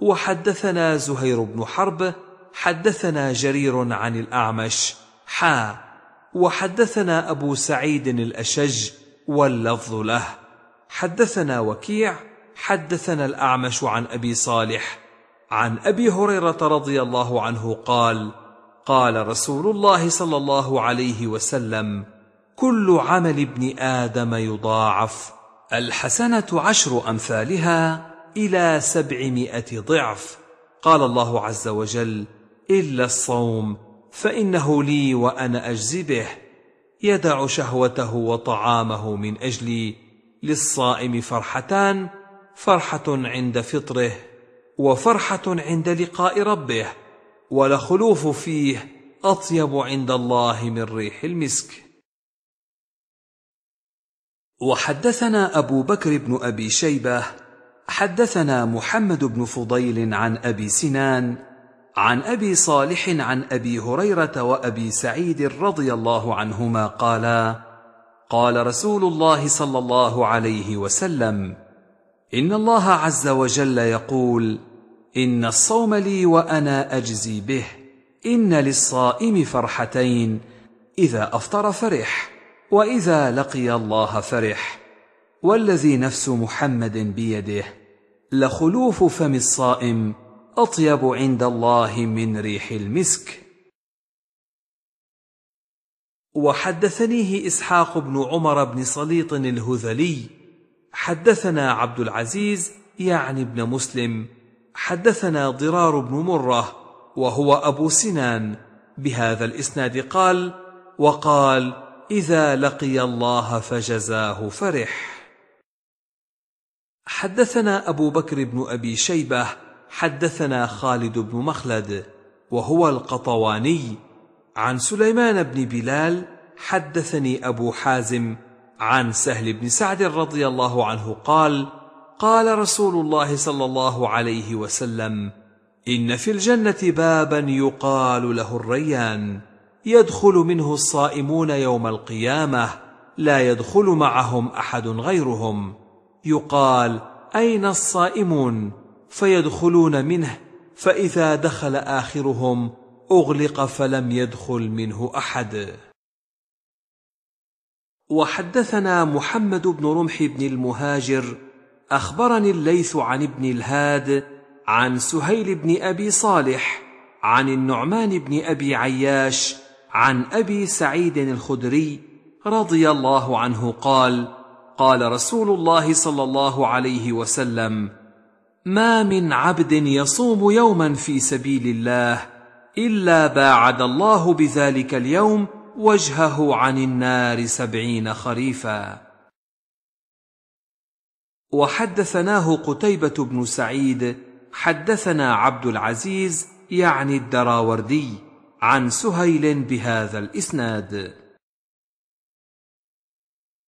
وحدثنا زهير بن حرب حدثنا جرير عن الاعمش حا وحدثنا ابو سعيد الاشج واللفظ له حدثنا وكيع حدثنا الاعمش عن ابي صالح عن ابي هريره رضي الله عنه قال قال رسول الله صلى الله عليه وسلم كل عمل ابن ادم يضاعف الحسنه عشر امثالها الى سبعمائه ضعف قال الله عز وجل الا الصوم فانه لي وانا اجزي به يدع شهوته وطعامه من اجلي للصائم فرحتان فرحه عند فطره وفرحه عند لقاء ربه ولخلوف فيه اطيب عند الله من ريح المسك وحدثنا ابو بكر بن ابي شيبه حدثنا محمد بن فضيل عن ابي سنان عن ابي صالح عن ابي هريره وابي سعيد رضي الله عنهما قالا قال رسول الله صلى الله عليه وسلم ان الله عز وجل يقول ان الصوم لي وانا اجزي به ان للصائم فرحتين اذا افطر فرح واذا لقي الله فرح والذي نفس محمد بيده لخلوف فم الصائم اطيب عند الله من ريح المسك وحدثنيه اسحاق بن عمر بن صليط الهذلي حدثنا عبد العزيز يعني ابن مسلم حدثنا ضرار بن مره وهو ابو سنان بهذا الاسناد قال وقال اذا لقي الله فجزاه فرح حدثنا ابو بكر بن ابي شيبه حدثنا خالد بن مخلد وهو القطواني عن سليمان بن بلال حدثني ابو حازم عن سهل بن سعد رضي الله عنه قال قال رسول الله صلى الله عليه وسلم ان في الجنه بابا يقال له الريان يدخل منه الصائمون يوم القيامه لا يدخل معهم احد غيرهم يقال اين الصائمون فيدخلون منه فاذا دخل اخرهم اغلق فلم يدخل منه احد وحدثنا محمد بن رمح بن المهاجر اخبرني الليث عن ابن الهاد عن سهيل بن ابي صالح عن النعمان بن ابي عياش عن ابي سعيد الخدري رضي الله عنه قال قال رسول الله صلى الله عليه وسلم ما من عبد يصوم يوما في سبيل الله الا باعد الله بذلك اليوم وجهه عن النار سبعين خريفا وحدثناه قتيبة بن سعيد حدثنا عبد العزيز يعني الدراوردي عن سهيل بهذا الإسناد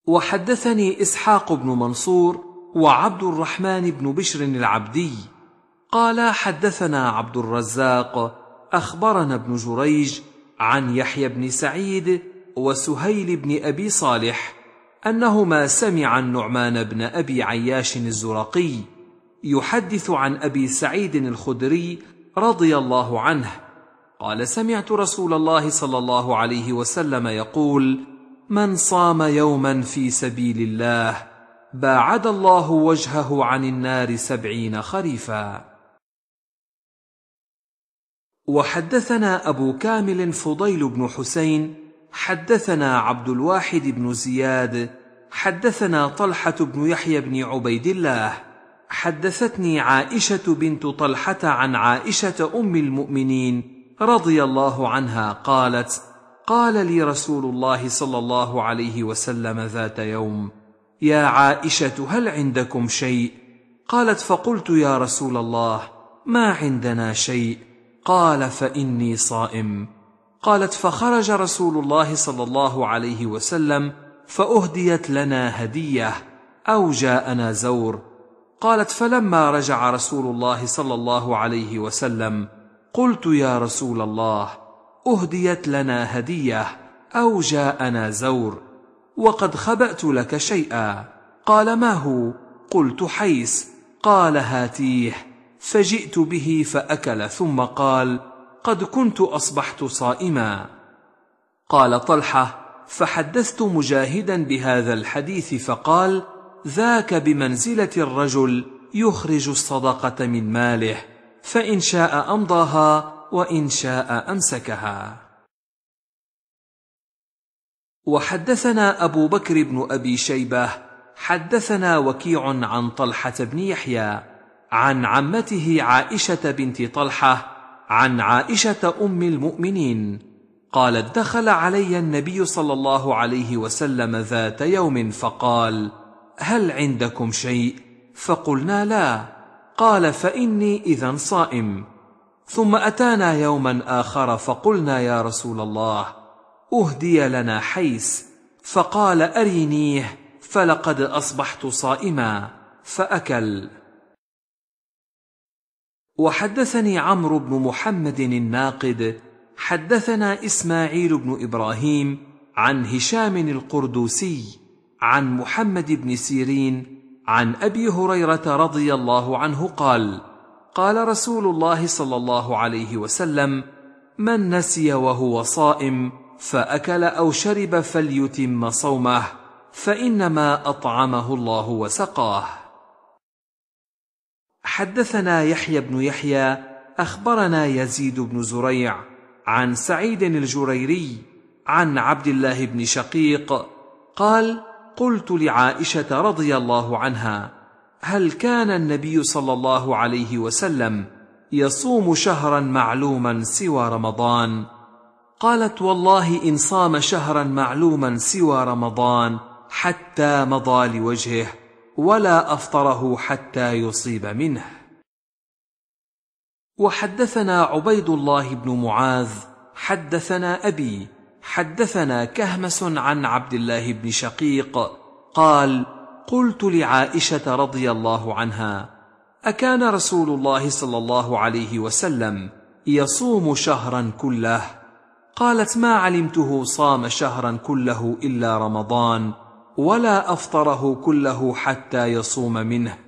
وحدثني إسحاق بن منصور وعبد الرحمن بن بشر العبدي قال حدثنا عبد الرزاق أخبرنا ابن جريج عن يحيى بن سعيد وسهيل بن ابي صالح انهما سمعا النعمان بن ابي عياش الزرقي يحدث عن ابي سعيد الخدري رضي الله عنه قال سمعت رسول الله صلى الله عليه وسلم يقول من صام يوما في سبيل الله باعد الله وجهه عن النار سبعين خريفا وحدثنا أبو كامل فضيل بن حسين حدثنا عبد الواحد بن زياد حدثنا طلحة بن يحيى بن عبيد الله حدثتني عائشة بنت طلحة عن عائشة أم المؤمنين رضي الله عنها قالت قال لي رسول الله صلى الله عليه وسلم ذات يوم يا عائشة هل عندكم شيء؟ قالت فقلت يا رسول الله ما عندنا شيء قال فاني صائم قالت فخرج رسول الله صلى الله عليه وسلم فاهديت لنا هديه او جاءنا زور قالت فلما رجع رسول الله صلى الله عليه وسلم قلت يا رسول الله اهديت لنا هديه او جاءنا زور وقد خبات لك شيئا قال ما هو قلت حيس قال هاتيه فجئت به فاكل ثم قال قد كنت اصبحت صائما قال طلحه فحدثت مجاهدا بهذا الحديث فقال ذاك بمنزله الرجل يخرج الصدقه من ماله فان شاء امضاها وان شاء امسكها وحدثنا ابو بكر بن ابي شيبه حدثنا وكيع عن طلحه بن يحيى عن عمته عائشه بنت طلحه عن عائشه ام المؤمنين قالت دخل علي النبي صلى الله عليه وسلم ذات يوم فقال هل عندكم شيء فقلنا لا قال فاني اذا صائم ثم اتانا يوما اخر فقلنا يا رسول الله اهدي لنا حيس فقال ارينيه فلقد اصبحت صائما فاكل وحدثني عمرو بن محمد الناقد حدثنا اسماعيل بن ابراهيم عن هشام القردوسي عن محمد بن سيرين عن ابي هريره رضي الله عنه قال قال رسول الله صلى الله عليه وسلم من نسي وهو صائم فاكل او شرب فليتم صومه فانما اطعمه الله وسقاه حدثنا يحيى بن يحيى اخبرنا يزيد بن زريع عن سعيد الجريري عن عبد الله بن شقيق قال قلت لعائشه رضي الله عنها هل كان النبي صلى الله عليه وسلم يصوم شهرا معلوما سوى رمضان قالت والله ان صام شهرا معلوما سوى رمضان حتى مضى لوجهه ولا افطره حتى يصيب منه وحدثنا عبيد الله بن معاذ حدثنا ابي حدثنا كهمس عن عبد الله بن شقيق قال قلت لعائشه رضي الله عنها اكان رسول الله صلى الله عليه وسلم يصوم شهرا كله قالت ما علمته صام شهرا كله الا رمضان ولا افطره كله حتى يصوم منه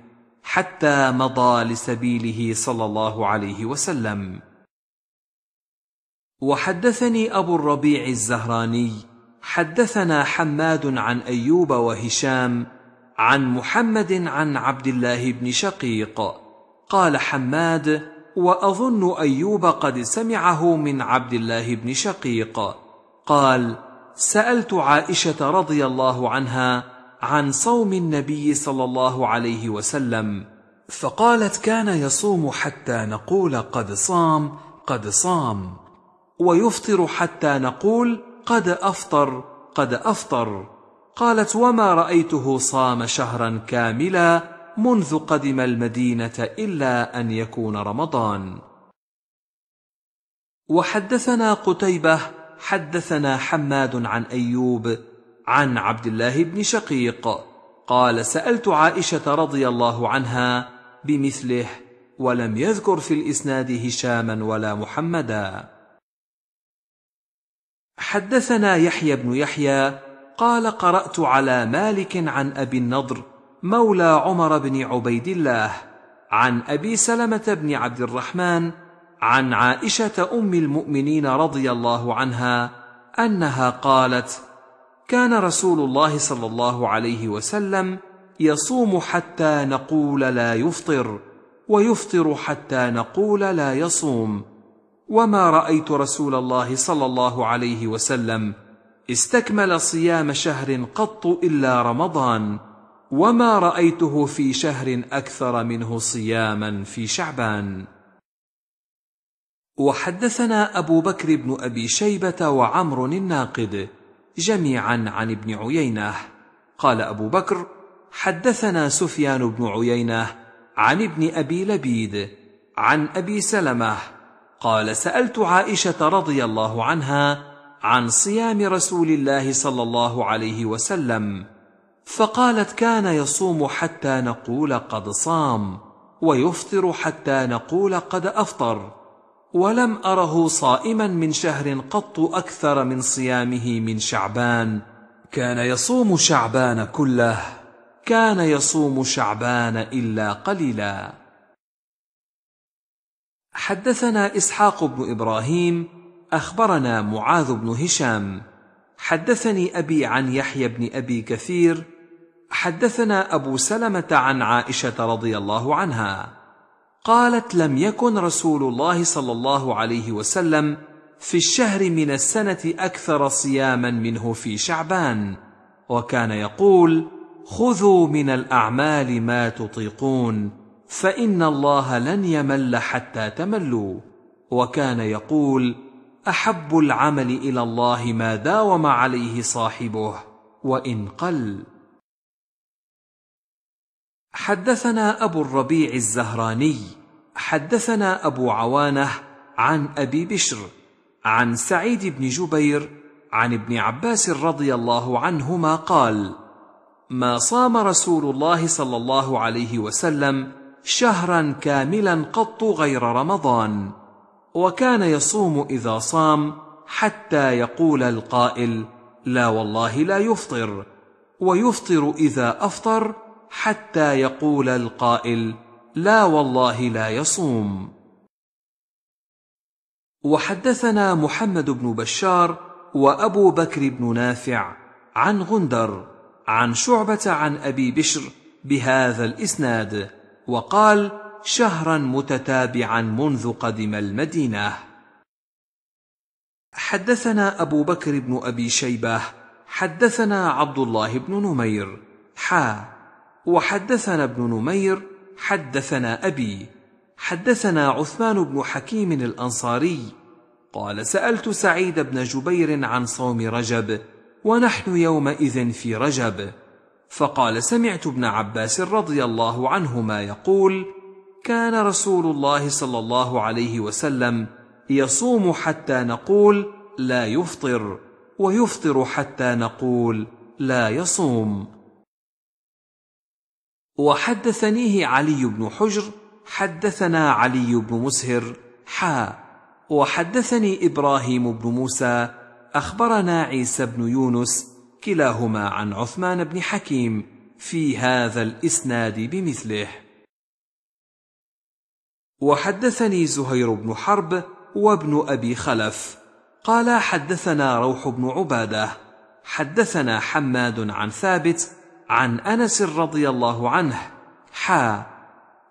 حتى مضى لسبيله صلى الله عليه وسلم وحدثني ابو الربيع الزهراني حدثنا حماد عن ايوب وهشام عن محمد عن عبد الله بن شقيق قال حماد واظن ايوب قد سمعه من عبد الله بن شقيق قال سالت عائشه رضي الله عنها عن صوم النبي صلى الله عليه وسلم فقالت كان يصوم حتى نقول قد صام قد صام ويفطر حتى نقول قد افطر قد افطر قالت وما رايته صام شهرا كاملا منذ قدم المدينه الا ان يكون رمضان وحدثنا قتيبه حدثنا حماد عن ايوب عن عبد الله بن شقيق قال سالت عائشه رضي الله عنها بمثله ولم يذكر في الاسناد هشاما ولا محمدا حدثنا يحيى بن يحيى قال قرات على مالك عن ابي النضر مولى عمر بن عبيد الله عن ابي سلمه بن عبد الرحمن عن عائشه ام المؤمنين رضي الله عنها انها قالت كان رسول الله صلى الله عليه وسلم يصوم حتى نقول لا يفطر ويفطر حتى نقول لا يصوم وما رايت رسول الله صلى الله عليه وسلم استكمل صيام شهر قط الا رمضان وما رايته في شهر اكثر منه صياما في شعبان وحدثنا أبو بكر بن أبي شيبة وعمر الناقد جميعا عن ابن عيينة قال أبو بكر حدثنا سفيان بن عيينة عن ابن أبي لبيد عن أبي سلمة قال سألت عائشة رضي الله عنها عن صيام رسول الله صلى الله عليه وسلم فقالت كان يصوم حتى نقول قد صام ويفطر حتى نقول قد أفطر ولم أره صائما من شهر قط أكثر من صيامه من شعبان كان يصوم شعبان كله كان يصوم شعبان إلا قليلا حدثنا إسحاق بن إبراهيم أخبرنا معاذ بن هشام حدثني أبي عن يحيى بن أبي كثير حدثنا أبو سلمة عن عائشة رضي الله عنها قالت لم يكن رسول الله صلى الله عليه وسلم في الشهر من السنه اكثر صياما منه في شعبان وكان يقول خذوا من الاعمال ما تطيقون فان الله لن يمل حتى تملوا وكان يقول احب العمل الى الله ما داوم عليه صاحبه وان قل حدثنا ابو الربيع الزهراني حدثنا ابو عوانه عن ابي بشر عن سعيد بن جبير عن ابن عباس رضي الله عنهما قال ما صام رسول الله صلى الله عليه وسلم شهرا كاملا قط غير رمضان وكان يصوم اذا صام حتى يقول القائل لا والله لا يفطر ويفطر اذا افطر حتى يقول القائل لا والله لا يصوم وحدثنا محمد بن بشار وابو بكر بن نافع عن غندر عن شعبه عن ابي بشر بهذا الاسناد وقال شهرا متتابعا منذ قدم المدينه حدثنا ابو بكر بن ابي شيبه حدثنا عبد الله بن نمير حا وحدثنا ابن نمير حدثنا أبي حدثنا عثمان بن حكيم الأنصاري قال سألت سعيد بن جبير عن صوم رجب ونحن يومئذ في رجب فقال سمعت ابن عباس رضي الله عنهما يقول كان رسول الله صلى الله عليه وسلم يصوم حتى نقول لا يفطر ويفطر حتى نقول لا يصوم وحدثنيه علي بن حجر حدثنا علي بن مسهر حا وحدثني ابراهيم بن موسى اخبرنا عيسى بن يونس كلاهما عن عثمان بن حكيم في هذا الاسناد بمثله وحدثني زهير بن حرب وابن ابي خلف قال حدثنا روح بن عباده حدثنا حماد عن ثابت عن انس رضي الله عنه حا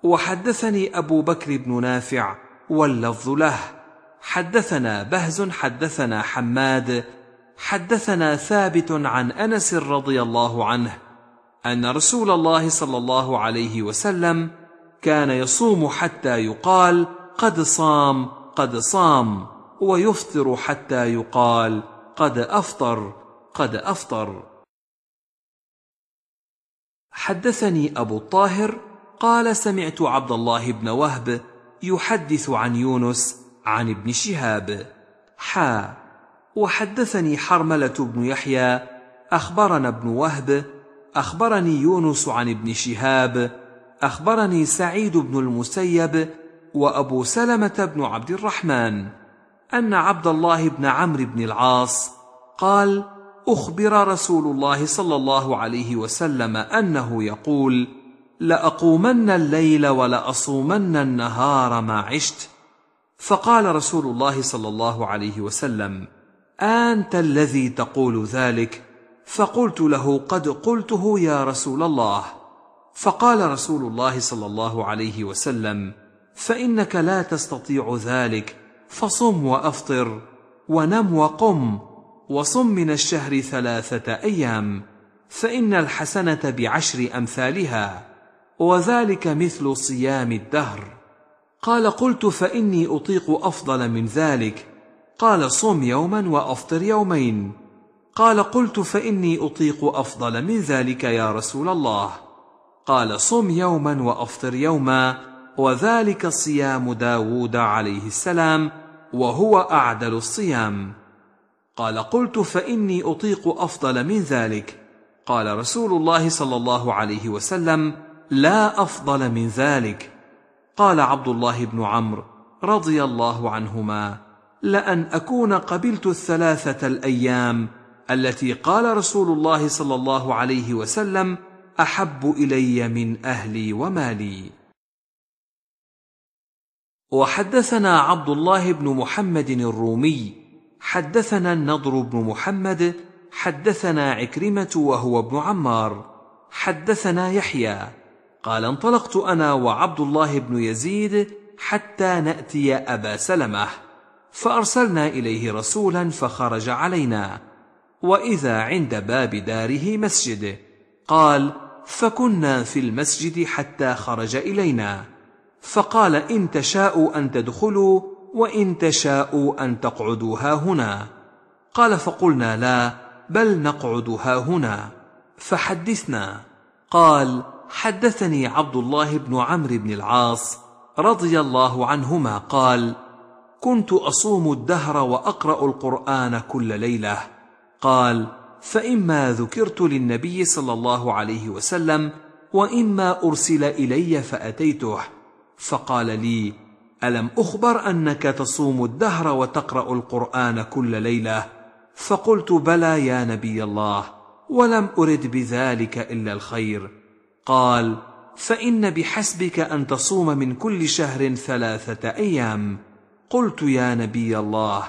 وحدثني ابو بكر بن نافع واللفظ له حدثنا بهز حدثنا حماد حدثنا ثابت عن انس رضي الله عنه ان رسول الله صلى الله عليه وسلم كان يصوم حتى يقال قد صام قد صام ويفطر حتى يقال قد افطر قد افطر حدثني ابو الطاهر قال سمعت عبد الله بن وهب يحدث عن يونس عن ابن شهاب حا وحدثني حرمله بن يحيى اخبرنا ابن وهب اخبرني يونس عن ابن شهاب اخبرني سعيد بن المسيب وابو سلمه بن عبد الرحمن ان عبد الله بن عمرو بن العاص قال اخبر رسول الله صلى الله عليه وسلم انه يقول لاقومن الليل ولاصومن النهار ما عشت فقال رسول الله صلى الله عليه وسلم انت الذي تقول ذلك فقلت له قد قلته يا رسول الله فقال رسول الله صلى الله عليه وسلم فانك لا تستطيع ذلك فصم وافطر ونم وقم وصم من الشهر ثلاثة أيام فإن الحسنة بعشر أمثالها وذلك مثل صيام الدهر قال قلت فإني أطيق أفضل من ذلك قال صم يوما وأفطر يومين قال قلت فإني أطيق أفضل من ذلك يا رسول الله قال صم يوما وأفطر يوما وذلك صيام داود عليه السلام وهو أعدل الصيام قال قلت فاني اطيق افضل من ذلك قال رسول الله صلى الله عليه وسلم لا افضل من ذلك قال عبد الله بن عمرو رضي الله عنهما لان اكون قبلت الثلاثه الايام التي قال رسول الله صلى الله عليه وسلم احب الي من اهلي ومالي وحدثنا عبد الله بن محمد الرومي حدثنا النضر بن محمد حدثنا عكرمه وهو ابن عمار حدثنا يحيى قال انطلقت انا وعبد الله بن يزيد حتى ناتي ابا سلمه فارسلنا اليه رسولا فخرج علينا واذا عند باب داره مسجد قال فكنا في المسجد حتى خرج الينا فقال ان تشاءوا ان تدخلوا وان تشاءوا ان تقعدوا ها هنا قال فقلنا لا بل نقعد ها هنا فحدثنا قال حدثني عبد الله بن عمرو بن العاص رضي الله عنهما قال كنت اصوم الدهر واقرا القران كل ليله قال فاما ذكرت للنبي صلى الله عليه وسلم واما ارسل الي فاتيته فقال لي الم اخبر انك تصوم الدهر وتقرا القران كل ليله فقلت بلى يا نبي الله ولم ارد بذلك الا الخير قال فان بحسبك ان تصوم من كل شهر ثلاثه ايام قلت يا نبي الله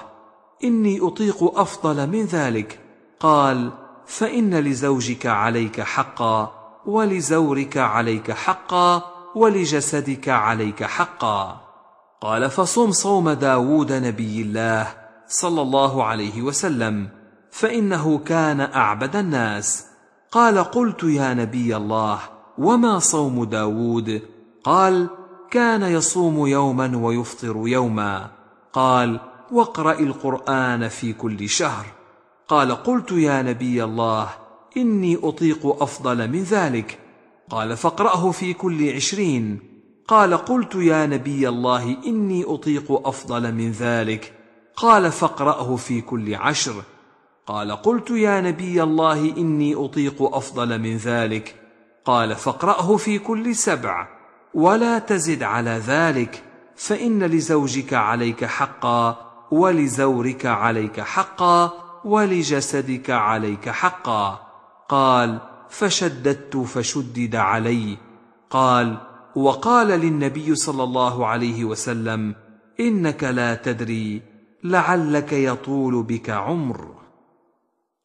اني اطيق افضل من ذلك قال فان لزوجك عليك حقا ولزورك عليك حقا ولجسدك عليك حقا قال فصم صوم داود نبي الله صلى الله عليه وسلم فانه كان اعبد الناس قال قلت يا نبي الله وما صوم داود قال كان يصوم يوما ويفطر يوما قال واقرا القران في كل شهر قال قلت يا نبي الله اني اطيق افضل من ذلك قال فاقراه في كل عشرين قال قلت يا نبي الله اني اطيق افضل من ذلك قال فاقراه في كل عشر قال قلت يا نبي الله اني اطيق افضل من ذلك قال فاقراه في كل سبع ولا تزد على ذلك فان لزوجك عليك حقا ولزورك عليك حقا ولجسدك عليك حقا قال فشددت فشدد علي قال وقال للنبي صلى الله عليه وسلم انك لا تدري لعلك يطول بك عمر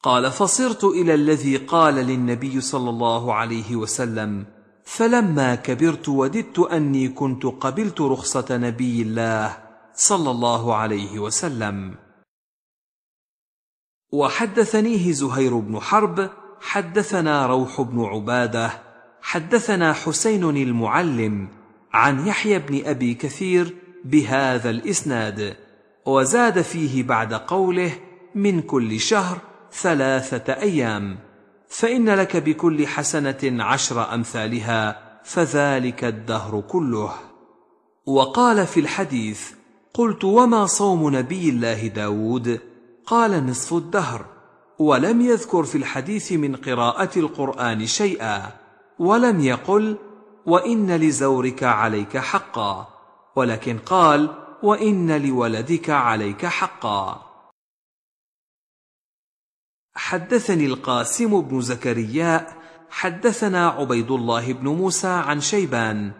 قال فصرت الى الذي قال للنبي صلى الله عليه وسلم فلما كبرت وددت اني كنت قبلت رخصه نبي الله صلى الله عليه وسلم وحدثنيه زهير بن حرب حدثنا روح بن عباده حدثنا حسين المعلم عن يحيى بن ابي كثير بهذا الاسناد وزاد فيه بعد قوله من كل شهر ثلاثه ايام فان لك بكل حسنه عشر امثالها فذلك الدهر كله وقال في الحديث قلت وما صوم نبي الله داود قال نصف الدهر ولم يذكر في الحديث من قراءه القران شيئا ولم يقل وان لزورك عليك حقا ولكن قال وان لولدك عليك حقا حدثني القاسم بن زكريا حدثنا عبيد الله بن موسى عن شيبان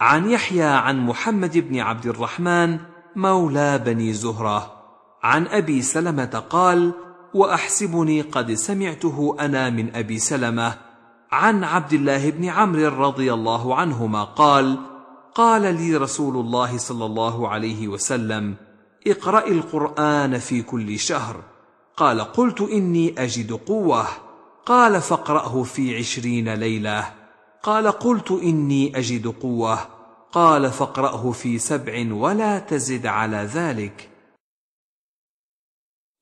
عن يحيى عن محمد بن عبد الرحمن مولى بني زهره عن ابي سلمه قال واحسبني قد سمعته انا من ابي سلمه عن عبد الله بن عمرو رضي الله عنهما قال قال لي رسول الله صلى الله عليه وسلم اقرا القران في كل شهر قال قلت اني اجد قوه قال فاقراه في عشرين ليله قال قلت اني اجد قوه قال فاقراه في سبع ولا تزد على ذلك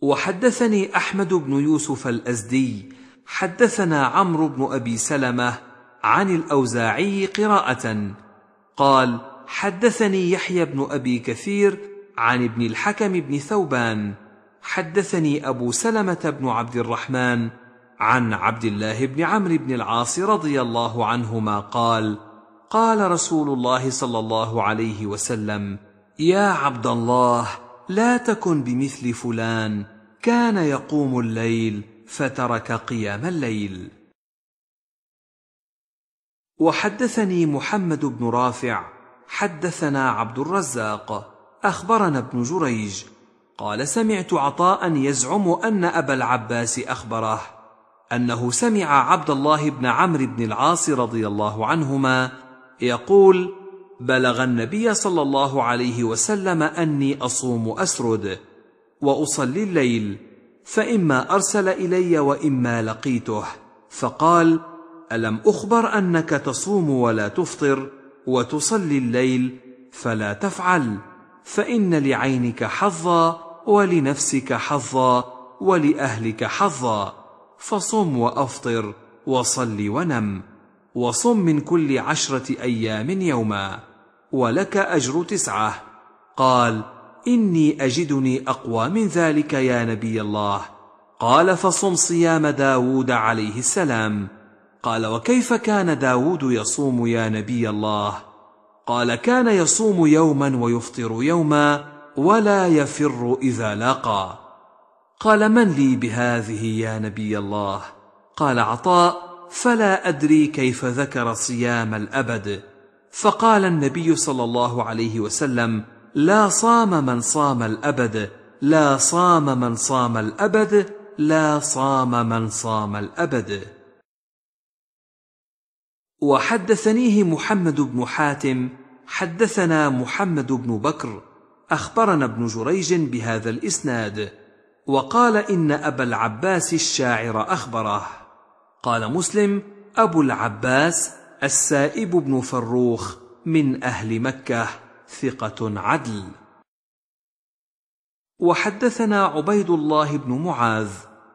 وحدثني احمد بن يوسف الازدي حدثنا عمرو بن ابي سلمه عن الاوزاعي قراءه قال حدثني يحيى بن ابي كثير عن ابن الحكم بن ثوبان حدثني ابو سلمه بن عبد الرحمن عن عبد الله بن عمرو بن العاص رضي الله عنهما قال قال رسول الله صلى الله عليه وسلم يا عبد الله لا تكن بمثل فلان كان يقوم الليل فترك قيام الليل وحدثني محمد بن رافع حدثنا عبد الرزاق اخبرنا ابن جريج قال سمعت عطاء يزعم ان ابا العباس اخبره انه سمع عبد الله بن عمرو بن العاص رضي الله عنهما يقول بلغ النبي صلى الله عليه وسلم اني اصوم اسرد واصلي الليل فإما أرسل إلي وإما لقيته فقال: ألم أخبر أنك تصوم ولا تفطر وتصلي الليل فلا تفعل فإن لعينك حظا ولنفسك حظا ولأهلك حظا فصم وأفطر وصل ونم وصم من كل عشرة أيام يوما ولك أجر تسعة قال اني اجدني اقوى من ذلك يا نبي الله قال فصم صيام داود عليه السلام قال وكيف كان داود يصوم يا نبي الله قال كان يصوم يوما ويفطر يوما ولا يفر اذا لاقى قال من لي بهذه يا نبي الله قال عطاء فلا ادري كيف ذكر صيام الابد فقال النبي صلى الله عليه وسلم لا صام من صام الأبد لا صام من صام الأبد لا صام من صام الأبد وحدثنيه محمد بن حاتم حدثنا محمد بن بكر أخبرنا ابن جريج بهذا الإسناد وقال إن أبا العباس الشاعر أخبره قال مسلم أبو العباس السائب بن فروخ من أهل مكة ثقة عدل وحدثنا عبيد الله بن معاذ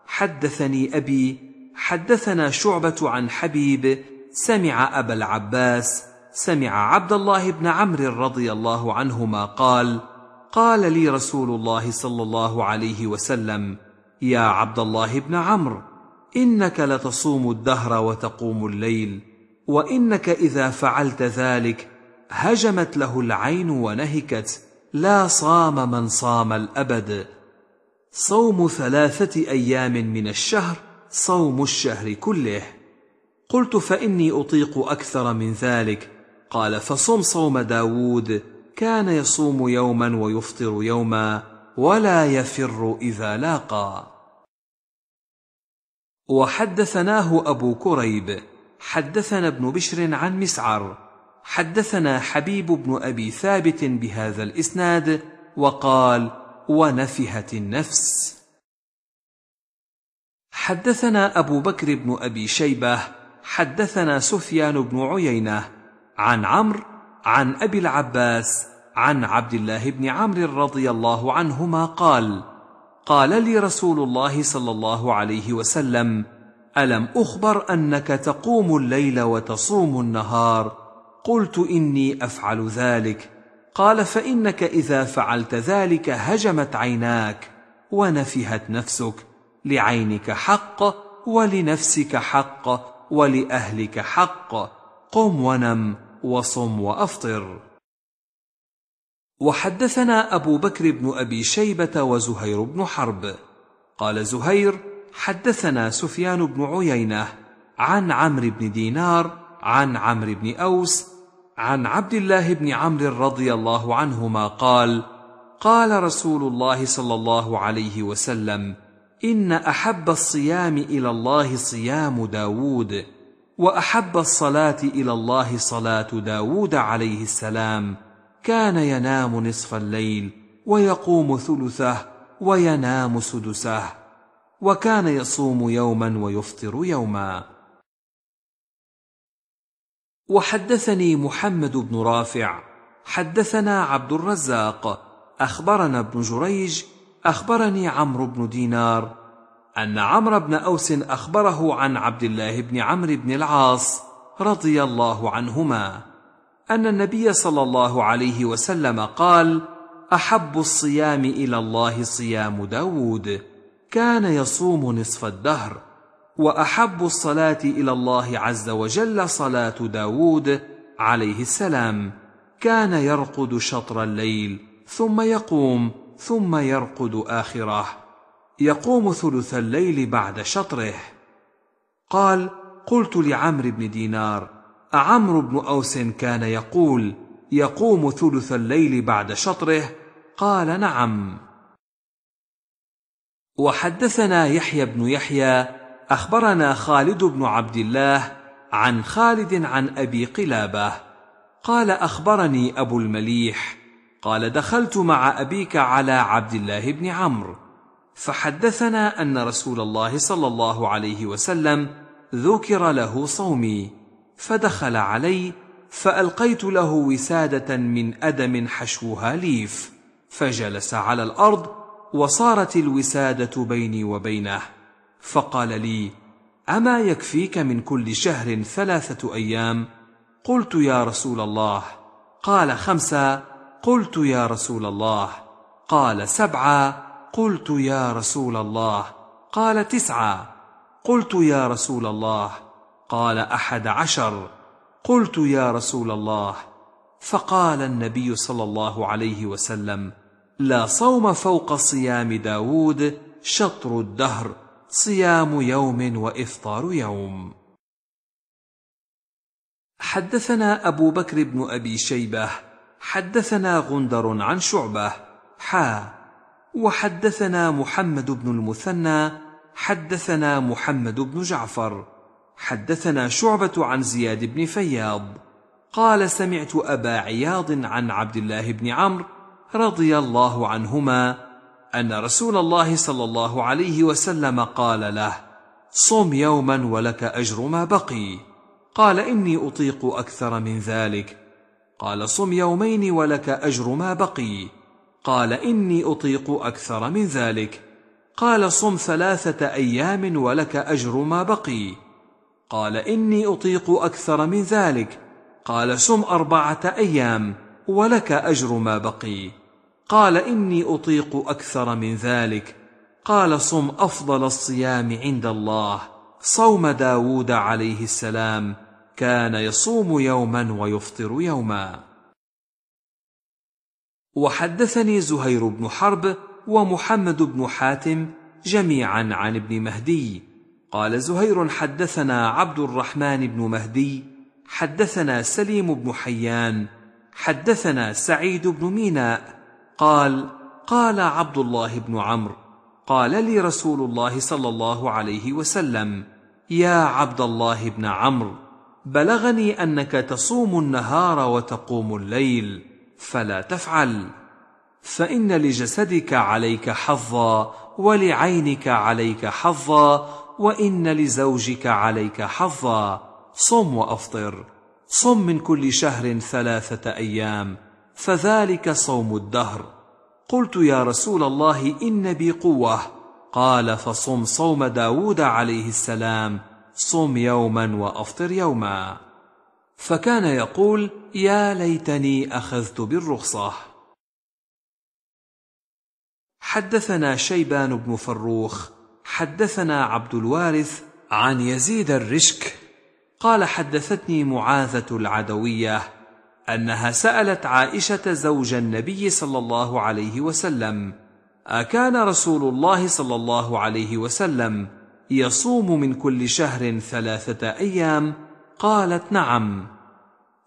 حدثني أبي حدثنا شعبة عن حبيب سمع أبا العباس سمع عبد الله بن عمرو رضي الله عنهما قال قال لي رسول الله صلى الله عليه وسلم يا عبد الله بن عمرو انك لتصوم الدهر وتقوم الليل وانك اذا فعلت ذلك هجمت له العين ونهكت لا صام من صام الابد صوم ثلاثه ايام من الشهر صوم الشهر كله قلت فاني اطيق اكثر من ذلك قال فصم صوم داود كان يصوم يوما ويفطر يوما ولا يفر اذا لاقى وحدثناه ابو كريب حدثنا ابن بشر عن مسعر حدثنا حبيب بن ابي ثابت بهذا الاسناد وقال ونفهت النفس حدثنا ابو بكر بن ابي شيبه حدثنا سفيان بن عيينه عن عمرو عن ابي العباس عن عبد الله بن عمرو رضي الله عنهما قال قال لي رسول الله صلى الله عليه وسلم الم اخبر انك تقوم الليل وتصوم النهار قلت اني افعل ذلك قال فانك اذا فعلت ذلك هجمت عيناك ونفهت نفسك لعينك حق ولنفسك حق ولاهلك حق قم ونم وصم وافطر وحدثنا ابو بكر بن ابي شيبه وزهير بن حرب قال زهير حدثنا سفيان بن عيينه عن عمرو بن دينار عن عمرو بن اوس عن عبد الله بن عمرو رضي الله عنهما قال قال رسول الله صلى الله عليه وسلم ان احب الصيام الى الله صيام داود واحب الصلاه الى الله صلاه داود عليه السلام كان ينام نصف الليل ويقوم ثلثه وينام سدسه وكان يصوم يوما ويفطر يوما وحدثني محمد بن رافع حدثنا عبد الرزاق اخبرنا ابن جريج اخبرني عمرو بن دينار ان عمرو بن اوس اخبره عن عبد الله بن عمرو بن العاص رضي الله عنهما ان النبي صلى الله عليه وسلم قال احب الصيام الى الله صيام داود كان يصوم نصف الدهر واحب الصلاه الى الله عز وجل صلاه داود عليه السلام كان يرقد شطر الليل ثم يقوم ثم يرقد اخره يقوم ثلث الليل بعد شطره قال قلت لعمرو بن دينار أعمرو بن أوس كان يقول يقوم ثلث الليل بعد شطره قال نعم وحدثنا يحيى بن يحيى اخبرنا خالد بن عبد الله عن خالد عن ابي قلابه قال اخبرني ابو المليح قال دخلت مع ابيك على عبد الله بن عمرو فحدثنا ان رسول الله صلى الله عليه وسلم ذكر له صومي فدخل علي فالقيت له وساده من ادم حشوها ليف فجلس على الارض وصارت الوساده بيني وبينه فقال لي اما يكفيك من كل شهر ثلاثه ايام قلت يا رسول الله قال خمسه قلت يا رسول الله قال سبعه قلت يا رسول الله قال تسعه قلت يا رسول الله قال احد عشر قلت يا رسول الله فقال النبي صلى الله عليه وسلم لا صوم فوق صيام داود شطر الدهر صيام يوم وافطار يوم حدثنا ابو بكر بن ابي شيبه حدثنا غندر عن شعبه حا وحدثنا محمد بن المثنى حدثنا محمد بن جعفر حدثنا شعبه عن زياد بن فياض قال سمعت ابا عياض عن عبد الله بن عمرو رضي الله عنهما ان رسول الله صلى الله عليه وسلم قال له صم يوما ولك اجر ما بقي قال اني اطيق اكثر من ذلك قال صم يومين ولك اجر ما بقي قال اني اطيق اكثر من ذلك قال صم ثلاثه ايام ولك اجر ما بقي قال اني اطيق اكثر من ذلك قال صم اربعه ايام ولك اجر ما بقي قال اني اطيق اكثر من ذلك قال صم افضل الصيام عند الله صوم داود عليه السلام كان يصوم يوما ويفطر يوما وحدثني زهير بن حرب ومحمد بن حاتم جميعا عن ابن مهدي قال زهير حدثنا عبد الرحمن بن مهدي حدثنا سليم بن حيان حدثنا سعيد بن ميناء قال قال عبد الله بن عمرو قال لي رسول الله صلى الله عليه وسلم يا عبد الله بن عمرو بلغني انك تصوم النهار وتقوم الليل فلا تفعل فان لجسدك عليك حظا ولعينك عليك حظا وان لزوجك عليك حظا صم وافطر صم من كل شهر ثلاثه ايام فذلك صوم الدهر قلت يا رسول الله ان بي قوه قال فصم صوم داود عليه السلام صم يوما وافطر يوما فكان يقول يا ليتني اخذت بالرخصه حدثنا شيبان بن فروخ حدثنا عبد الوارث عن يزيد الرشك قال حدثتني معاذه العدويه انها سالت عائشه زوج النبي صلى الله عليه وسلم اكان رسول الله صلى الله عليه وسلم يصوم من كل شهر ثلاثه ايام قالت نعم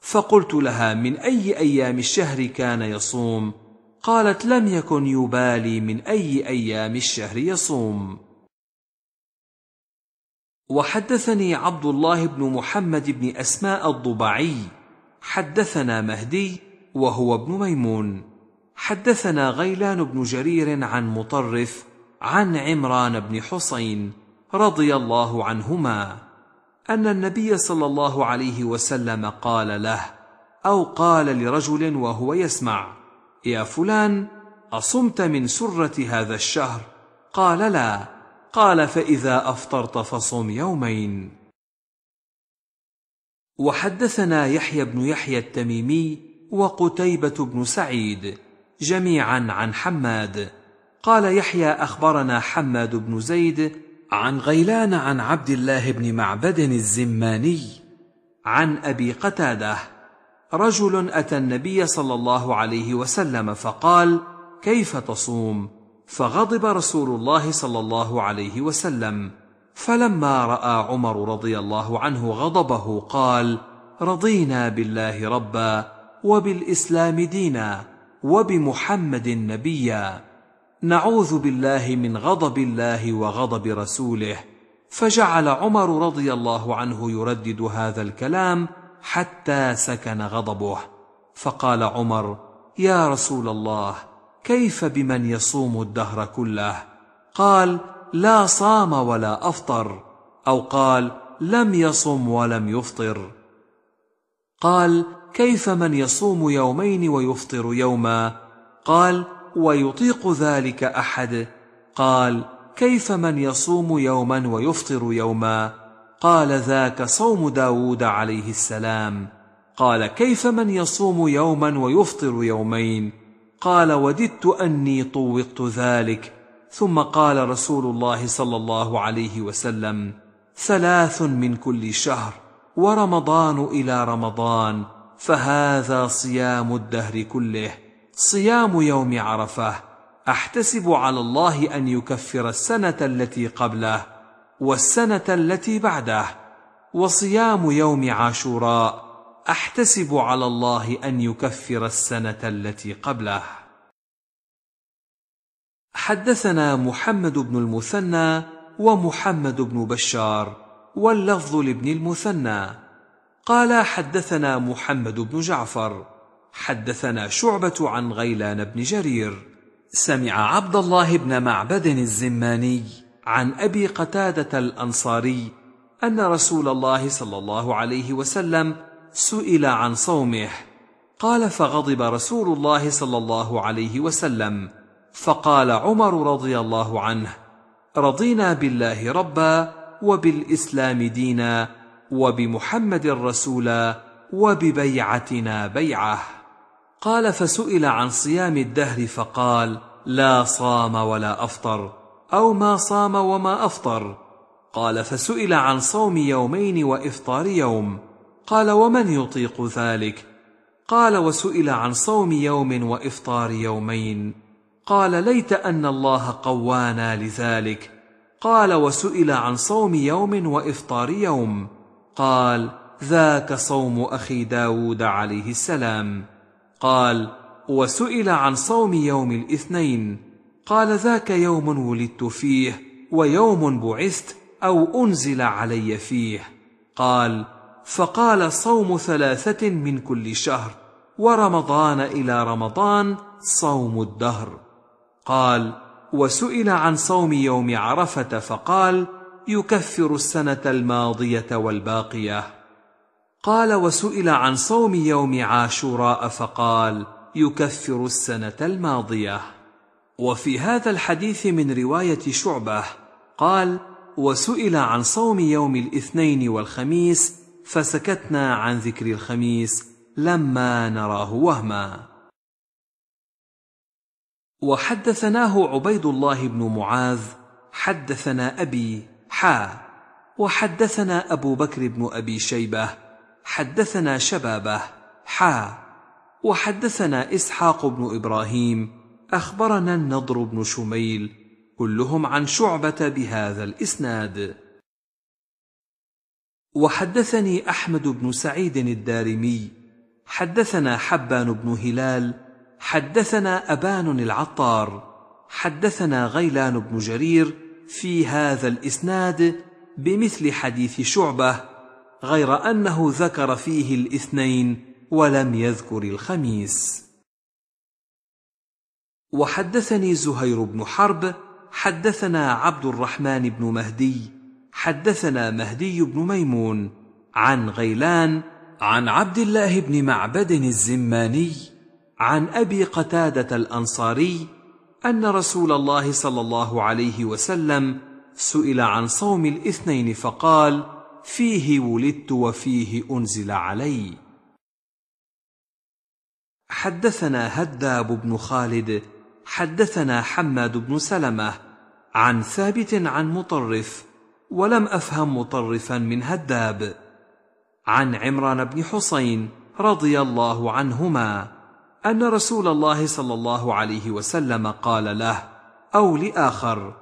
فقلت لها من اي ايام الشهر كان يصوم قالت لم يكن يبالي من اي ايام الشهر يصوم وحدثني عبد الله بن محمد بن اسماء الضبعي حدثنا مهدي وهو ابن ميمون حدثنا غيلان بن جرير عن مطرف عن عمران بن حسين رضي الله عنهما ان النبي صلى الله عليه وسلم قال له او قال لرجل وهو يسمع يا فلان اصمت من سره هذا الشهر قال لا قال فاذا افطرت فصم يومين وحدثنا يحيى بن يحيى التميمي وقتيبة بن سعيد جميعا عن حماد قال يحيى أخبرنا حماد بن زيد عن غيلان عن عبد الله بن معبد الزماني عن أبي قتاده رجل أتى النبي صلى الله عليه وسلم فقال كيف تصوم فغضب رسول الله صلى الله عليه وسلم فلما راى عمر رضي الله عنه غضبه قال رضينا بالله ربا وبالاسلام دينا وبمحمد نبيا نعوذ بالله من غضب الله وغضب رسوله فجعل عمر رضي الله عنه يردد هذا الكلام حتى سكن غضبه فقال عمر يا رسول الله كيف بمن يصوم الدهر كله قال لا صام ولا افطر او قال لم يصم ولم يفطر قال كيف من يصوم يومين ويفطر يوما قال ويطيق ذلك احد قال كيف من يصوم يوما ويفطر يوما قال ذاك صوم داود عليه السلام قال كيف من يصوم يوما ويفطر يومين قال وددت اني طوقت ذلك ثم قال رسول الله صلى الله عليه وسلم ثلاث من كل شهر ورمضان الى رمضان فهذا صيام الدهر كله صيام يوم عرفه احتسب على الله ان يكفر السنه التي قبله والسنه التي بعده وصيام يوم عاشوراء احتسب على الله ان يكفر السنه التي قبله حدثنا محمد بن المثنى ومحمد بن بشار واللفظ لابن المثنى قال حدثنا محمد بن جعفر حدثنا شعبة عن غيلان بن جرير سمع عبد الله بن معبد الزماني عن أبي قتادة الأنصاري أن رسول الله صلى الله عليه وسلم سئل عن صومه قال فغضب رسول الله صلى الله عليه وسلم فقال عمر رضي الله عنه رضينا بالله ربا وبالاسلام دينا وبمحمد رسولا وببيعتنا بيعه قال فسئل عن صيام الدهر فقال لا صام ولا افطر او ما صام وما افطر قال فسئل عن صوم يومين وافطار يوم قال ومن يطيق ذلك قال وسئل عن صوم يوم وافطار يومين قال ليت ان الله قوانا لذلك قال وسئل عن صوم يوم وافطار يوم قال ذاك صوم اخي داود عليه السلام قال وسئل عن صوم يوم الاثنين قال ذاك يوم ولدت فيه ويوم بعثت او انزل علي فيه قال فقال صوم ثلاثه من كل شهر ورمضان الى رمضان صوم الدهر قال وسئل عن صوم يوم عرفه فقال يكفر السنه الماضيه والباقيه قال وسئل عن صوم يوم عاشوراء فقال يكفر السنه الماضيه وفي هذا الحديث من روايه شعبه قال وسئل عن صوم يوم الاثنين والخميس فسكتنا عن ذكر الخميس لما نراه وهما وحدثناه عبيد الله بن معاذ حدثنا أبي حا وحدثنا أبو بكر بن أبي شيبة حدثنا شبابه حا وحدثنا إسحاق بن إبراهيم أخبرنا النضر بن شميل كلهم عن شعبة بهذا الإسناد وحدثني أحمد بن سعيد الدارمي حدثنا حبان بن هلال حدثنا أبان العطار حدثنا غيلان بن جرير في هذا الإسناد بمثل حديث شعبة غير أنه ذكر فيه الاثنين ولم يذكر الخميس وحدثني زهير بن حرب حدثنا عبد الرحمن بن مهدي حدثنا مهدي بن ميمون عن غيلان عن عبد الله بن معبد الزماني عن ابي قتاده الانصاري ان رسول الله صلى الله عليه وسلم سئل عن صوم الاثنين فقال فيه ولدت وفيه انزل علي حدثنا هداب بن خالد حدثنا حماد بن سلمه عن ثابت عن مطرف ولم افهم مطرفا من هداب عن عمران بن حسين رضي الله عنهما ان رسول الله صلى الله عليه وسلم قال له او لاخر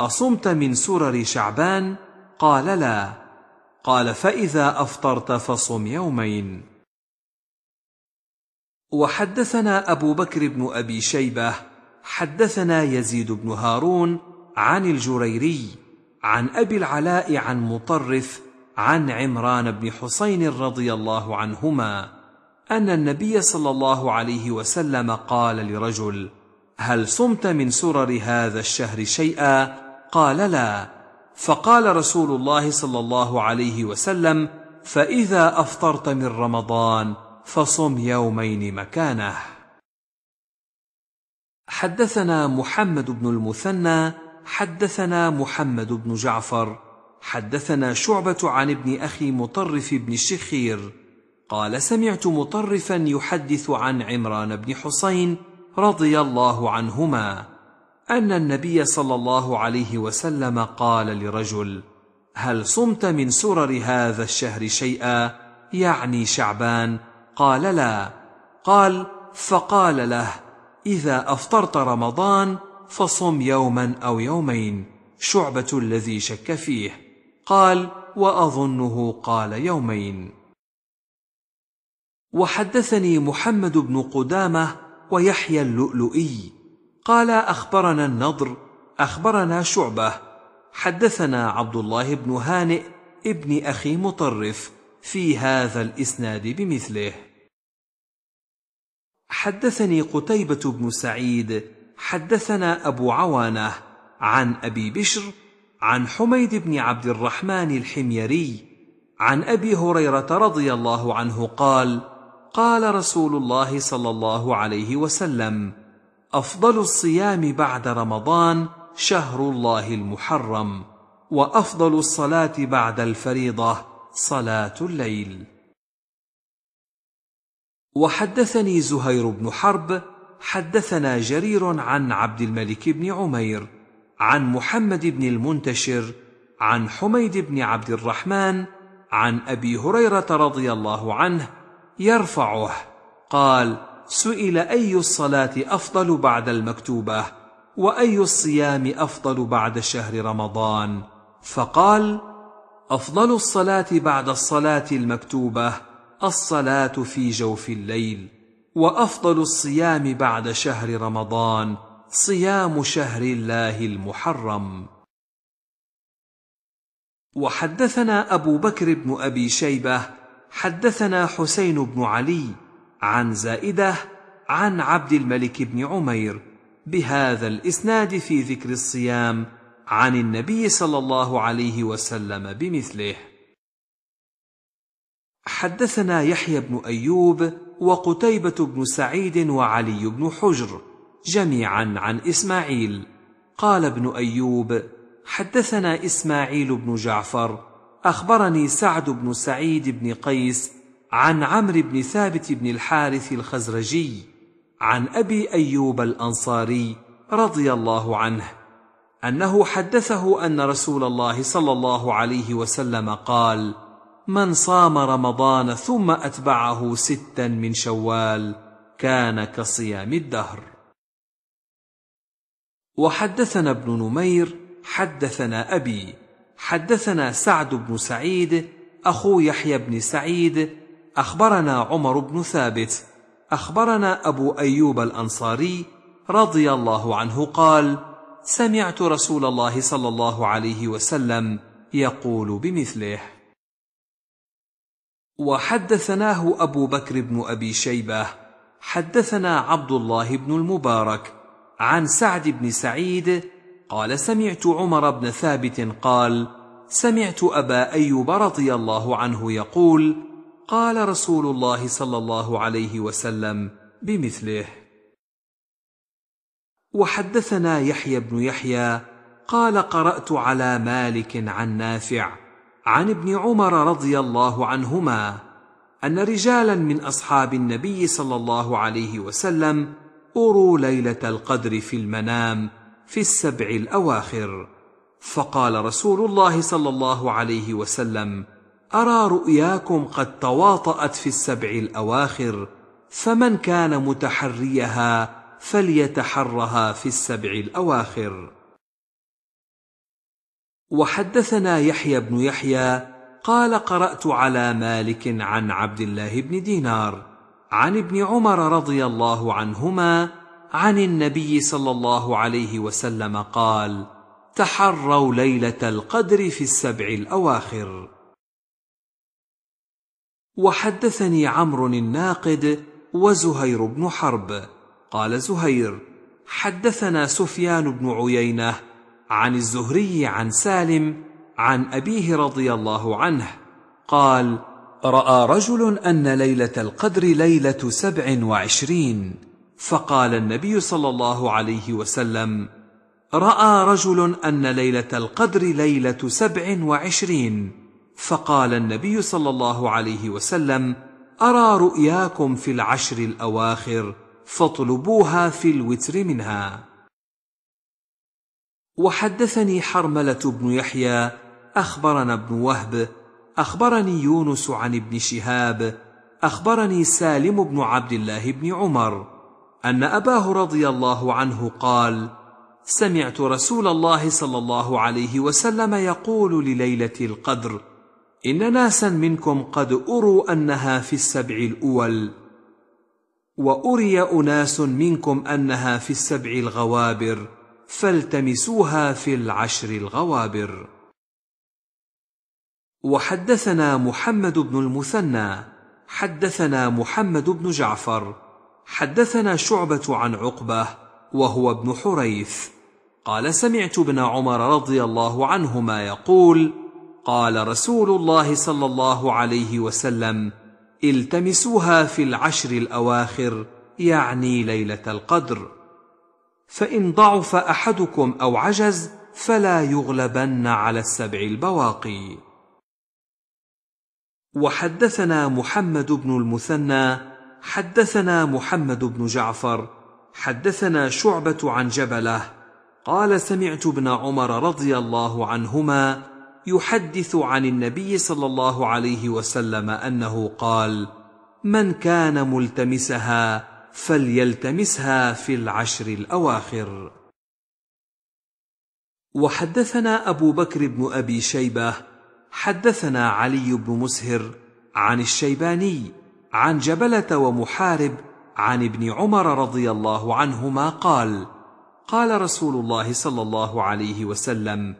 اصمت من سرر شعبان قال لا قال فاذا افطرت فصم يومين وحدثنا ابو بكر بن ابي شيبه حدثنا يزيد بن هارون عن الجريري عن ابي العلاء عن مطرف عن عمران بن حسين رضي الله عنهما ان النبي صلى الله عليه وسلم قال لرجل هل صمت من سرر هذا الشهر شيئا قال لا فقال رسول الله صلى الله عليه وسلم فاذا افطرت من رمضان فصم يومين مكانه حدثنا محمد بن المثنى حدثنا محمد بن جعفر حدثنا شعبه عن ابن اخي مطرف بن الشخير قال سمعت مطرفا يحدث عن عمران بن حسين رضي الله عنهما ان النبي صلى الله عليه وسلم قال لرجل هل صمت من سرر هذا الشهر شيئا يعني شعبان قال لا قال فقال له اذا افطرت رمضان فصم يوما او يومين شعبه الذي شك فيه قال واظنه قال يومين وحدثني محمد بن قدامه ويحيى اللؤلؤي قال اخبرنا النضر اخبرنا شعبه حدثنا عبد الله بن هانئ ابن اخي مطرف في هذا الاسناد بمثله حدثني قتيبه بن سعيد حدثنا ابو عوانه عن ابي بشر عن حميد بن عبد الرحمن الحميري عن ابي هريره رضي الله عنه قال قال رسول الله صلى الله عليه وسلم افضل الصيام بعد رمضان شهر الله المحرم وافضل الصلاه بعد الفريضه صلاه الليل وحدثني زهير بن حرب حدثنا جرير عن عبد الملك بن عمير عن محمد بن المنتشر عن حميد بن عبد الرحمن عن ابي هريره رضي الله عنه يرفعه قال سئل أي الصلاة أفضل بعد المكتوبة وأي الصيام أفضل بعد شهر رمضان فقال أفضل الصلاة بعد الصلاة المكتوبة الصلاة في جوف الليل وأفضل الصيام بعد شهر رمضان صيام شهر الله المحرم وحدثنا أبو بكر بن أبي شيبة حدثنا حسين بن علي عن زائده عن عبد الملك بن عمير بهذا الاسناد في ذكر الصيام عن النبي صلى الله عليه وسلم بمثله حدثنا يحيى بن ايوب وقتيبه بن سعيد وعلي بن حجر جميعا عن اسماعيل قال ابن ايوب حدثنا اسماعيل بن جعفر أخبرني سعد بن سعيد بن قيس عن عمرو بن ثابت بن الحارث الخزرجي عن أبي أيوب الأنصاري رضي الله عنه أنه حدثه أن رسول الله صلى الله عليه وسلم قال: من صام رمضان ثم أتبعه ستا من شوال كان كصيام الدهر. وحدثنا ابن نمير حدثنا أبي حدثنا سعد بن سعيد اخو يحيى بن سعيد اخبرنا عمر بن ثابت اخبرنا ابو ايوب الانصاري رضي الله عنه قال سمعت رسول الله صلى الله عليه وسلم يقول بمثله وحدثناه ابو بكر بن ابي شيبه حدثنا عبد الله بن المبارك عن سعد بن سعيد قال سمعت عمر بن ثابت قال سمعت ابا ايوب رضي الله عنه يقول قال رسول الله صلى الله عليه وسلم بمثله وحدثنا يحيى بن يحيى قال قرات على مالك عن نافع عن ابن عمر رضي الله عنهما ان رجالا من اصحاب النبي صلى الله عليه وسلم اروا ليله القدر في المنام في السبع الاواخر فقال رسول الله صلى الله عليه وسلم ارى رؤياكم قد تواطات في السبع الاواخر فمن كان متحريها فليتحرها في السبع الاواخر وحدثنا يحيى بن يحيى قال قرات على مالك عن عبد الله بن دينار عن ابن عمر رضي الله عنهما عن النبي صلى الله عليه وسلم قال تحروا ليله القدر في السبع الاواخر وحدثني عمرو الناقد وزهير بن حرب قال زهير حدثنا سفيان بن عيينه عن الزهري عن سالم عن ابيه رضي الله عنه قال راى رجل ان ليله القدر ليله سبع وعشرين فقال النبي صلى الله عليه وسلم راى رجل ان ليله القدر ليله سبع وعشرين فقال النبي صلى الله عليه وسلم ارى رؤياكم في العشر الاواخر فاطلبوها في الوتر منها وحدثني حرمله بن يحيى اخبرنا ابن وهب اخبرني يونس عن ابن شهاب اخبرني سالم بن عبد الله بن عمر ان اباه رضي الله عنه قال سمعت رسول الله صلى الله عليه وسلم يقول لليله القدر ان ناسا منكم قد اروا انها في السبع الاول واري اناس منكم انها في السبع الغوابر فالتمسوها في العشر الغوابر وحدثنا محمد بن المثنى حدثنا محمد بن جعفر حدثنا شعبة عن عقبة وهو ابن حريث قال سمعت ابن عمر رضي الله عنهما يقول قال رسول الله صلى الله عليه وسلم التمسوها في العشر الاواخر يعني ليله القدر فان ضعف احدكم او عجز فلا يغلبن على السبع البواقي وحدثنا محمد بن المثنى حدثنا محمد بن جعفر حدثنا شعبه عن جبله قال سمعت ابن عمر رضي الله عنهما يحدث عن النبي صلى الله عليه وسلم انه قال من كان ملتمسها فليلتمسها في العشر الاواخر وحدثنا ابو بكر بن ابي شيبه حدثنا علي بن مسهر عن الشيباني عن جبله ومحارب عن ابن عمر رضي الله عنهما قال قال رسول الله صلى الله عليه وسلم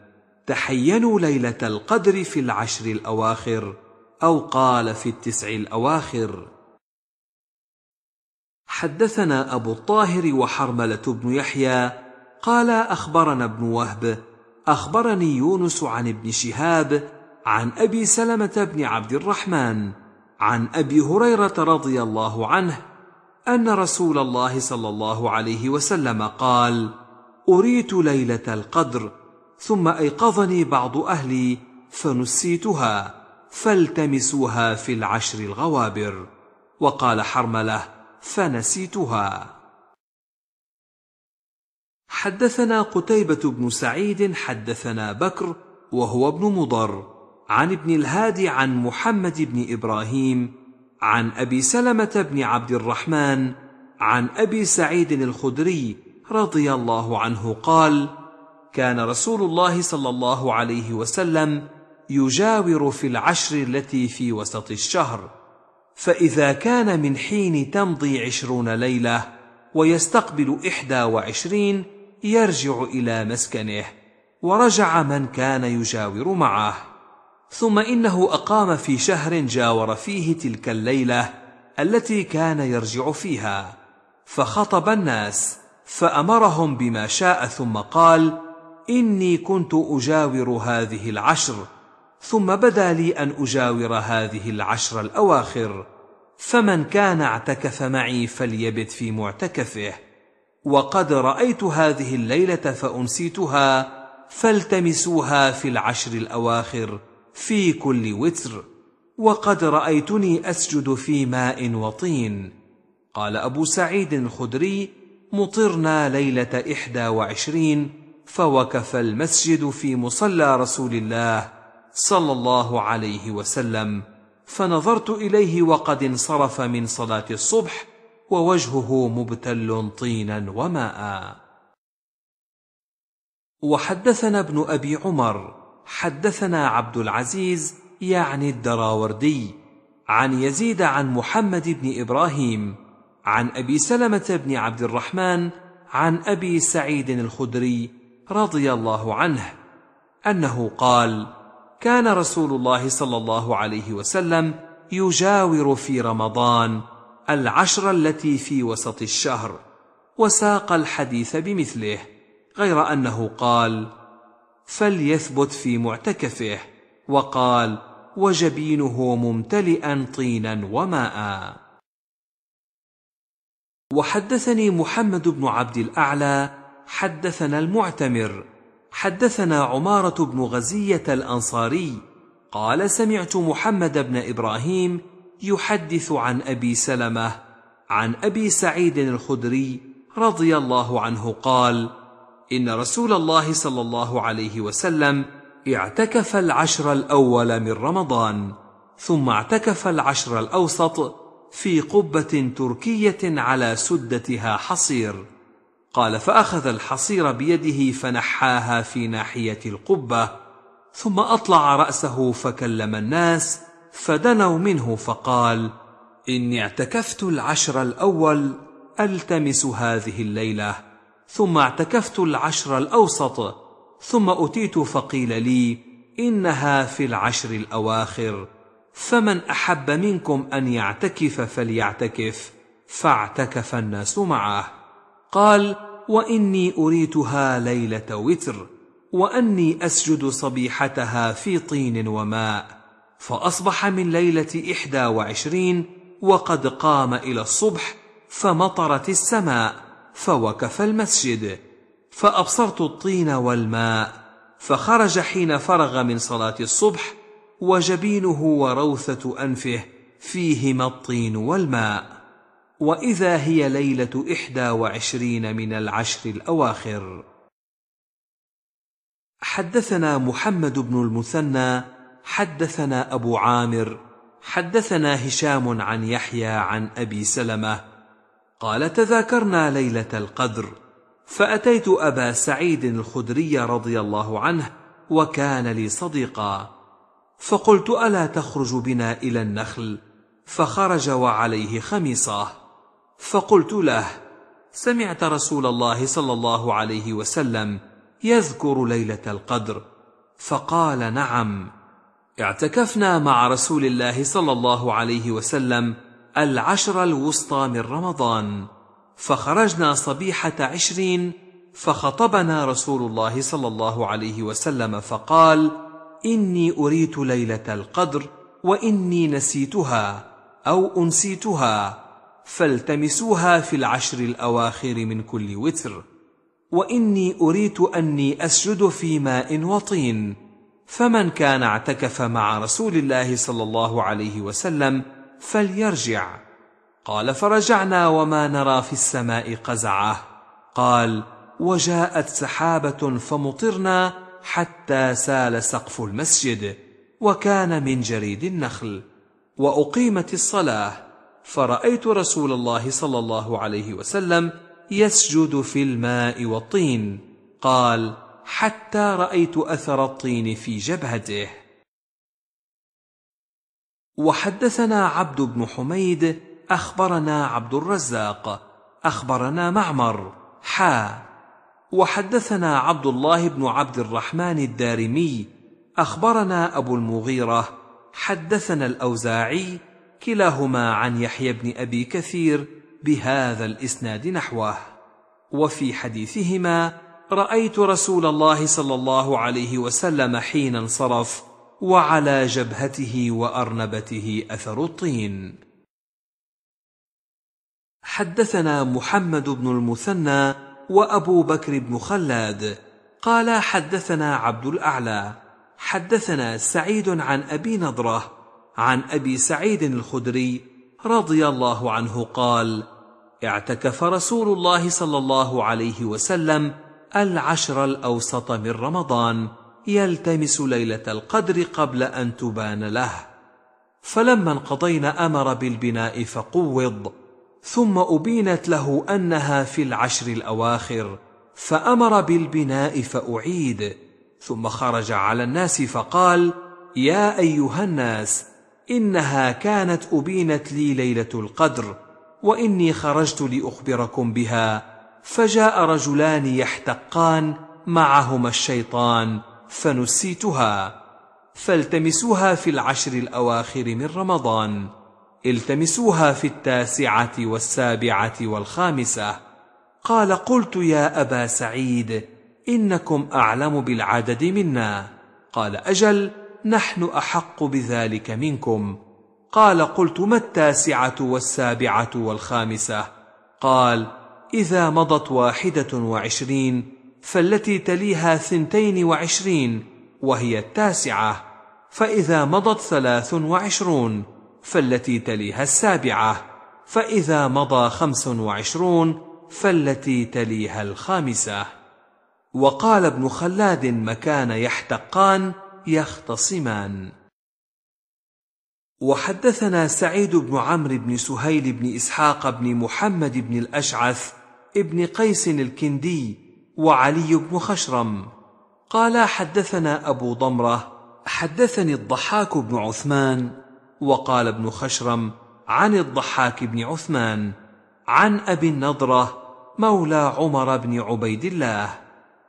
تحينوا ليله القدر في العشر الاواخر او قال في التسع الاواخر حدثنا ابو الطاهر وحرمله بن يحيى قال اخبرنا ابن وهب اخبرني يونس عن ابن شهاب عن ابي سلمه بن عبد الرحمن عن ابي هريره رضي الله عنه ان رسول الله صلى الله عليه وسلم قال اريت ليله القدر ثم ايقظني بعض اهلي فنسيتها فالتمسوها في العشر الغوابر وقال حرمله فنسيتها حدثنا قتيبه بن سعيد حدثنا بكر وهو ابن مضر عن ابن الهادي عن محمد بن ابراهيم عن ابي سلمه بن عبد الرحمن عن ابي سعيد الخدري رضي الله عنه قال كان رسول الله صلى الله عليه وسلم يجاور في العشر التي في وسط الشهر فاذا كان من حين تمضي عشرون ليله ويستقبل احدى وعشرين يرجع الى مسكنه ورجع من كان يجاور معه ثم انه اقام في شهر جاور فيه تلك الليله التي كان يرجع فيها فخطب الناس فامرهم بما شاء ثم قال اني كنت اجاور هذه العشر ثم بدا لي ان اجاور هذه العشر الاواخر فمن كان اعتكف معي فليبت في معتكفه وقد رايت هذه الليله فانسيتها فالتمسوها في العشر الاواخر في كل وتر وقد رايتني اسجد في ماء وطين قال ابو سعيد الخدري مطرنا ليله احدى وعشرين فوقف المسجد في مصلى رسول الله صلى الله عليه وسلم فنظرت اليه وقد انصرف من صلاه الصبح ووجهه مبتل طينا وماء وحدثنا ابن ابي عمر حدثنا عبد العزيز يعني الدراوردي عن يزيد عن محمد بن ابراهيم عن ابي سلمه بن عبد الرحمن عن ابي سعيد الخدري رضي الله عنه انه قال كان رسول الله صلى الله عليه وسلم يجاور في رمضان العشر التي في وسط الشهر وساق الحديث بمثله غير انه قال فليثبت في معتكفه وقال وجبينه ممتلئا طينا وماء وحدثني محمد بن عبد الاعلى حدثنا المعتمر حدثنا عماره بن غزيه الانصاري قال سمعت محمد بن ابراهيم يحدث عن ابي سلمه عن ابي سعيد الخدري رضي الله عنه قال إن رسول الله صلى الله عليه وسلم اعتكف العشر الأول من رمضان ثم اعتكف العشر الأوسط في قبة تركية على سدتها حصير قال فأخذ الحصير بيده فنحاها في ناحية القبة ثم أطلع رأسه فكلم الناس فدنوا منه فقال إني اعتكفت العشر الأول ألتمس هذه الليلة ثم اعتكفت العشر الاوسط ثم اتيت فقيل لي انها في العشر الاواخر فمن احب منكم ان يعتكف فليعتكف فاعتكف الناس معه قال واني اريتها ليله وتر واني اسجد صبيحتها في طين وماء فاصبح من ليله احدى وعشرين وقد قام الى الصبح فمطرت السماء فوقف المسجد فابصرت الطين والماء فخرج حين فرغ من صلاه الصبح وجبينه وروثه انفه فيهما الطين والماء واذا هي ليله احدى وعشرين من العشر الاواخر حدثنا محمد بن المثنى حدثنا ابو عامر حدثنا هشام عن يحيى عن ابي سلمه قال تذاكرنا ليله القدر فاتيت ابا سعيد الخدري رضي الله عنه وكان لي صديقا فقلت الا تخرج بنا الى النخل فخرج وعليه خميصه فقلت له سمعت رسول الله صلى الله عليه وسلم يذكر ليله القدر فقال نعم اعتكفنا مع رسول الله صلى الله عليه وسلم العشر الوسطى من رمضان فخرجنا صبيحة عشرين فخطبنا رسول الله صلى الله عليه وسلم فقال إني أريت ليلة القدر وإني نسيتها أو أنسيتها فالتمسوها في العشر الأواخر من كل وتر وإني أريت أني أسجد في ماء وطين فمن كان اعتكف مع رسول الله صلى الله عليه وسلم فليرجع قال فرجعنا وما نرى في السماء قزعه قال وجاءت سحابه فمطرنا حتى سال سقف المسجد وكان من جريد النخل واقيمت الصلاه فرايت رسول الله صلى الله عليه وسلم يسجد في الماء والطين قال حتى رايت اثر الطين في جبهته وحدثنا عبد بن حميد اخبرنا عبد الرزاق اخبرنا معمر حا وحدثنا عبد الله بن عبد الرحمن الدارمي اخبرنا ابو المغيره حدثنا الاوزاعي كلاهما عن يحيى بن ابي كثير بهذا الاسناد نحوه وفي حديثهما رايت رسول الله صلى الله عليه وسلم حين انصرف وعلى جبهته وارنبته اثر الطين حدثنا محمد بن المثنى وابو بكر بن خلاد قال حدثنا عبد الاعلى حدثنا سعيد عن ابي نضره عن ابي سعيد الخدري رضي الله عنه قال اعتكف رسول الله صلى الله عليه وسلم العشر الاوسط من رمضان يلتمس ليله القدر قبل ان تبان له فلما انقضينا امر بالبناء فقوض ثم ابينت له انها في العشر الاواخر فامر بالبناء فاعيد ثم خرج على الناس فقال يا ايها الناس انها كانت ابينت لي ليله القدر واني خرجت لاخبركم بها فجاء رجلان يحتقان معهما الشيطان فنسيتها فالتمسوها في العشر الأواخر من رمضان التمسوها في التاسعة والسابعة والخامسة قال قلت يا أبا سعيد إنكم أعلم بالعدد منا قال أجل نحن أحق بذلك منكم قال قلت ما التاسعة والسابعة والخامسة قال إذا مضت واحدة وعشرين فالتي تليها ثنتين وعشرين وهي التاسعة فإذا مضت ثلاث وعشرون فالتي تليها السابعة فإذا مضى خمس وعشرون فالتي تليها الخامسة وقال ابن خلاد مكان يحتقان يختصمان وحدثنا سعيد بن عمرو بن سهيل بن إسحاق بن محمد بن الأشعث ابن قيس الكندي وعلي بن خشرم قال حدثنا ابو ضمره حدثني الضحاك بن عثمان وقال ابن خشرم عن الضحاك بن عثمان عن ابي النضره مولى عمر بن عبيد الله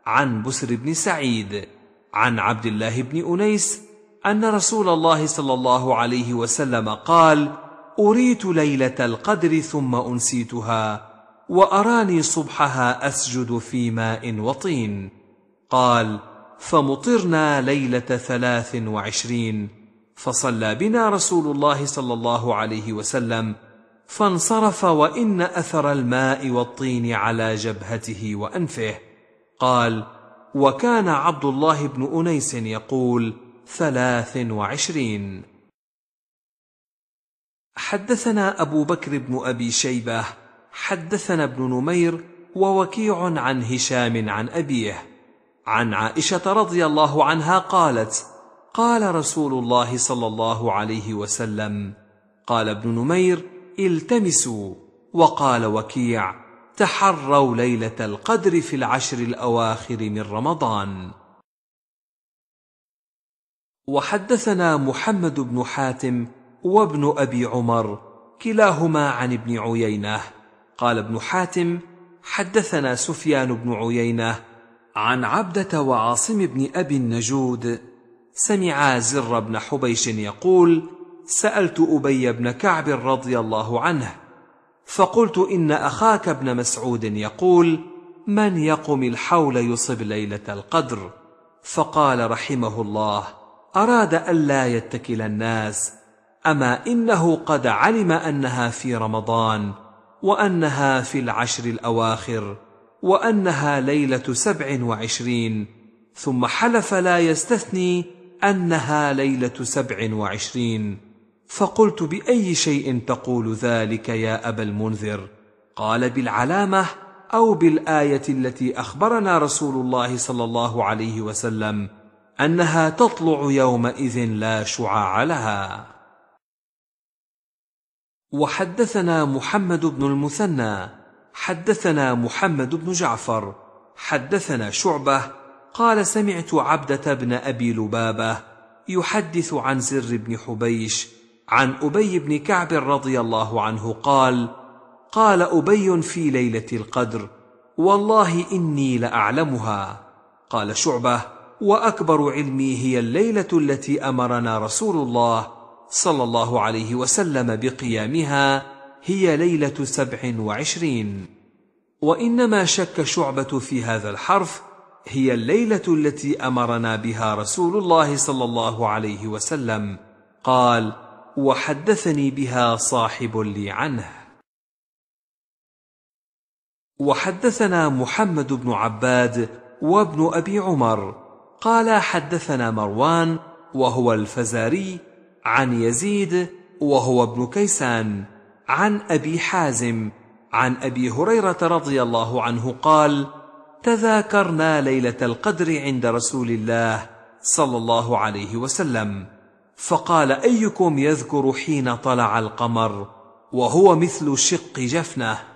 عن بسر بن سعيد عن عبد الله بن انيس ان رسول الله صلى الله عليه وسلم قال اريت ليله القدر ثم انسيتها وأراني صبحها أسجد في ماء وطين قال فمطرنا ليلة ثلاث وعشرين فصلى بنا رسول الله صلى الله عليه وسلم فانصرف وإن أثر الماء والطين على جبهته وأنفه قال وكان عبد الله بن أنيس يقول ثلاث وعشرين حدثنا أبو بكر بن أبي شيبة حدثنا ابن نمير ووكيع عن هشام عن أبيه عن عائشة رضي الله عنها قالت قال رسول الله صلى الله عليه وسلم قال ابن نمير التمسوا وقال وكيع تحروا ليلة القدر في العشر الأواخر من رمضان وحدثنا محمد بن حاتم وابن أبي عمر كلاهما عن ابن عيينة قال ابن حاتم حدثنا سفيان بن عيينه عن عبده وعاصم بن ابي النجود سمعا زر بن حبيش يقول سالت ابي بن كعب رضي الله عنه فقلت ان اخاك ابن مسعود يقول من يقم الحول يصب ليله القدر فقال رحمه الله اراد الا يتكل الناس اما انه قد علم انها في رمضان وأنها في العشر الأواخر وأنها ليلة سبع وعشرين ثم حلف لا يستثني أنها ليلة سبع وعشرين فقلت بأي شيء تقول ذلك يا أبا المنذر قال بالعلامة أو بالآية التي أخبرنا رسول الله صلى الله عليه وسلم أنها تطلع يومئذ لا شعاع لها وحدثنا محمد بن المثنى حدثنا محمد بن جعفر حدثنا شعبه قال سمعت عبده بن ابي لبابه يحدث عن زر بن حبيش عن ابي بن كعب رضي الله عنه قال قال ابي في ليله القدر والله اني لاعلمها قال شعبه واكبر علمي هي الليله التي امرنا رسول الله صلى الله عليه وسلم بقيامها هي ليلة سبع وعشرين وإنما شك شعبة في هذا الحرف هي الليلة التي أمرنا بها رسول الله صلى الله عليه وسلم قال وحدثني بها صاحب لي عنه وحدثنا محمد بن عباد وابن أبي عمر قال حدثنا مروان وهو الفزاري عن يزيد وهو ابن كيسان عن ابي حازم عن ابي هريره رضي الله عنه قال تذاكرنا ليله القدر عند رسول الله صلى الله عليه وسلم فقال ايكم يذكر حين طلع القمر وهو مثل شق جفنه